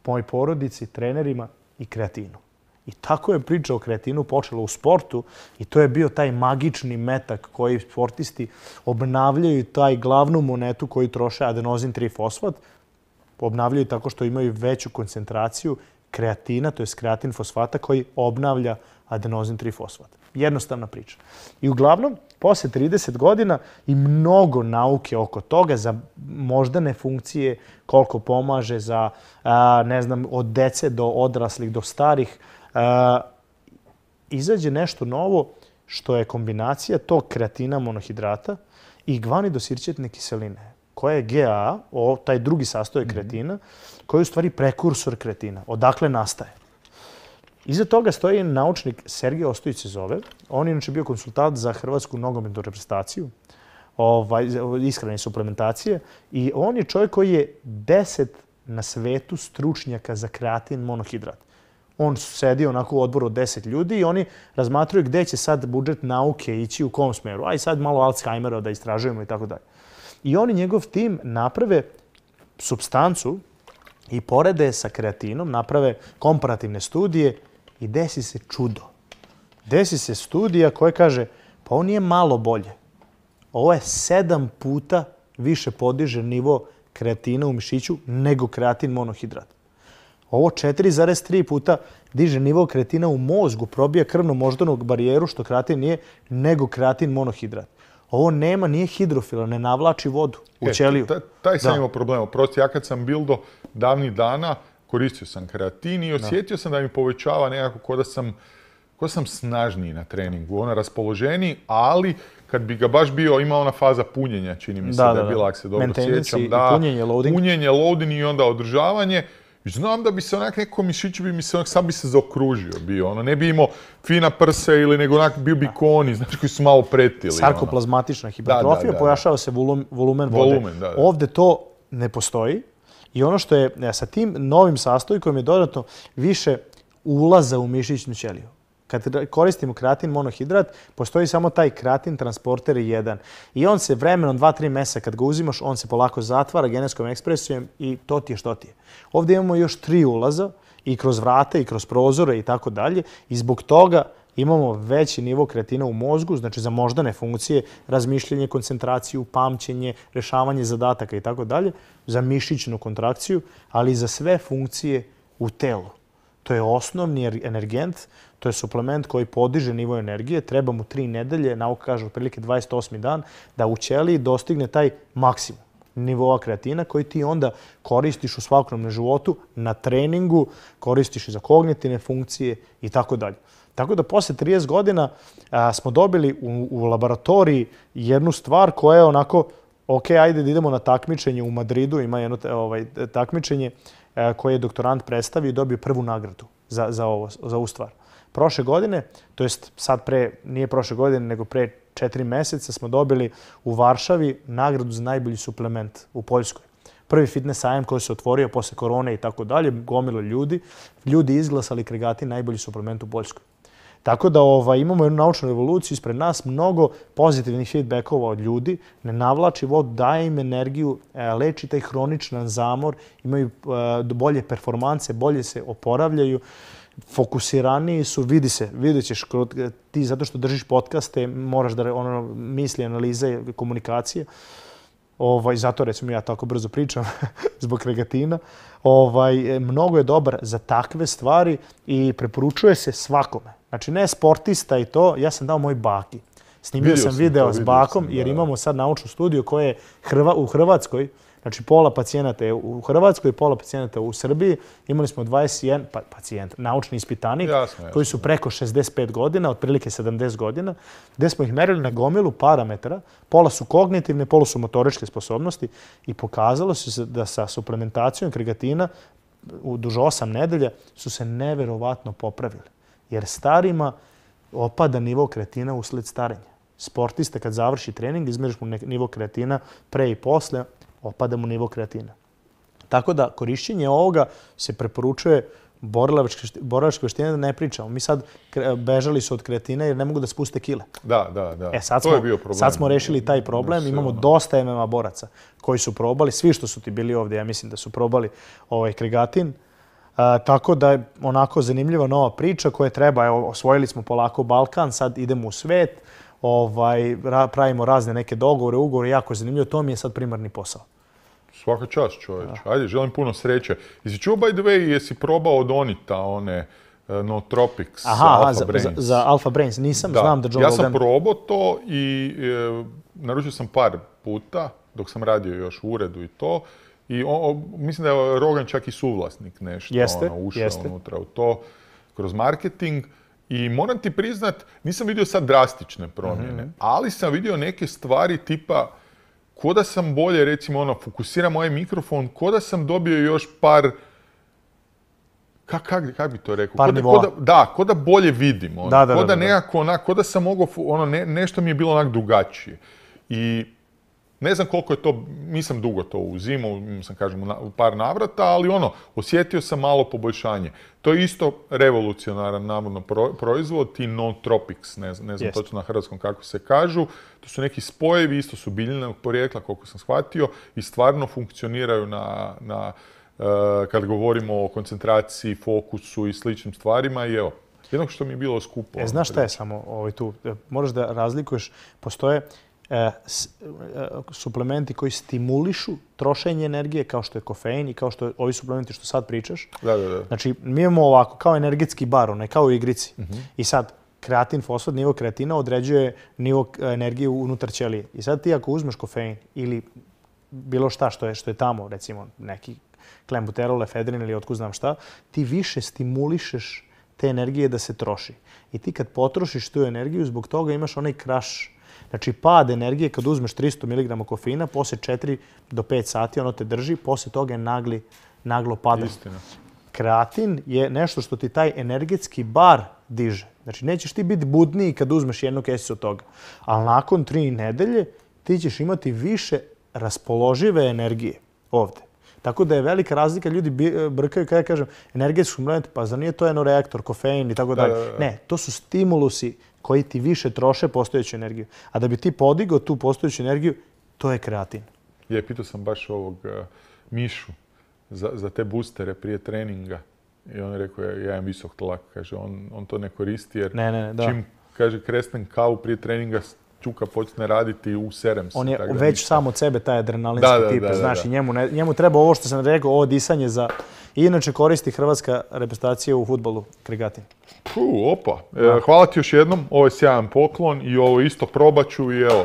moj porodici, trenerima i kreatinu. I tako je priča o kreatinu počela u sportu i to je bio taj magični metak koji sportisti obnavljaju taj glavnu monetu koju troše adenozin 3-fosfat, obnavljaju tako što imaju veću koncentraciju kreatina, to je kreatin fosfata koji obnavlja adenozin 3-fosfat. Jednostavna priča. I uglavnom, posle 30 godina i mnogo nauke oko toga za moždane funkcije, koliko pomaže za, ne znam, od dece do odraslih, do starih, izađe nešto novo što je kombinacija tog kreatina monohidrata i gvanidosirćetne kiseline, koja je GA, taj drugi sastoj mhm. kreatina, koji je u stvari prekursor kreatina, odakle nastaje. Iza toga stoji naučnik Sergej Ostojić se zove. On je inače bio konsultant za hrvatsku nogometnu reprezentaciju, ovaj, suplementacije. I on je čovjek koji je deset na svetu stručnjaka za kreatin monohidrat on sedi onako u odboru od 10 ljudi i oni razmatruju gdje će sad budžet nauke ići u kom smjeru. Aj sad malo Alzheimera da istražujemo i tako dalje. I oni njegov tim naprave substancu i porede sa kreatinom, naprave komparativne studije i desi se čudo. Desi se studija koja kaže pa ovo nije malo bolje. Ovo je sedam puta više podiže nivo kreatina u mišiću nego kreatin monohidrat. Ovo 4,3 puta diže nivo kretina u mozgu, probija krvno-moždanu barijeru, što kreatin nije, nego kreatin monohidrat. Ovo nema, nije hidrofila, ne navlači vodu u e, ćeliju. Taj sam imao problem. Prosti, ja kad sam bildo davnih dana, koristio sam kreatin i osjetio sam da mi povećava nekako ko da sam, ko sam snažniji na treningu, ona raspoloženiji, ali kad bi ga baš bio, ima ona faza punjenja, čini mi se da, je bila, ako se dobro sjećam. Da, punjenje, Punjenje, loading i onda održavanje. Znam da bi se onak neko mišić bi mi se onak sam bi se zaokružio bio, ono, ne bi imao fina prse, ili nego onak bio bi koni, znači koji su malo pretili. Ono. Sarkoplazmatična hipertrofija, pojašava se volumen vode. Volumen, Ovde to ne postoji i ono što je e, sa tim novim sastojkom je dodatno više ulaza u mišićnu ćeliju. Kad koristimo kreatin monohidrat, postoji samo taj kreatin transporter 1. I on se vremenom, 2-3 mesa kad ga uzimaš, on se polako zatvara genetskom ekspresijom i to ti je što ti je. Ovdje imamo još tri ulaza i kroz vrate i kroz prozore i tako dalje i zbog toga imamo veći nivo kreatina u mozgu, znači za moždane funkcije, razmišljanje, koncentraciju, pamćenje, rešavanje zadataka i tako dalje, za mišićnu kontrakciju, ali i za sve funkcije u telu. To je osnovni er- energent to je suplement koji podiže nivo energije, treba mu tri nedelje, nauka kaže otprilike 28. dan, da u ćeliji dostigne taj maksimum nivoa kreatina koji ti onda koristiš u svakom životu, na treningu, koristiš i za kognitivne funkcije i tako dalje. Tako da posle 30 godina smo dobili u, u laboratoriji jednu stvar koja je onako ok, ajde da idemo na takmičenje u Madridu, ima jedno ovaj, takmičenje koje je doktorant predstavio i dobio prvu nagradu za, za, ovo, za ovu stvar. Prošle godine, to jest sad pre, nije prošle godine, nego pre četiri mjeseca smo dobili u Varšavi nagradu za najbolji suplement u Poljskoj. Prvi fitness sajam koji se otvorio posle korone i tako dalje, gomilo ljudi, ljudi izglasali kregati najbolji suplement u Poljskoj. Tako da ova imamo jednu naučnu revoluciju ispred nas, mnogo pozitivnih feedbackova od ljudi, ne navlači vodu, daje im energiju, e, leči taj hroničan zamor, imaju e, bolje performanse, bolje se oporavljaju fokusiraniji su, vidi se, vidjet ćeš, ti zato što držiš podcaste, moraš da ono, misli, analize, komunikacije. Ovaj, zato recimo ja tako brzo pričam [laughs] zbog regatina. Ovaj, mnogo je dobar za takve stvari i preporučuje se svakome. Znači ne sportista i to, ja sam dao moj baki. Snimio sam video s bakom jer imamo sad naučnu studiju koja je Hrva, u Hrvatskoj, Znači pola pacijenata je u Hrvatskoj, pola pacijenata u Srbiji. Imali smo 21 pa, pacijenta, naučni ispitanik, koji su preko 65 godina, otprilike 70 godina, gdje smo ih merili na gomilu parametara. Pola su kognitivne, pola su motoričke sposobnosti i pokazalo se da sa suplementacijom kregatina u dužo 8 nedelja su se neverovatno popravili. Jer starima opada nivo kreatina usled starenja. Sportista kad završi trening, izmeriš mu nivo kreatina pre i posle, opada mu nivo kreatina. Tako da korišćenje ovoga se preporučuje borilačke veštine da ne pričamo. Mi sad bežali su od kreatina jer ne mogu da spuste kile. Da, da, da. E, sad smo, je bio Sad smo rešili taj problem. Imamo ono. dosta MMA boraca koji su probali. Svi što su ti bili ovdje, ja mislim da su probali ovaj kregatin. E, tako da je onako zanimljiva nova priča koja treba. Evo, osvojili smo polako Balkan, sad idemo u svet ovaj, pravimo razne neke dogovore, ugovore, jako je zanimljivo. To mi je sad primarni posao. Svaka čast čovječ. Ajde, želim puno sreće. Jesi čuo, by the way, jesi probao od onita one e, Nootropics, Aha, za, Brains? Za, za Alpha Brains nisam, znam da John Ja sam probao to i e, naručio sam par puta dok sam radio još u uredu i to. I mislim da je Rogan čak i suvlasnik nešto. Jeste, ono, ušao unutra u to kroz marketing. I moram ti priznat, nisam vidio sad drastične promjene, mhm. ali sam vidio neke stvari tipa ko da sam bolje, recimo ono, fokusiram ovaj mikrofon, ko da sam dobio još par kako kak, bi to rekao? Par da, ko da bolje vidim. Ono. Da, da, ko da, nekako, onako, da sam mogao, ono, nešto mi je bilo onak drugačije. I ne znam koliko je to, nisam dugo to uzimao, sam kažem u par navrata, ali ono, osjetio sam malo poboljšanje. To je isto revolucionaran navodno proizvod, ti non ne znam, ne znam točno na hrvatskom kako se kažu. To su neki spojevi, isto su biljnog porijekla, koliko sam shvatio, i stvarno funkcioniraju na, na e, kad govorimo o koncentraciji, fokusu i sličnim stvarima i evo, jednog što mi je bilo skupo. E, znaš ono šta je samo ovaj, tu? E, moraš da razlikuješ, postoje E, e, suplementi koji stimulišu trošenje energije, kao što je kofein i kao što je ovi suplementi što sad pričaš. Da, da, da. Znači, mi imamo ovako, kao energetski bar, onaj, kao u igrici. Mhm. I sad, kreatin, fosfat, nivo kreatina određuje nivo e, energije unutar ćelije. I sad ti ako uzmeš kofein ili bilo šta što je, što je tamo, recimo neki klembuterol, efedrin ili otkud znam šta, ti više stimulišeš te energije da se troši. I ti kad potrošiš tu energiju, zbog toga imaš onaj kraš Znači, pad energije kad uzmeš 300 mg kofeina, posle 4 do 5 sati ono te drži, posle toga je nagli, naglo pada. Istina. Kreatin je nešto što ti taj energetski bar diže. Znači, nećeš ti biti budniji kad uzmeš jednu kesicu od toga. Ali nakon tri nedelje ti ćeš imati više raspoložive energije ovde. Tako da je velika razlika, ljudi e, brkaju kada kažem energetski moment, pa zar nije to jedno reaktor, kofein i tako dalje. Ne, to su stimulusi koji ti više troše postojeću energiju. A da bi ti podigao tu postojeću energiju, to je kreatin. Je, pitao sam baš ovog eh, Mišu za, te boostere prije treninga. I on je rekao, ja, imam visok tlak. Kaže, on, to ne koristi jer čim kaže, kresnem kavu prije treninga, čuka počne raditi u serem se. On je već sam od sebe taj adrenalinski tip. Znači, njemu, treba ovo što sam rekao, ovo disanje za... inače koristi hrvatska reprezentacija u futbolu, kregatin. Puh, opa. E, hvala ti još jednom, ovo je sjajan poklon i ovo isto probaću i evo,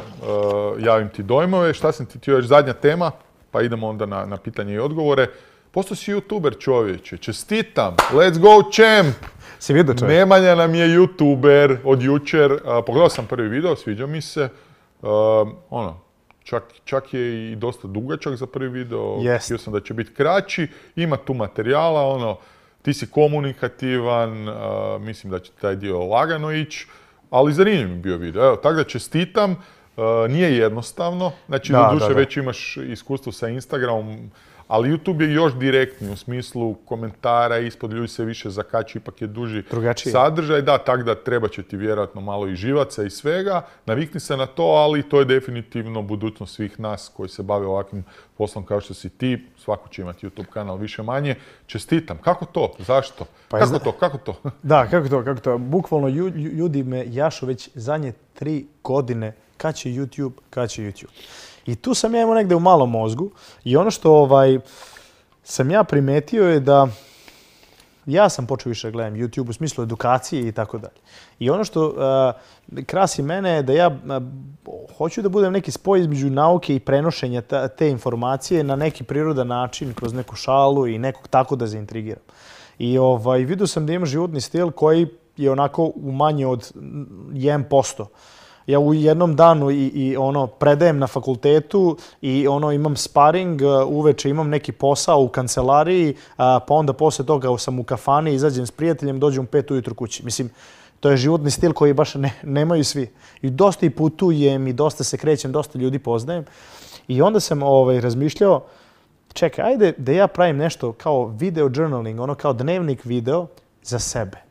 e, javim ti dojmove. Šta sam ti ti još zadnja tema, pa idemo onda na, pitanje i odgovore. Posto si youtuber čovječe, čestitam, let's go champ! Si vidio Nemanja nam je youtuber od jučer, e, pogledao sam prvi video, sviđa mi se. ono, čak, je i dosta dugačak za prvi video, htio sam da će biti kraći, ima tu materijala, ono, ti si komunikativan, mislim da će taj dio lagano ići, ali zanimljiv mi bio video. Evo, tako da čestitam, nije jednostavno, znači da, duše već imaš iskustvo sa Instagramom, ali YouTube je još direktniji u smislu komentara, ispod ljudi se više zakači, ipak je duži sadržaj. Da, tak da treba će ti vjerojatno malo i živaca i svega, navikni se na to, ali to je definitivno budućnost svih nas koji se bave ovakvim poslom kao što si ti. Svako će imati YouTube kanal više manje. Čestitam. Kako to? Zašto? Pa kako to? Kako to? [laughs] da, kako to? Kako to? Bukvalno ljudi me jašu već zadnje tri godine kad će YouTube, kad će YouTube. I tu sam ja imao negdje u malom mozgu i ono što ovaj, sam ja primetio je da ja sam počeo više gledam YouTube u smislu edukacije i tako dalje. I ono što eh, krasi mene je da ja eh, hoću da budem neki spoj između nauke i prenošenja te informacije na neki prirodan način, kroz neku šalu i nekog tako da zaintrigiram. I ovaj, vidio sam da imam životni stil koji je onako u manje od 1% ja u jednom danu i, i ono predajem na fakultetu i ono imam sparing, e, uveče imam neki posao u kancelariji, a, e, pa onda posle toga sam u kafani, izađem s prijateljem, dođem u pet ujutru kući. Mislim, to je životni stil koji baš ne, nemaju svi. I dosta i putujem i dosta se krećem, dosta ljudi poznajem. I onda sam ovaj, razmišljao, čekaj, ajde da ja pravim nešto kao video journaling, ono kao dnevnik video za sebe.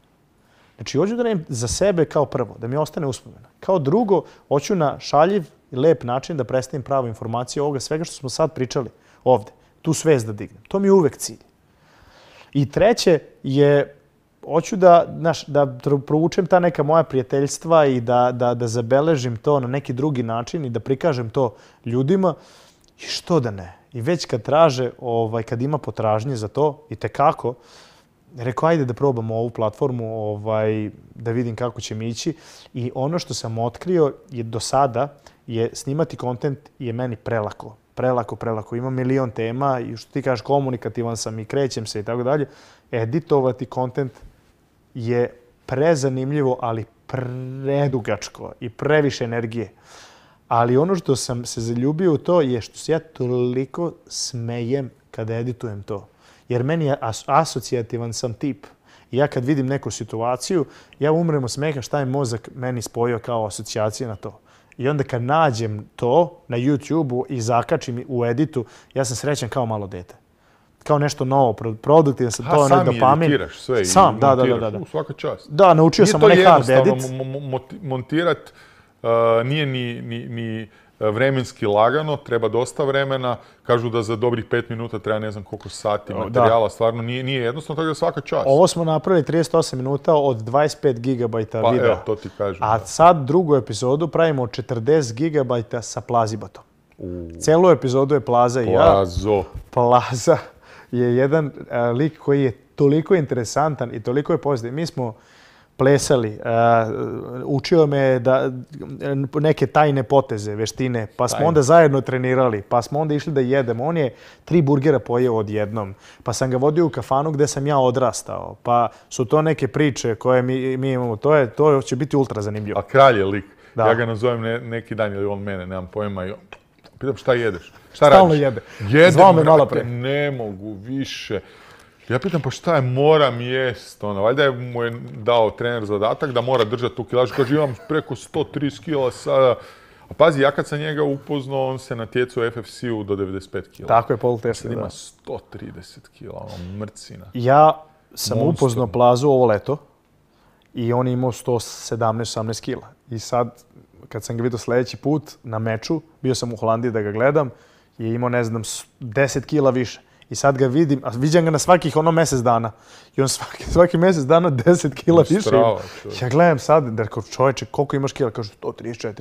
Znači, hoću da im za sebe kao prvo, da mi ostane uspomena. Kao drugo, hoću na šaljiv i lep način da predstavim pravu informaciju ovoga svega što smo sad pričali ovde. Tu svest da dignem. To mi je uvek cilj. I treće je, hoću da, provučem proučem ta neka moja prijateljstva i da, zabeležim to na neki drugi način i da prikažem to ljudima. I što da ne? I već kad traže, ovaj, kad ima potražnje za to, i tekako, kako, rekao ajde da probamo ovu platformu ovaj, da vidim kako će mi ići i ono što sam otkrio je do sada je snimati kontent je meni prelako. Prelako, prelako. Ima milion tema i što ti kažeš komunikativan sam i krećem se i tako dalje. Editovati kontent je prezanimljivo, ali predugačko i previše energije. Ali ono što sam se zaljubio u to je što se ja toliko smejem kada editujem to jer meni je asocijativan sam tip. I ja kad vidim neku situaciju, ja umrem od smeka šta je mozak meni spojio kao asocijacije na to. I onda kad nađem to na YouTube-u i zakačim u editu, ja sam srećan kao malo dete. Kao nešto novo, produktivno sam to ono dopamin. Sam sve i da, U svaka čast. Da, naučio sam onaj hard edit. Nije to jednostavno montirat, nije ni vremenski lagano, treba dosta vremena. Kažu da za dobrih pet minuta treba ne znam koliko sati materijala, stvarno nije, nije jednostavno, tako da svaka čast. Ovo smo napravili 38 minuta od 25 gigabajta pa, Evo, to ti kažem. A sad drugu epizodu pravimo 40 GB sa plazibatom. U... Celu epizodu je Plaza i ja. Plaza je jedan eh, lik koji je toliko interesantan i toliko je pozitivan. Mi smo plesali. Učio me da neke tajne poteze, veštine, pa smo onda zajedno trenirali, pa smo onda išli da jedemo. On je tri burgera pojeo odjednom, pa sam ga vodio u kafanu gde sam ja odrastao. Pa su to neke priče koje mi, imamo. To, će biti ultra zanimljivo. A kralj je lik. Ja ga nazovem neki dan ili on mene, nemam pojma. pitam šta jedeš? Šta Stalno jede. Zvao malo pre. Ne mogu više. Ja pitam pa šta je moram jest, ono, valjda mu je dao trener zadatak da mora držati tu kilažu, kaže imam preko 130 kila sada, a pazi, ja kad sam njega upoznao, on se natjecao u FFC-u do 95 kila. Tako je, polu teško, ima 130 kila, ono, mrcina. Ja sam upoznao plazu ovo leto i on je imao 117-18 kila. I sad, kad sam ga vidio sljedeći put na meču, bio sam u Holandiji da ga gledam, je imao, ne znam, 10 kila više. I sad ga vidim, a vidim ga na svakih ono mjesec dana. I on svaki, [laughs] svaki mjesec dana 10 kila više Ja gledam sad, da rekao, čovječe, koliko imaš kila? Kažu, 134.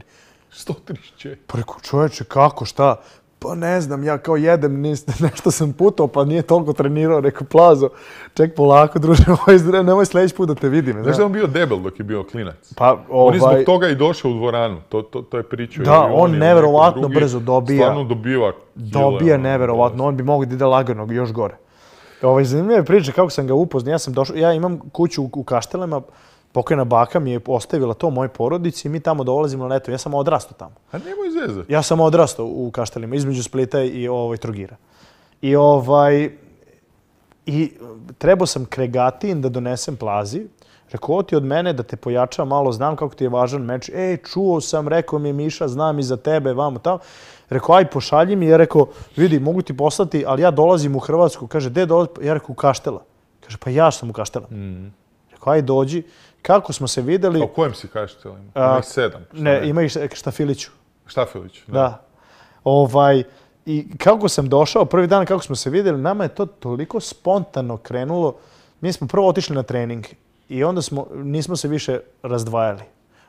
134. Pa rekao, čovječe, kako, šta? pa ne znam, ja kao jedem, [laughs] nešto sam putao, pa nije toliko trenirao, rekao, plazo, ček polako, druže, ovaj, nemoj sljedeći put da te vidim. Znaš da on bio debel dok je bio klinac? Pa, ovaj... On je zbog ovaj- toga i došao u dvoranu, to, je priča. Da, on, neverovatno brzo dobija. Stvarno dobiva Dobija ono, neverovatno, on bi mogao da ide lagano još gore. Ovaj, zanimljiva je priča kako sam ga upoznao, ja sam ja imam kuću u, u Kaštelema, Pokojna baka mi je ostavila to mojoj porodici i mi tamo dolazimo na leto. Ja sam odrastao tamo. A nemoj Ja sam odrastao u Kaštelima, između Splita i ovaj, Trogira. I ovaj... I trebao sam kregatin da donesem plazi. Rekao ti od mene da te pojača malo, znam kako ti je važan meč. E, čuo sam, rekao mi je Miša, znam i za tebe, vamo tamo. Rekao, aj pošalji mi. Ja rekao, vidi, mogu ti poslati, ali ja dolazim u Hrvatsku. Kaže, gde dolazim? Ja rekao, u Kaštela. Kaže, pa ja sam u Kaštela. Mm. Rekao, aj dođi. Kako smo se vidjeli... O kojem si kažeš Ima ih sedam. Ne, ima ih Štafiliću. da. Ovaj, I kako sam došao, prvi dan kako smo se vidjeli, nama je to toliko spontano krenulo. Mi smo prvo otišli na trening i onda smo, nismo se više razdvajali.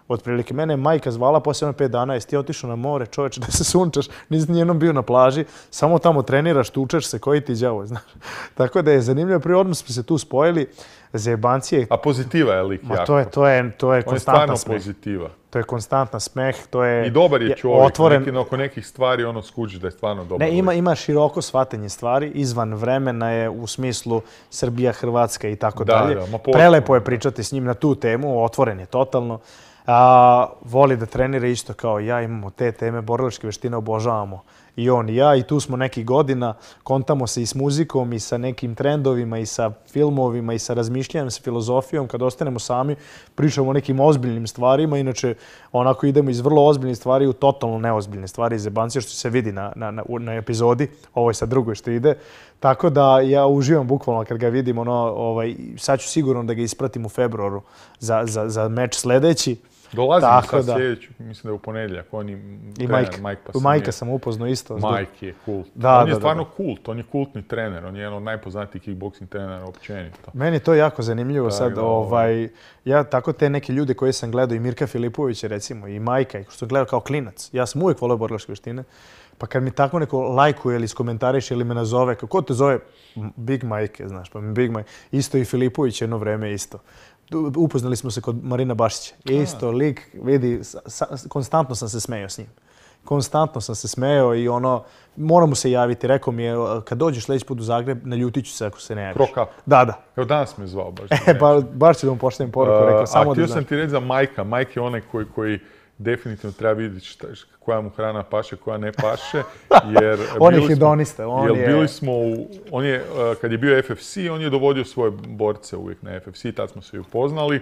Otprilike, mene je majka zvala poslije ono pet dana, jesi ti otišao na more, čovječe, [laughs] da se sunčaš, nisi nijednom bio na plaži, samo tamo treniraš, tučeš se, koji ti djavo, [laughs] znaš. Tako da je zanimljivo, prije odmah smo se tu spojili zajebancije. A pozitiva je lik jako. To je, to je, to je On konstantna je pozitiva. To je konstantna smeh, to je... I dobar je čovjek, otvoren... Neki, oko nekih stvari ono skuđi da je stvarno dobar. Ne, ima, ima široko shvatanje stvari, izvan vremena je u smislu Srbija, Hrvatska i tako dalje. Prelepo je pričati s njim na tu temu, otvoren je totalno. A, voli da trenira isto kao ja, imamo te teme, borilačke veštine obožavamo i on i ja i tu smo nekih godina, kontamo se i s muzikom i sa nekim trendovima i sa filmovima i sa razmišljanjem, sa filozofijom. Kad ostanemo sami, pričamo o nekim ozbiljnim stvarima, inače onako idemo iz vrlo ozbiljnih stvari u totalno neozbiljne stvari iz Ebancija, što se vidi na, epizodi, ovo je sa drugoj što ide. Tako da ja uživam bukvalno kad ga vidim, ono, ovaj, sad ću sigurno da ga ispratim u februaru za, za meč sljedeći. Dolazim Tako mislim da je u ponedjeljak, on je I trener, Majka sam upoznao isto. Mike je kult. Da, on je stvarno kult, on je kultni trener, on je jedan od najpoznatijih kickboxing trenera općenito. Meni je to jako zanimljivo sad, ono- ovaj, ja tako te neke ljude koje sam gledao i Mirka Filipovića recimo i Majka, i što gledao kao klinac, ja sam uvijek volio borlaške vještine, pa kad mi tako neko lajkuje ili skomentariše ili me nazove, kako te zove Big Mike, znaš, pa Big Mike, isto i Filipović jedno vreme isto upoznali smo se kod Marina Bašića. Isto lik, vidi, konstantno sam se smejao s njim. Konstantno sam se smejao i ono, moram mu se javiti. Rekao mi je, kad dođeš sljedeći put u Zagreb, naljutit ću se ako se ne javiš. Krokap. Da, da. Evo danas me zvao baš. E, baš ću da mu poruku, rekao samo a, sam ti reći za Majka. majke je onaj koji, koji definitivno treba vidjeti šta, koja mu hrana paše, koja ne paše. [laughs] Jer on je hedonista. bili smo u, on je, e, kad je bio FFC, on je dovodio svoje borce uvijek na FFC, tada smo se i upoznali. E,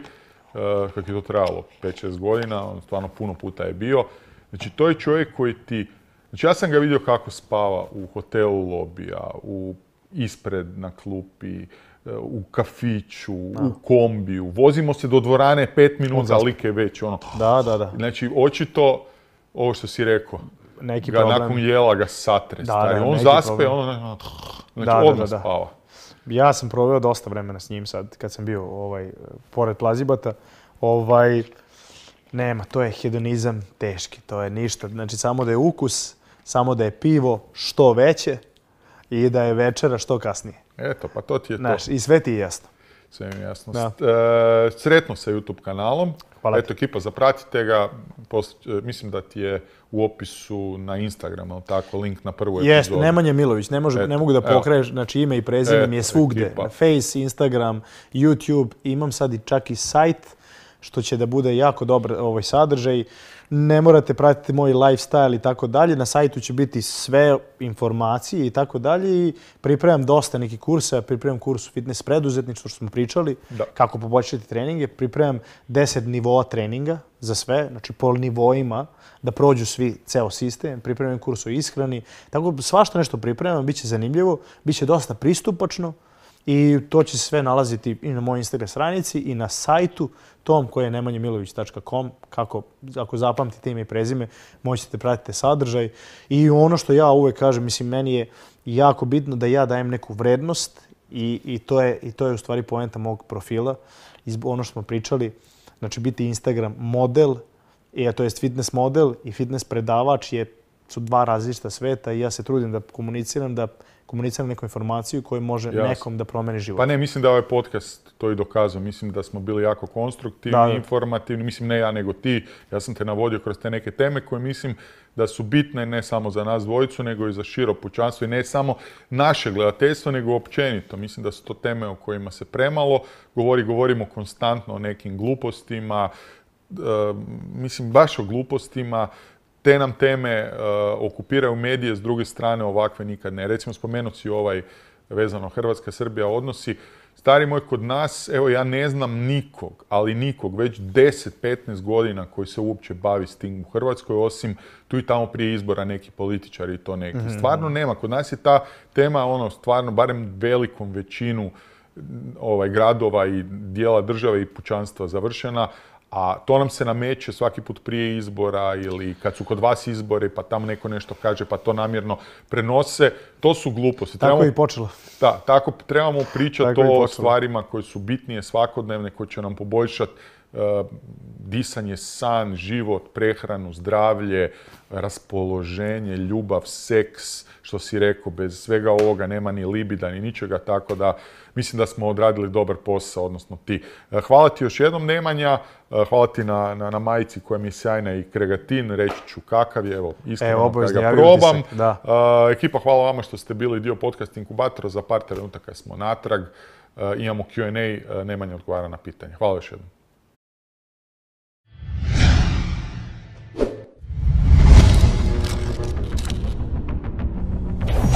kako je to trajalo, 5-6 godina, on stvarno puno puta je bio. Znači, to je čovjek koji ti... Znači, ja sam ga vidio kako spava u hotelu lobija, u, ispred na klupi, u kafiću, u kombiju, vozimo se do dvorane pet minuta, like već ono. Da, da, da. Znači, očito, ovo što si rekao, neki ga nakon jela ga satre, stari. on zaspe, problem. ono, ono, ono znači, odmah spava. Ja sam proveo dosta vremena s njim sad, kad sam bio ovaj, pored plazibata. Ovaj, nema, to je hedonizam teški, to je ništa. Znači, samo da je ukus, samo da je pivo što veće i da je večera što kasnije. Eto, pa to ti je Znaš, to. I sve ti je jasno. Sve mi je jasno. E, sretno sa YouTube kanalom. Hvala Eto, ekipa, zapratite ga. E, mislim da ti je u opisu na Instagramu, tako, link na prvu epizodu. Nemanje Nemanja Milović, ne, ne mogu da pokraješ, znači ime i prezime mi je e, svugde. Face, Instagram, YouTube, imam sad i čak i sajt, što će da bude jako dobar ovaj sadržaj ne morate pratiti moj lifestyle i tako dalje. Na sajtu će biti sve informacije i tako dalje i pripremam dosta nekih kursa, pripremam kurs fitness preduzetništvo što smo pričali, kako poboljšati treninge, pripremam deset nivoa treninga za sve, znači pol nivoima da prođu svi ceo sistem, pripremam kurs o ishrani, tako svašta nešto pripremam, Biće će zanimljivo, Biće će dosta pristupačno, i to će se sve nalaziti i na mojoj Instagram stranici i na sajtu tom koji je nemanjemilović.com. Kako, ako zapamtite ime i prezime, moćete pratiti sadržaj. I ono što ja uvek kažem, mislim, meni je jako bitno da ja dajem neku vrednost i, i, to, je, i u stvari poenta mog profila. ono što smo pričali, znači biti Instagram model, tojest to jest fitness model i fitness predavač je, su dva različita sveta i ja se trudim da komuniciram, da komunicira neku informaciju koju može Jasne. nekom da promeni život. Pa ne, mislim da ovaj podcast to i dokazao. Mislim da smo bili jako konstruktivni, informativni. Mislim, ne ja nego ti. Ja sam te navodio kroz te neke teme koje mislim da su bitne ne samo za nas dvojicu, nego i za širo pućanstvo i ne samo naše gledateljstvo, nego općenito. Mislim da su to teme o kojima se premalo govori. Govorimo konstantno o nekim glupostima, e, mislim, baš o glupostima, te nam teme e, okupiraju medije, s druge strane ovakve nikad ne. Recimo spomenut si ovaj vezano Hrvatska-Srbija odnosi. Stari moj, kod nas, evo ja ne znam nikog, ali nikog, već 10-15 godina koji se uopće bavi s tim u Hrvatskoj, osim tu i tamo prije izbora neki političari i to neki. Mhm. Stvarno nema. Kod nas je ta tema, ono, stvarno, barem velikom većinu ovaj, gradova i dijela države i pućanstva završena a to nam se nameće svaki put prije izbora ili kad su kod vas izbori pa tamo neko nešto kaže pa to namjerno prenose. To su gluposti. Tako je i počelo. Da, tako trebamo pričati o stvarima koje su bitnije svakodnevne, koje će nam poboljšati disanje, san, život, prehranu, zdravlje, raspoloženje, ljubav, seks, što si rekao, bez svega ovoga nema ni libida ni ničega, tako da mislim da smo odradili dobar posao, odnosno ti. E, hvala ti još jednom Nemanja, e, hvala ti na, majici koja mi je sjajna i kregatin, reći ću kakav je, evo, iskreno e, ga probam. ekipa, hvala vama što ste bili dio podcast inkubatora, za par trenutaka smo natrag, e, imamo Q&A, Nemanja odgovara na pitanje. Hvala još jednom.